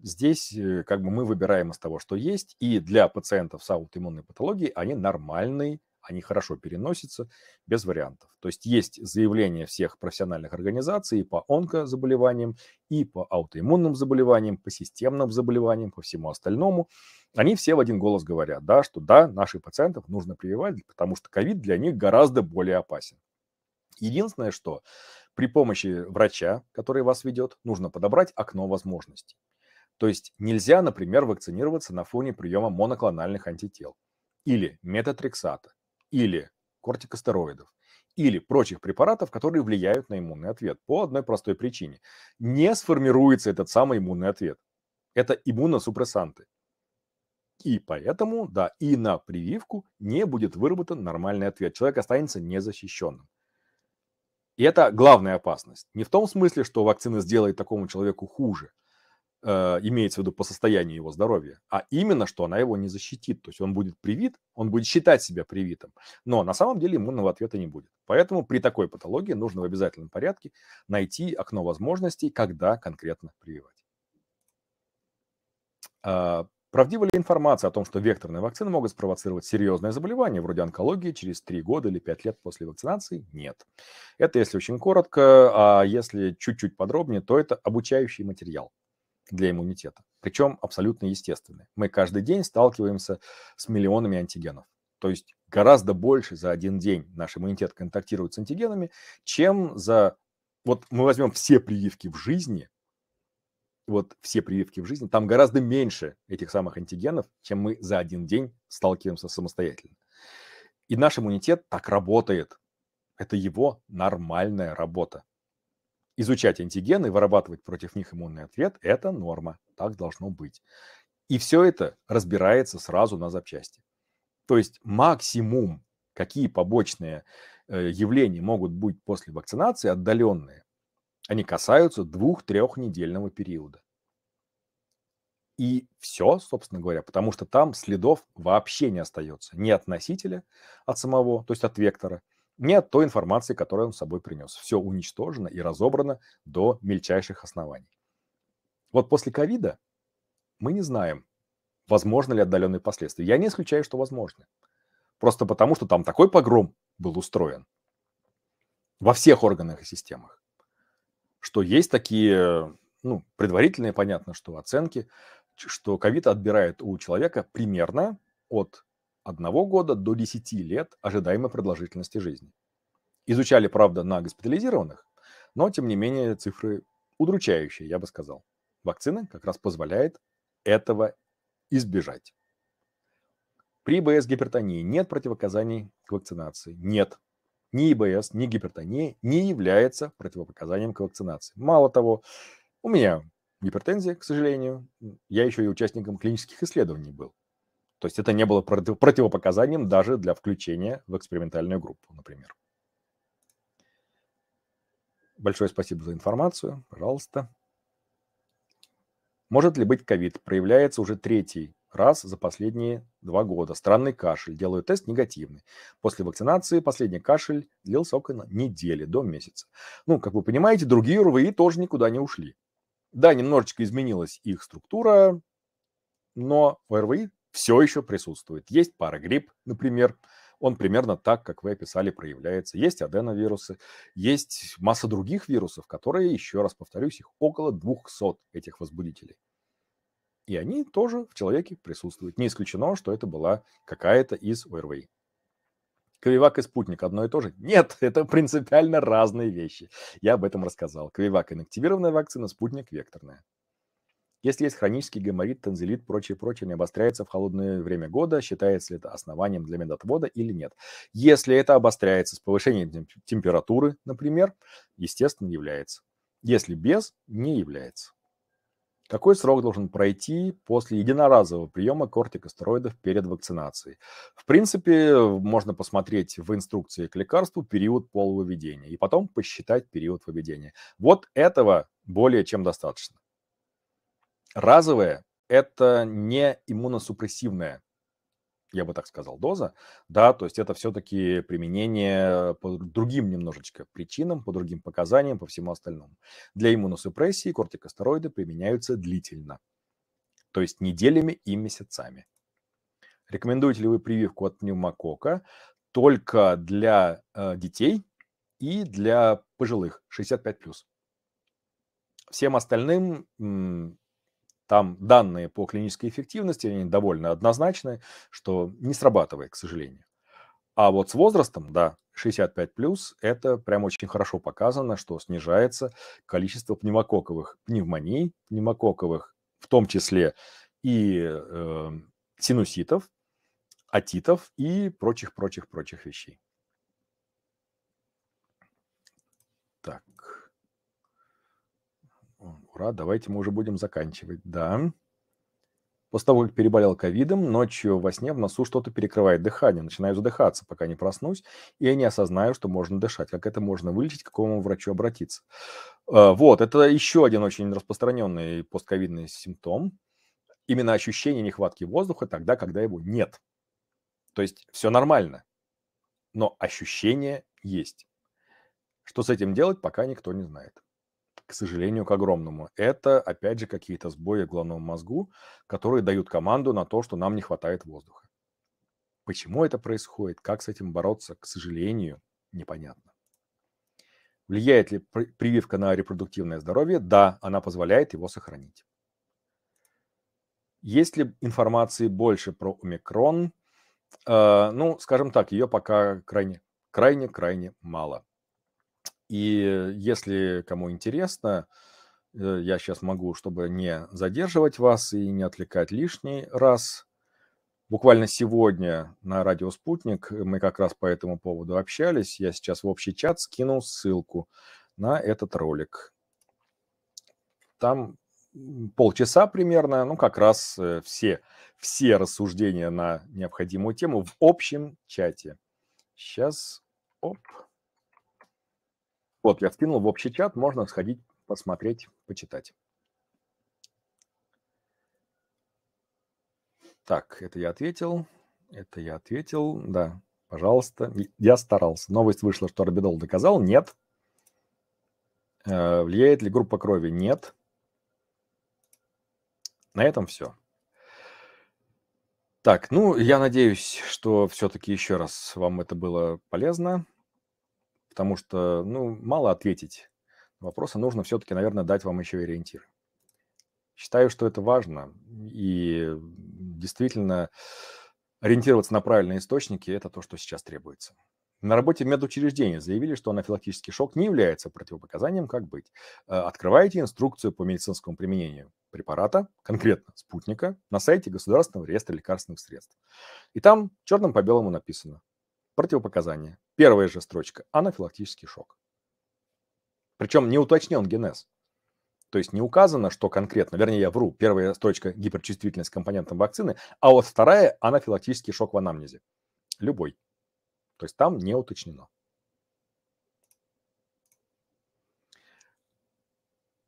Здесь э, как бы мы выбираем из того, что есть, и для пациентов с аутоиммунной патологией они нормальный они хорошо переносятся, без вариантов. То есть есть заявление всех профессиональных организаций по онкозаболеваниям, и по аутоиммунным заболеваниям, по системным заболеваниям, по всему остальному. Они все в один голос говорят, да, что да, наших пациентов нужно прививать, потому что ковид для них гораздо более опасен. Единственное, что при помощи врача, который вас ведет, нужно подобрать окно возможностей. То есть нельзя, например, вакцинироваться на фоне приема моноклональных антител или метатрексата или кортикостероидов, или прочих препаратов, которые влияют на иммунный ответ по одной простой причине. Не сформируется этот самый иммунный ответ. Это иммуносупрессанты. И поэтому, да, и на прививку не будет выработан нормальный ответ. Человек останется незащищенным. И это главная опасность. Не в том смысле, что вакцина сделает такому человеку хуже – Э, имеется в виду по состоянию его здоровья, а именно, что она его не защитит. То есть он будет привит, он будет считать себя привитым, но на самом деле иммунного ответа не будет. Поэтому при такой патологии нужно в обязательном порядке найти окно возможностей, когда конкретно прививать. А, правдива ли информация о том, что векторные вакцины могут спровоцировать серьезное заболевание вроде онкологии через 3 года или 5 лет после вакцинации? Нет. Это если очень коротко, а если чуть-чуть подробнее, то это обучающий материал для иммунитета, причем абсолютно естественные. Мы каждый день сталкиваемся с миллионами антигенов. То есть гораздо больше за один день наш иммунитет контактирует с антигенами, чем за... Вот мы возьмем все прививки в жизни, вот все прививки в жизни, там гораздо меньше этих самых антигенов, чем мы за один день сталкиваемся самостоятельно. И наш иммунитет так работает. Это его нормальная работа изучать антигены, вырабатывать против них иммунный ответ – это норма, так должно быть. И все это разбирается сразу на запчасти. То есть максимум, какие побочные э, явления могут быть после вакцинации, отдаленные, они касаются двух-трехнедельного периода. И все, собственно говоря, потому что там следов вообще не остается ни от носителя, от самого, то есть от вектора – не от той информации, которую он с собой принес. Все уничтожено и разобрано до мельчайших оснований. Вот после ковида мы не знаем, возможно ли отдаленные последствия. Я не исключаю, что возможно. Просто потому, что там такой погром был устроен во всех органах и системах, что есть такие, ну, предварительные, понятно, что оценки, что ковид отбирает у человека примерно от 1 года до 10 лет ожидаемой продолжительности жизни. Изучали, правда, на госпитализированных, но, тем не менее, цифры удручающие, я бы сказал. Вакцина как раз позволяет этого избежать. При ИБС гипертонии нет противопоказаний к вакцинации. Нет. Ни ИБС, ни гипертония не является противопоказанием к вакцинации. Мало того, у меня гипертензия, к сожалению. Я еще и участником клинических исследований был. То есть это не было противопоказанием даже для включения в экспериментальную группу, например. Большое спасибо за информацию. Пожалуйста. Может ли быть ковид? Проявляется уже третий раз за последние два года. Странный кашель. Делаю тест негативный. После вакцинации последний кашель длился около недели, до месяца. Ну, как вы понимаете, другие РВИ тоже никуда не ушли. Да, немножечко изменилась их структура, но в РВИ все еще присутствует. Есть парагрипп, например, он примерно так, как вы описали, проявляется. Есть аденовирусы, есть масса других вирусов, которые, еще раз повторюсь, их около 200 этих возбудителей. И они тоже в человеке присутствуют. Не исключено, что это была какая-то из ОРВИ. Квивак и спутник одно и то же? Нет, это принципиально разные вещи. Я об этом рассказал. Квивак – инактивированная вакцина, спутник векторная. Если есть хронический гайморит, танзелит, прочее-прочее, не обостряется в холодное время года, считается ли это основанием для медотвода или нет. Если это обостряется с повышением температуры, например, естественно, является. Если без, не является. Какой срок должен пройти после единоразового приема кортикостероидов перед вакцинацией? В принципе, можно посмотреть в инструкции к лекарству период полувыведения и потом посчитать период выведения. Вот этого более чем достаточно. Разовая – это не иммуносупрессивная, я бы так сказал, доза, да, то есть это все-таки применение по другим немножечко причинам, по другим показаниям, по всему остальному. Для иммуносупрессии кортикостероиды применяются длительно, то есть неделями и месяцами. Рекомендуете ли вы прививку от пневмокока только для э, детей и для пожилых 65+. Всем остальным там данные по клинической эффективности, они довольно однозначны, что не срабатывает, к сожалению. А вот с возрастом, да, 65 плюс, это прям очень хорошо показано, что снижается количество пневмококовых пневмоний, пневмококовых, в том числе и э, синуситов, атитов и прочих-прочих-прочих вещей. Ура, давайте мы уже будем заканчивать. Да. После того, как переболел ковидом, ночью во сне в носу что-то перекрывает дыхание. Начинаю задыхаться, пока не проснусь, и я не осознаю, что можно дышать. Как это можно вылечить, к какому врачу обратиться? А, вот, это еще один очень распространенный постковидный симптом. Именно ощущение нехватки воздуха тогда, когда его нет. То есть все нормально, но ощущение есть. Что с этим делать, пока никто не знает к сожалению, к огромному. Это, опять же, какие-то сбои в головном мозгу, которые дают команду на то, что нам не хватает воздуха. Почему это происходит, как с этим бороться, к сожалению, непонятно. Влияет ли прививка на репродуктивное здоровье? Да, она позволяет его сохранить. Есть ли информации больше про омикрон? Э, ну, скажем так, ее пока крайне, крайне, крайне мало. И если кому интересно, э, я сейчас могу, чтобы не задерживать вас и не отвлекать лишний раз. Буквально сегодня на радио «Спутник» мы как раз по этому поводу общались. Я сейчас в общий чат скинул ссылку на этот ролик. Там полчаса примерно, ну, как раз э, все, все рассуждения на необходимую тему в общем чате. Сейчас, оп, вот, я скинул в общий чат, можно сходить, посмотреть, почитать. Так, это я ответил, это я ответил, да, пожалуйста. Я старался. Новость вышла, что орбидол доказал? Нет. Э, влияет ли группа крови? Нет. На этом все. Так, ну, я надеюсь, что все-таки еще раз вам это было полезно потому что, ну, мало ответить на вопросы, нужно все-таки, наверное, дать вам еще и ориентиры. Считаю, что это важно, и действительно ориентироваться на правильные источники – это то, что сейчас требуется. На работе медучреждения заявили, что анафилактический шок не является противопоказанием, как быть. Э, Открываете инструкцию по медицинскому применению препарата, конкретно спутника, на сайте Государственного реестра лекарственных средств. И там черным по белому написано «Противопоказания Первая же строчка – анафилактический шок. Причем не уточнен генез. То есть не указано, что конкретно, вернее, я вру, первая строчка – гиперчувствительность к компонентам вакцины, а вот вторая – анафилактический шок в анамнезе. Любой. То есть там не уточнено.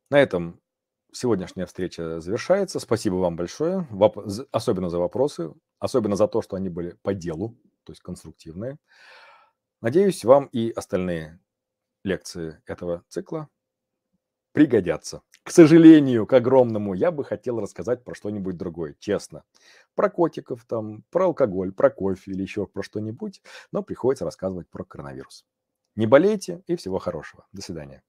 На этом сегодняшняя встреча завершается. Спасибо вам большое, особенно за вопросы, особенно за то, что они были по делу, то есть конструктивные. Надеюсь, вам и остальные лекции этого цикла пригодятся. К сожалению, к огромному, я бы хотел рассказать про что-нибудь другое, честно. Про котиков, там, про алкоголь, про кофе или еще про что-нибудь, но приходится рассказывать про коронавирус. Не болейте и всего хорошего. До свидания.